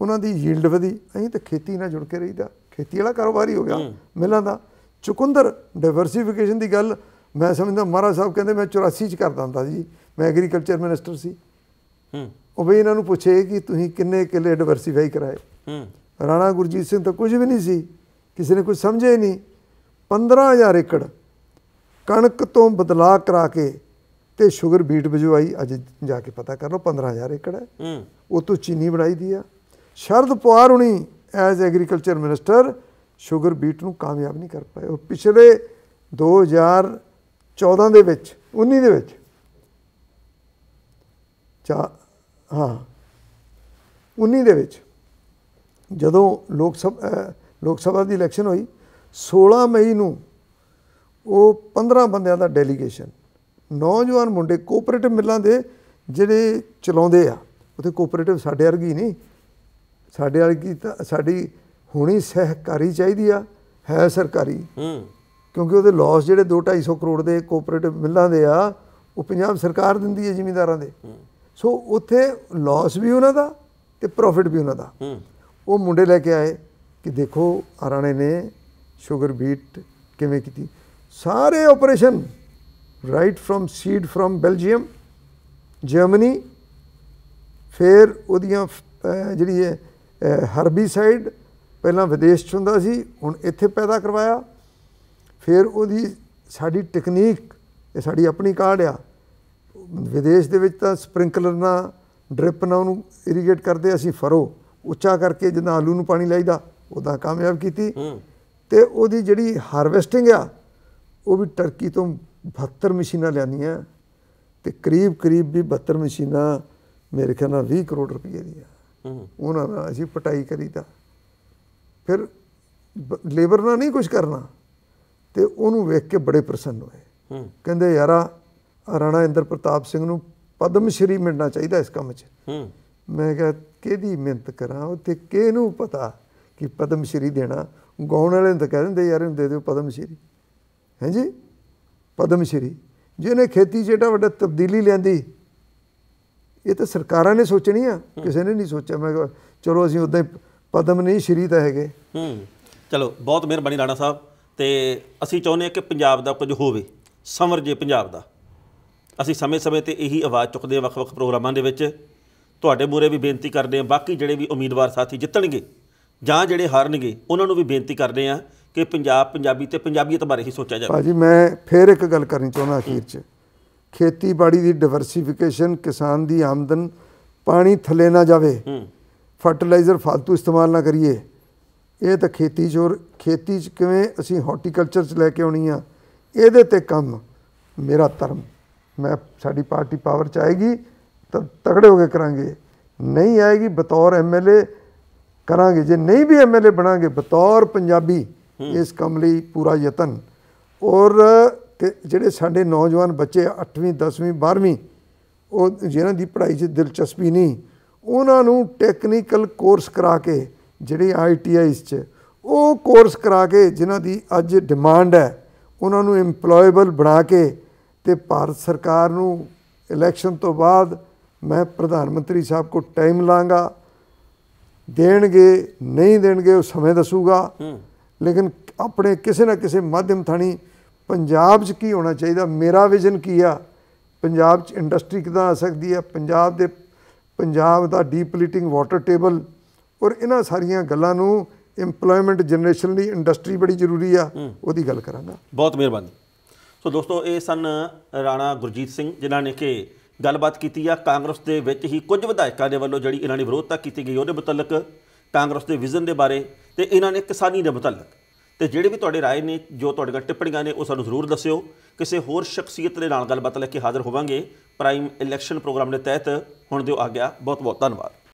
[SPEAKER 2] ਉਹਨਾਂ ਦੀ ਯੀਲਡ ਵਧੀ ਅਸੀਂ ਤਾਂ ਖੇਤੀ ਨਾਲ ਜੁੜ ਕੇ ਰਹੀਦਾ ਖੇਤੀ ਵਾਲਾ ਕਾਰੋਬਾਰ ਹੀ ਹੋ ਗਿਆ ਮਿਲਾਂ ਦਾ ਚੁਕੰਦਰ ਡਾਈਵਰਸਿਫਿਕੇਸ਼ਨ ਦੀ ਗੱਲ ਮੈਂ ਸਮਝਦਾ ਮਹਾਰਾਜ ਸਾਹਿਬ ਕਹਿੰਦੇ ਮੈਂ 84 ਚ ਕਰਦਾ ਹੁੰਦਾ ਜੀ ਮੈਂ ਐਗਰੀਕਲਚਰ ਮਿਨਿਸਟਰ ਸੀ ਹੂੰ ਉਹ ਵੀ ਇਹਨਾਂ ਨੂੰ ਪੁੱਛੇ ਕਿ ਤੁਸੀਂ ਕਿੰਨੇ ਕਿਲੇ ਡਾਈਵਰਸਿਫਾਈ ਕਰਾਏ ਹੂੰ ਰਾਣਾ ਗੁਰਜੀਤ ਸਿੰਘ ਤਾਂ ਕੁਝ ਵੀ ਨਹੀਂ ਸੀ ਕਿਸੇ ਨੇ ਕੁਝ ਸਮਝਿਆ ਹੀ ਨਹੀਂ 15000 ਏਕੜ ਕਣਕ ਤੋਂ ਬਦਲਾ ਕਰਾ ਕੇ ਤੇ 슈ਗਰ ਬੀਟ ਬਜਵਾਈ ਅੱਜ ਜਾ ਕੇ ਪਤਾ ਕਰ ਲਓ 15000 ਏਕੜ ਹੈ ਹੂੰ ਉਹ ਤੋਂ ਚੀਨੀ ਬਣਾਈ ਦੀ ਆ ਸ਼ਰਦ ਪਵਾਰ ਹੁਣੀ as agriculture minister sugar beet ਨੂੰ ਕਾਮਯਾਬ ਨਹੀਂ ਕਰ ਪਾਏ ਉਹ ਪਿਛਲੇ 2014 ਦੇ ਵਿੱਚ 19 ਦੇ ਵਿੱਚ ਚਾ ਹਾਂ 19 ਦੇ ਵਿੱਚ ਜਦੋਂ ਲੋਕ ਸਭਾ ਲੋਕ ਸਭਾ ਦੀ ਇਲੈਕਸ਼ਨ ਹੋਈ 16 ਮਈ ਨੂੰ ਉਹ 15 ਬੰਦਿਆਂ ਦਾ ਡੈਲੀਗੇਸ਼ਨ ਨੌਜਵਾਨ ਮੁੰਡੇ ਕੋਆਪਰੇਟਿਵ ਮਿਲਾਂ ਦੇ ਜਿਹੜੇ ਚਲਾਉਂਦੇ ਆ ਉਥੇ ਕੋਆਪਰੇਟਿਵ ਸਾਡੇ ਵਰਗੀ ਨਹੀਂ ਸਾਡੇ ਵਰਗੀ ਸਾਡੀ ਹੁਣੀ ਸਹਿਕਾਰੀ ਚਾਹੀਦੀ ਆ ਹੈ ਸਰਕਾਰੀ ਹੂੰ ਕਿਉਂਕਿ ਉਹਦੇ ਲਾਸ ਜਿਹੜੇ 2-250 ਕਰੋੜ ਦੇ ਕੋਆਪਰੇਟਿਵ ਮਿੱਲਾਂ ਦੇ ਆ ਉਹ ਪੰਜਾਬ ਸਰਕਾਰ ਦਿੰਦੀ ਹੈ ਜ਼ਿਮੀਂਦਾਰਾਂ ਦੇ ਸੋ ਉੱਥੇ ਲਾਸ ਵੀ ਉਹਨਾਂ ਦਾ ਤੇ ਪ੍ਰੋਫਿਟ ਵੀ ਉਹਨਾਂ ਦਾ ਉਹ ਮੁੰਡੇ ਲੈ ਕੇ ਆਏ ਕਿ ਦੇਖੋ ਆਰਾਣੇ ਨੇ ਸ਼ੂਗਰ ਬੀਟ ਕਿਵੇਂ ਕੀਤੀ ਸਾਰੇ operation right firm seed firm Belgium Germany ਫਿਰ ਉਹਦੀਆਂ ਜਿਹੜੀ ਹੈ ਹਰਬੀਸਾਈਡ ਪਹਿਲਾਂ ਵਿਦੇਸ਼ 'ਚ ਹੁੰਦਾ ਸੀ ਹੁਣ ਇੱਥੇ ਪੈਦਾ ਕਰਵਾਇਆ ਫਿਰ ਉਹਦੀ ਸਾਡੀ ਟੈਕਨੀਕ ਇਹ ਸਾਡੀ ਆਪਣੀ ਕਾਢ ਆ ਵਿਦੇਸ਼ ਦੇ ਵਿੱਚ ਤਾਂ ਸਪ੍ਰਿੰਕਲਰ ਨਾਲ ਡ੍ਰਿਪ ਨਾਲ ਉਹਨੂੰ ਇਰੀਗੇਟ ਕਰਦੇ ਅਸੀਂ ਫਰੋ ਉੱਚਾ ਕਰਕੇ ਜਿੰਨਾ ਆਲੂ ਨੂੰ ਪਾਣੀ ਲਾਈਦਾ ਉਹਦਾ ਕਾਮਯਾਬ ਕੀਤੀ ਤੇ ਉਹਦੀ ਜਿਹੜੀ ਹਾਰਵੈਸਟਿੰਗ ਆ ਉਹ ਵੀ ਟਰਕੀ ਤੋਂ 72 ਮਸ਼ੀਨਾਂ ਲਿਆਂਦੀਆਂ ਤੇ ਕਰੀਬ ਕਰੀਬ ਵੀ 72 ਮਸ਼ੀਨਾਂ ਮੇਰੇ ਖਿਆਲ ਨਾਲ 20 ਕਰੋੜ ਰੁਪਏ ਦੀਆਂ ਉਹਨਾਂ ਦਾ ਅਸੀਂ ਪਟਾਈ ਕਰੀਦਾ ਫਿਰ ਲੇਬਰ ਨਾਲ ਨਹੀਂ ਕੁਝ ਕਰਨਾ ਤੇ ਉਹਨੂੰ ਵੇਖ ਕੇ ਬੜੇ ਪ੍ਰਸੰਨ ਹੋਏ ਕਹਿੰਦੇ ਯਾਰਾ ਰਾਣਾ ਇੰਦਰ ਪ੍ਰਤਾਪ ਸਿੰਘ ਨੂੰ ਪਦਮ ਸ਼੍ਰੀ ਮਿਲਣਾ ਚਾਹੀਦਾ ਇਸ ਕੰਮ 'ਚ
[SPEAKER 3] ਮੈਂ
[SPEAKER 2] ਕਿਹਾ ਕਿਹਦੀ ਮਿਹਨਤ ਕਰਾਂ ਉੱਥੇ ਕਿਹਨੂੰ ਪਤਾ ਕਿ ਪਦਮ ਸ਼੍ਰੀ ਦੇਣਾ ਗਾਉਣ ਵਾਲੇ ਨੂੰ ਤਾਂ ਕਹਿ ਦਿੰਦੇ ਯਾਰ ਇਹਨੂੰ ਦੇ ਦਿਓ ਪਦਮ ਸ਼੍ਰੀ ਹਾਂਜੀ ਪਦਮ ਸ਼੍ਰੀ ਜਿਹਨੇ ਖੇਤੀ 'ਚ ਏਡਾ ਵੱਡਾ ਤਬਦੀਲੀ ਲੈਂਦੀ ਇਹ ਤਾਂ ਸਰਕਾਰਾਂ ਨੇ ਸੋਚਣੀ ਆ ਕਿਸੇ ਨੇ ਨਹੀਂ ਸੋਚਿਆ ਮੈਂ ਚਲੋ ਅਸੀਂ ਉਦਾਂ ਹੀ ਪਦਮ ਨਹੀਂ ਸ਼੍ਰੀ ਤਾਂ ਹੈਗੇ
[SPEAKER 1] ਹੂੰ ਚਲੋ ਬਹੁਤ ਮਿਹਰਬਾਨੀ ਰਾਣਾ ਸਾਹਿਬ ਤੇ ਅਸੀਂ ਚਾਹੁੰਦੇ ਹਾਂ ਕਿ ਪੰਜਾਬ ਦਾ ਕੁਝ ਹੋਵੇ ਸਮਰ ਜੇ ਪੰਜਾਬ ਦਾ ਅਸੀਂ ਸਮੇਂ-ਸਮੇਂ ਤੇ ਇਹੀ ਆਵਾਜ਼ ਚੁੱਕਦੇ ਆ ਵੱਖ-ਵੱਖ ਪ੍ਰੋਗਰਾਮਾਂ ਦੇ ਵਿੱਚ ਤੁਹਾਡੇ ਮੂਰੇ ਵੀ ਬੇਨਤੀ ਕਰਦੇ ਆ ਬਾਕੀ ਜਿਹੜੇ ਵੀ ਉਮੀਦਵਾਰ ਸਾਥੀ ਜਿੱਤਣਗੇ ਜਾਂ ਜਿਹੜੇ ਹਾਰਨਗੇ ਉਹਨਾਂ ਨੂੰ ਵੀ ਬੇਨਤੀ ਕਰਦੇ ਆ ਕਿ ਪੰਜਾਬ ਪੰਜਾਬੀ ਤੇ ਪੰਜਾਬੀਅਤ ਬਾਰੇ ਹੀ ਸੋਚਿਆ ਜਾਵੇ ਭਾਜੀ
[SPEAKER 2] ਮੈਂ ਫੇਰ ਇੱਕ ਗੱਲ ਕਰਨੀ ਚਾਹੁੰਦਾ ਅਖੀਰ 'ਚ ਖੇਤੀਬਾੜੀ ਦੀ ਡਿਵਰਸੀਫਿਕੇਸ਼ਨ ਕਿਸਾਨ ਦੀ ਆਮਦਨ ਪਾਣੀ ਥੱਲੇ ਨਾ ਜਾਵੇ ਹੂੰ ਫਰਟੀਲਾਈਜ਼ਰ ਫालतू ਇਸਤੇਮਾਲ ਨਾ ਕਰੀਏ ਇਹ ਤਾਂ ਖੇਤੀ ਚੋਰ ਖੇਤੀ 'ਚ ਕਿਵੇਂ ਅਸੀਂ ਹਾਰਟੀਕਲਚਰ 'ਚ ਲੈ ਕੇ ਆਉਣੀ ਆ ਇਹਦੇ ਤੇ ਕੰਮ ਮੇਰਾ ਧਰਮ ਮੈਂ ਸਾਡੀ ਪਾਰਟੀ ਪਾਵਰ 'ਚ ਆਏਗੀ ਤਾਂ ਤਕੜੇ ਹੋ ਕੇ ਕਰਾਂਗੇ ਨਹੀਂ ਆਏਗੀ ਬਤੌਰ ਐਮਐਲਏ ਕਰਾਂਗੇ ਜੇ ਨਹੀਂ ਵੀ ਐਮਐਲਏ ਬਣਾਂਗੇ ਬਤੌਰ ਪੰਜਾਬੀ ਇਸ ਕੰਮ ਲਈ ਪੂਰਾ ਯਤਨ ਔਰ ਜਿਹੜੇ ਸਾਡੇ ਨੌਜਵਾਨ ਬੱਚੇ 8ਵੀਂ 10ਵੀਂ 12ਵੀਂ ਉਹ ਜਿਹਨਾਂ ਦੀ ਪੜ੍ਹਾਈ 'ਚ ਦਿਲਚਸਪੀ ਨਹੀਂ ਉਹਨਾਂ ਨੂੰ ਟੈਕਨੀਕਲ ਕੋਰਸ ਕਰਾ ਕੇ ਜਿਹੜੇ ਆਈਟੀਆਈਸ 'ਚ ਉਹ ਕੋਰਸ ਕਰਾ ਕੇ ਜਿਨ੍ਹਾਂ ਦੀ ਅੱਜ ਡਿਮਾਂਡ ਹੈ ਉਹਨਾਂ ਨੂੰ ਏਮਪਲੋਇਬਲ ਬਣਾ ਕੇ ਤੇ ਭਾਰਤ ਸਰਕਾਰ ਨੂੰ ਇਲੈਕਸ਼ਨ ਤੋਂ ਬਾਅਦ ਮੈਂ ਪ੍ਰਧਾਨ ਮੰਤਰੀ ਸਾਹਿਬ ਕੋ ਟਾਈਮ ਲਾਂਗਾ ਦੇਣਗੇ ਨਹੀਂ ਦੇਣਗੇ ਉਹ ਸਮੇਂ ਦੱਸੂਗਾ ਲੇਕਿਨ ਆਪਣੇ ਕਿਸੇ ਨਾ ਕਿਸੇ ਮਾਧਿਅਮ ਥਾਣੀ ਪੰਜਾਬ 'ਚ ਕੀ ਹੋਣਾ ਚਾਹੀਦਾ ਮੇਰਾ ਵਿਜ਼ਨ ਕੀ ਆ ਪੰਜਾਬ 'ਚ ਇੰਡਸਟਰੀ ਕਿਦਾਂ ਆ ਸਕਦੀ ਹੈ ਪੰਜਾਬ ਦੇ ਪੰਜਾਬ ਦਾ ਡੀਪਲੀਟਿੰਗ ਵਾਟਰ ਟੇਬਲ ਔਰ ਇਹਨਾਂ ਸਾਰੀਆਂ ਗੱਲਾਂ ਨੂੰ ਇੰਪਲੋਇਮੈਂਟ ਜਨਰੇਸ਼ਨ ਲਈ ਇੰਡਸਟਰੀ ਬੜੀ ਜ਼ਰੂਰੀ ਆ ਉਹਦੀ ਗੱਲ
[SPEAKER 1] ਕਰਾਂਗਾ ਬਹੁਤ ਮਿਹਰਬਾਨੀ ਸੋ ਦੋਸਤੋ ਇਹ ਸਨ ਰਾਣਾ ਗੁਰਜੀਤ ਸਿੰਘ ਜਿਨ੍ਹਾਂ ਨੇ ਕਿ ਗੱਲਬਾਤ ਕੀਤੀ ਆ ਕਾਂਗਰਸ ਦੇ ਵਿੱਚ ਹੀ ਕੁਝ ਵਿਧਾਇਕਾਂ ਦੇ ਵੱਲੋਂ ਜਿਹੜੀ ਇਹਨਾਂ ਨੇ ਵਿਰੋਧਤਾ ਕੀਤੀ ਗਈ ਉਹਦੇ ਮੁਤਲਕ ਕਾਂਗਰਸ ਦੇ ਵਿਜ਼ਨ ਦੇ ਬਾਰੇ ਤੇ ਇਹਨਾਂ ਨੇ ਕਿਸਾਨੀ ਦੇ ਮੁਤਲਕ ਤੇ ਜਿਹੜੇ ਵੀ ਤੁਹਾਡੇ ਰਾਏ ਨੇ ਜੋ ਤੁਹਾਡੇ ਟਿੱਪਣੀਆਂ ਨੇ ਉਹ ਸਾਨੂੰ ਜ਼ਰੂਰ ਦੱਸਿਓ ਕਿਸੇ ਹੋਰ ਸ਼ਖਸੀਅਤ ਦੇ ਨਾਲ ਗੱਲਬਾਤ ਲੈ ਕੇ ਹਾਜ਼ਰ ਹੋਵਾਂਗੇ ਪ੍ਰਾਈਮ ਇਲੈਕਸ਼ਨ ਪ੍ਰੋਗਰਾਮ ਦੇ ਤਹਿਤ ਹੁਣ ਦਿਓ ਆ ਗਿਆ ਬਹੁਤ ਬਹੁਤ ਧੰਨਵਾਦ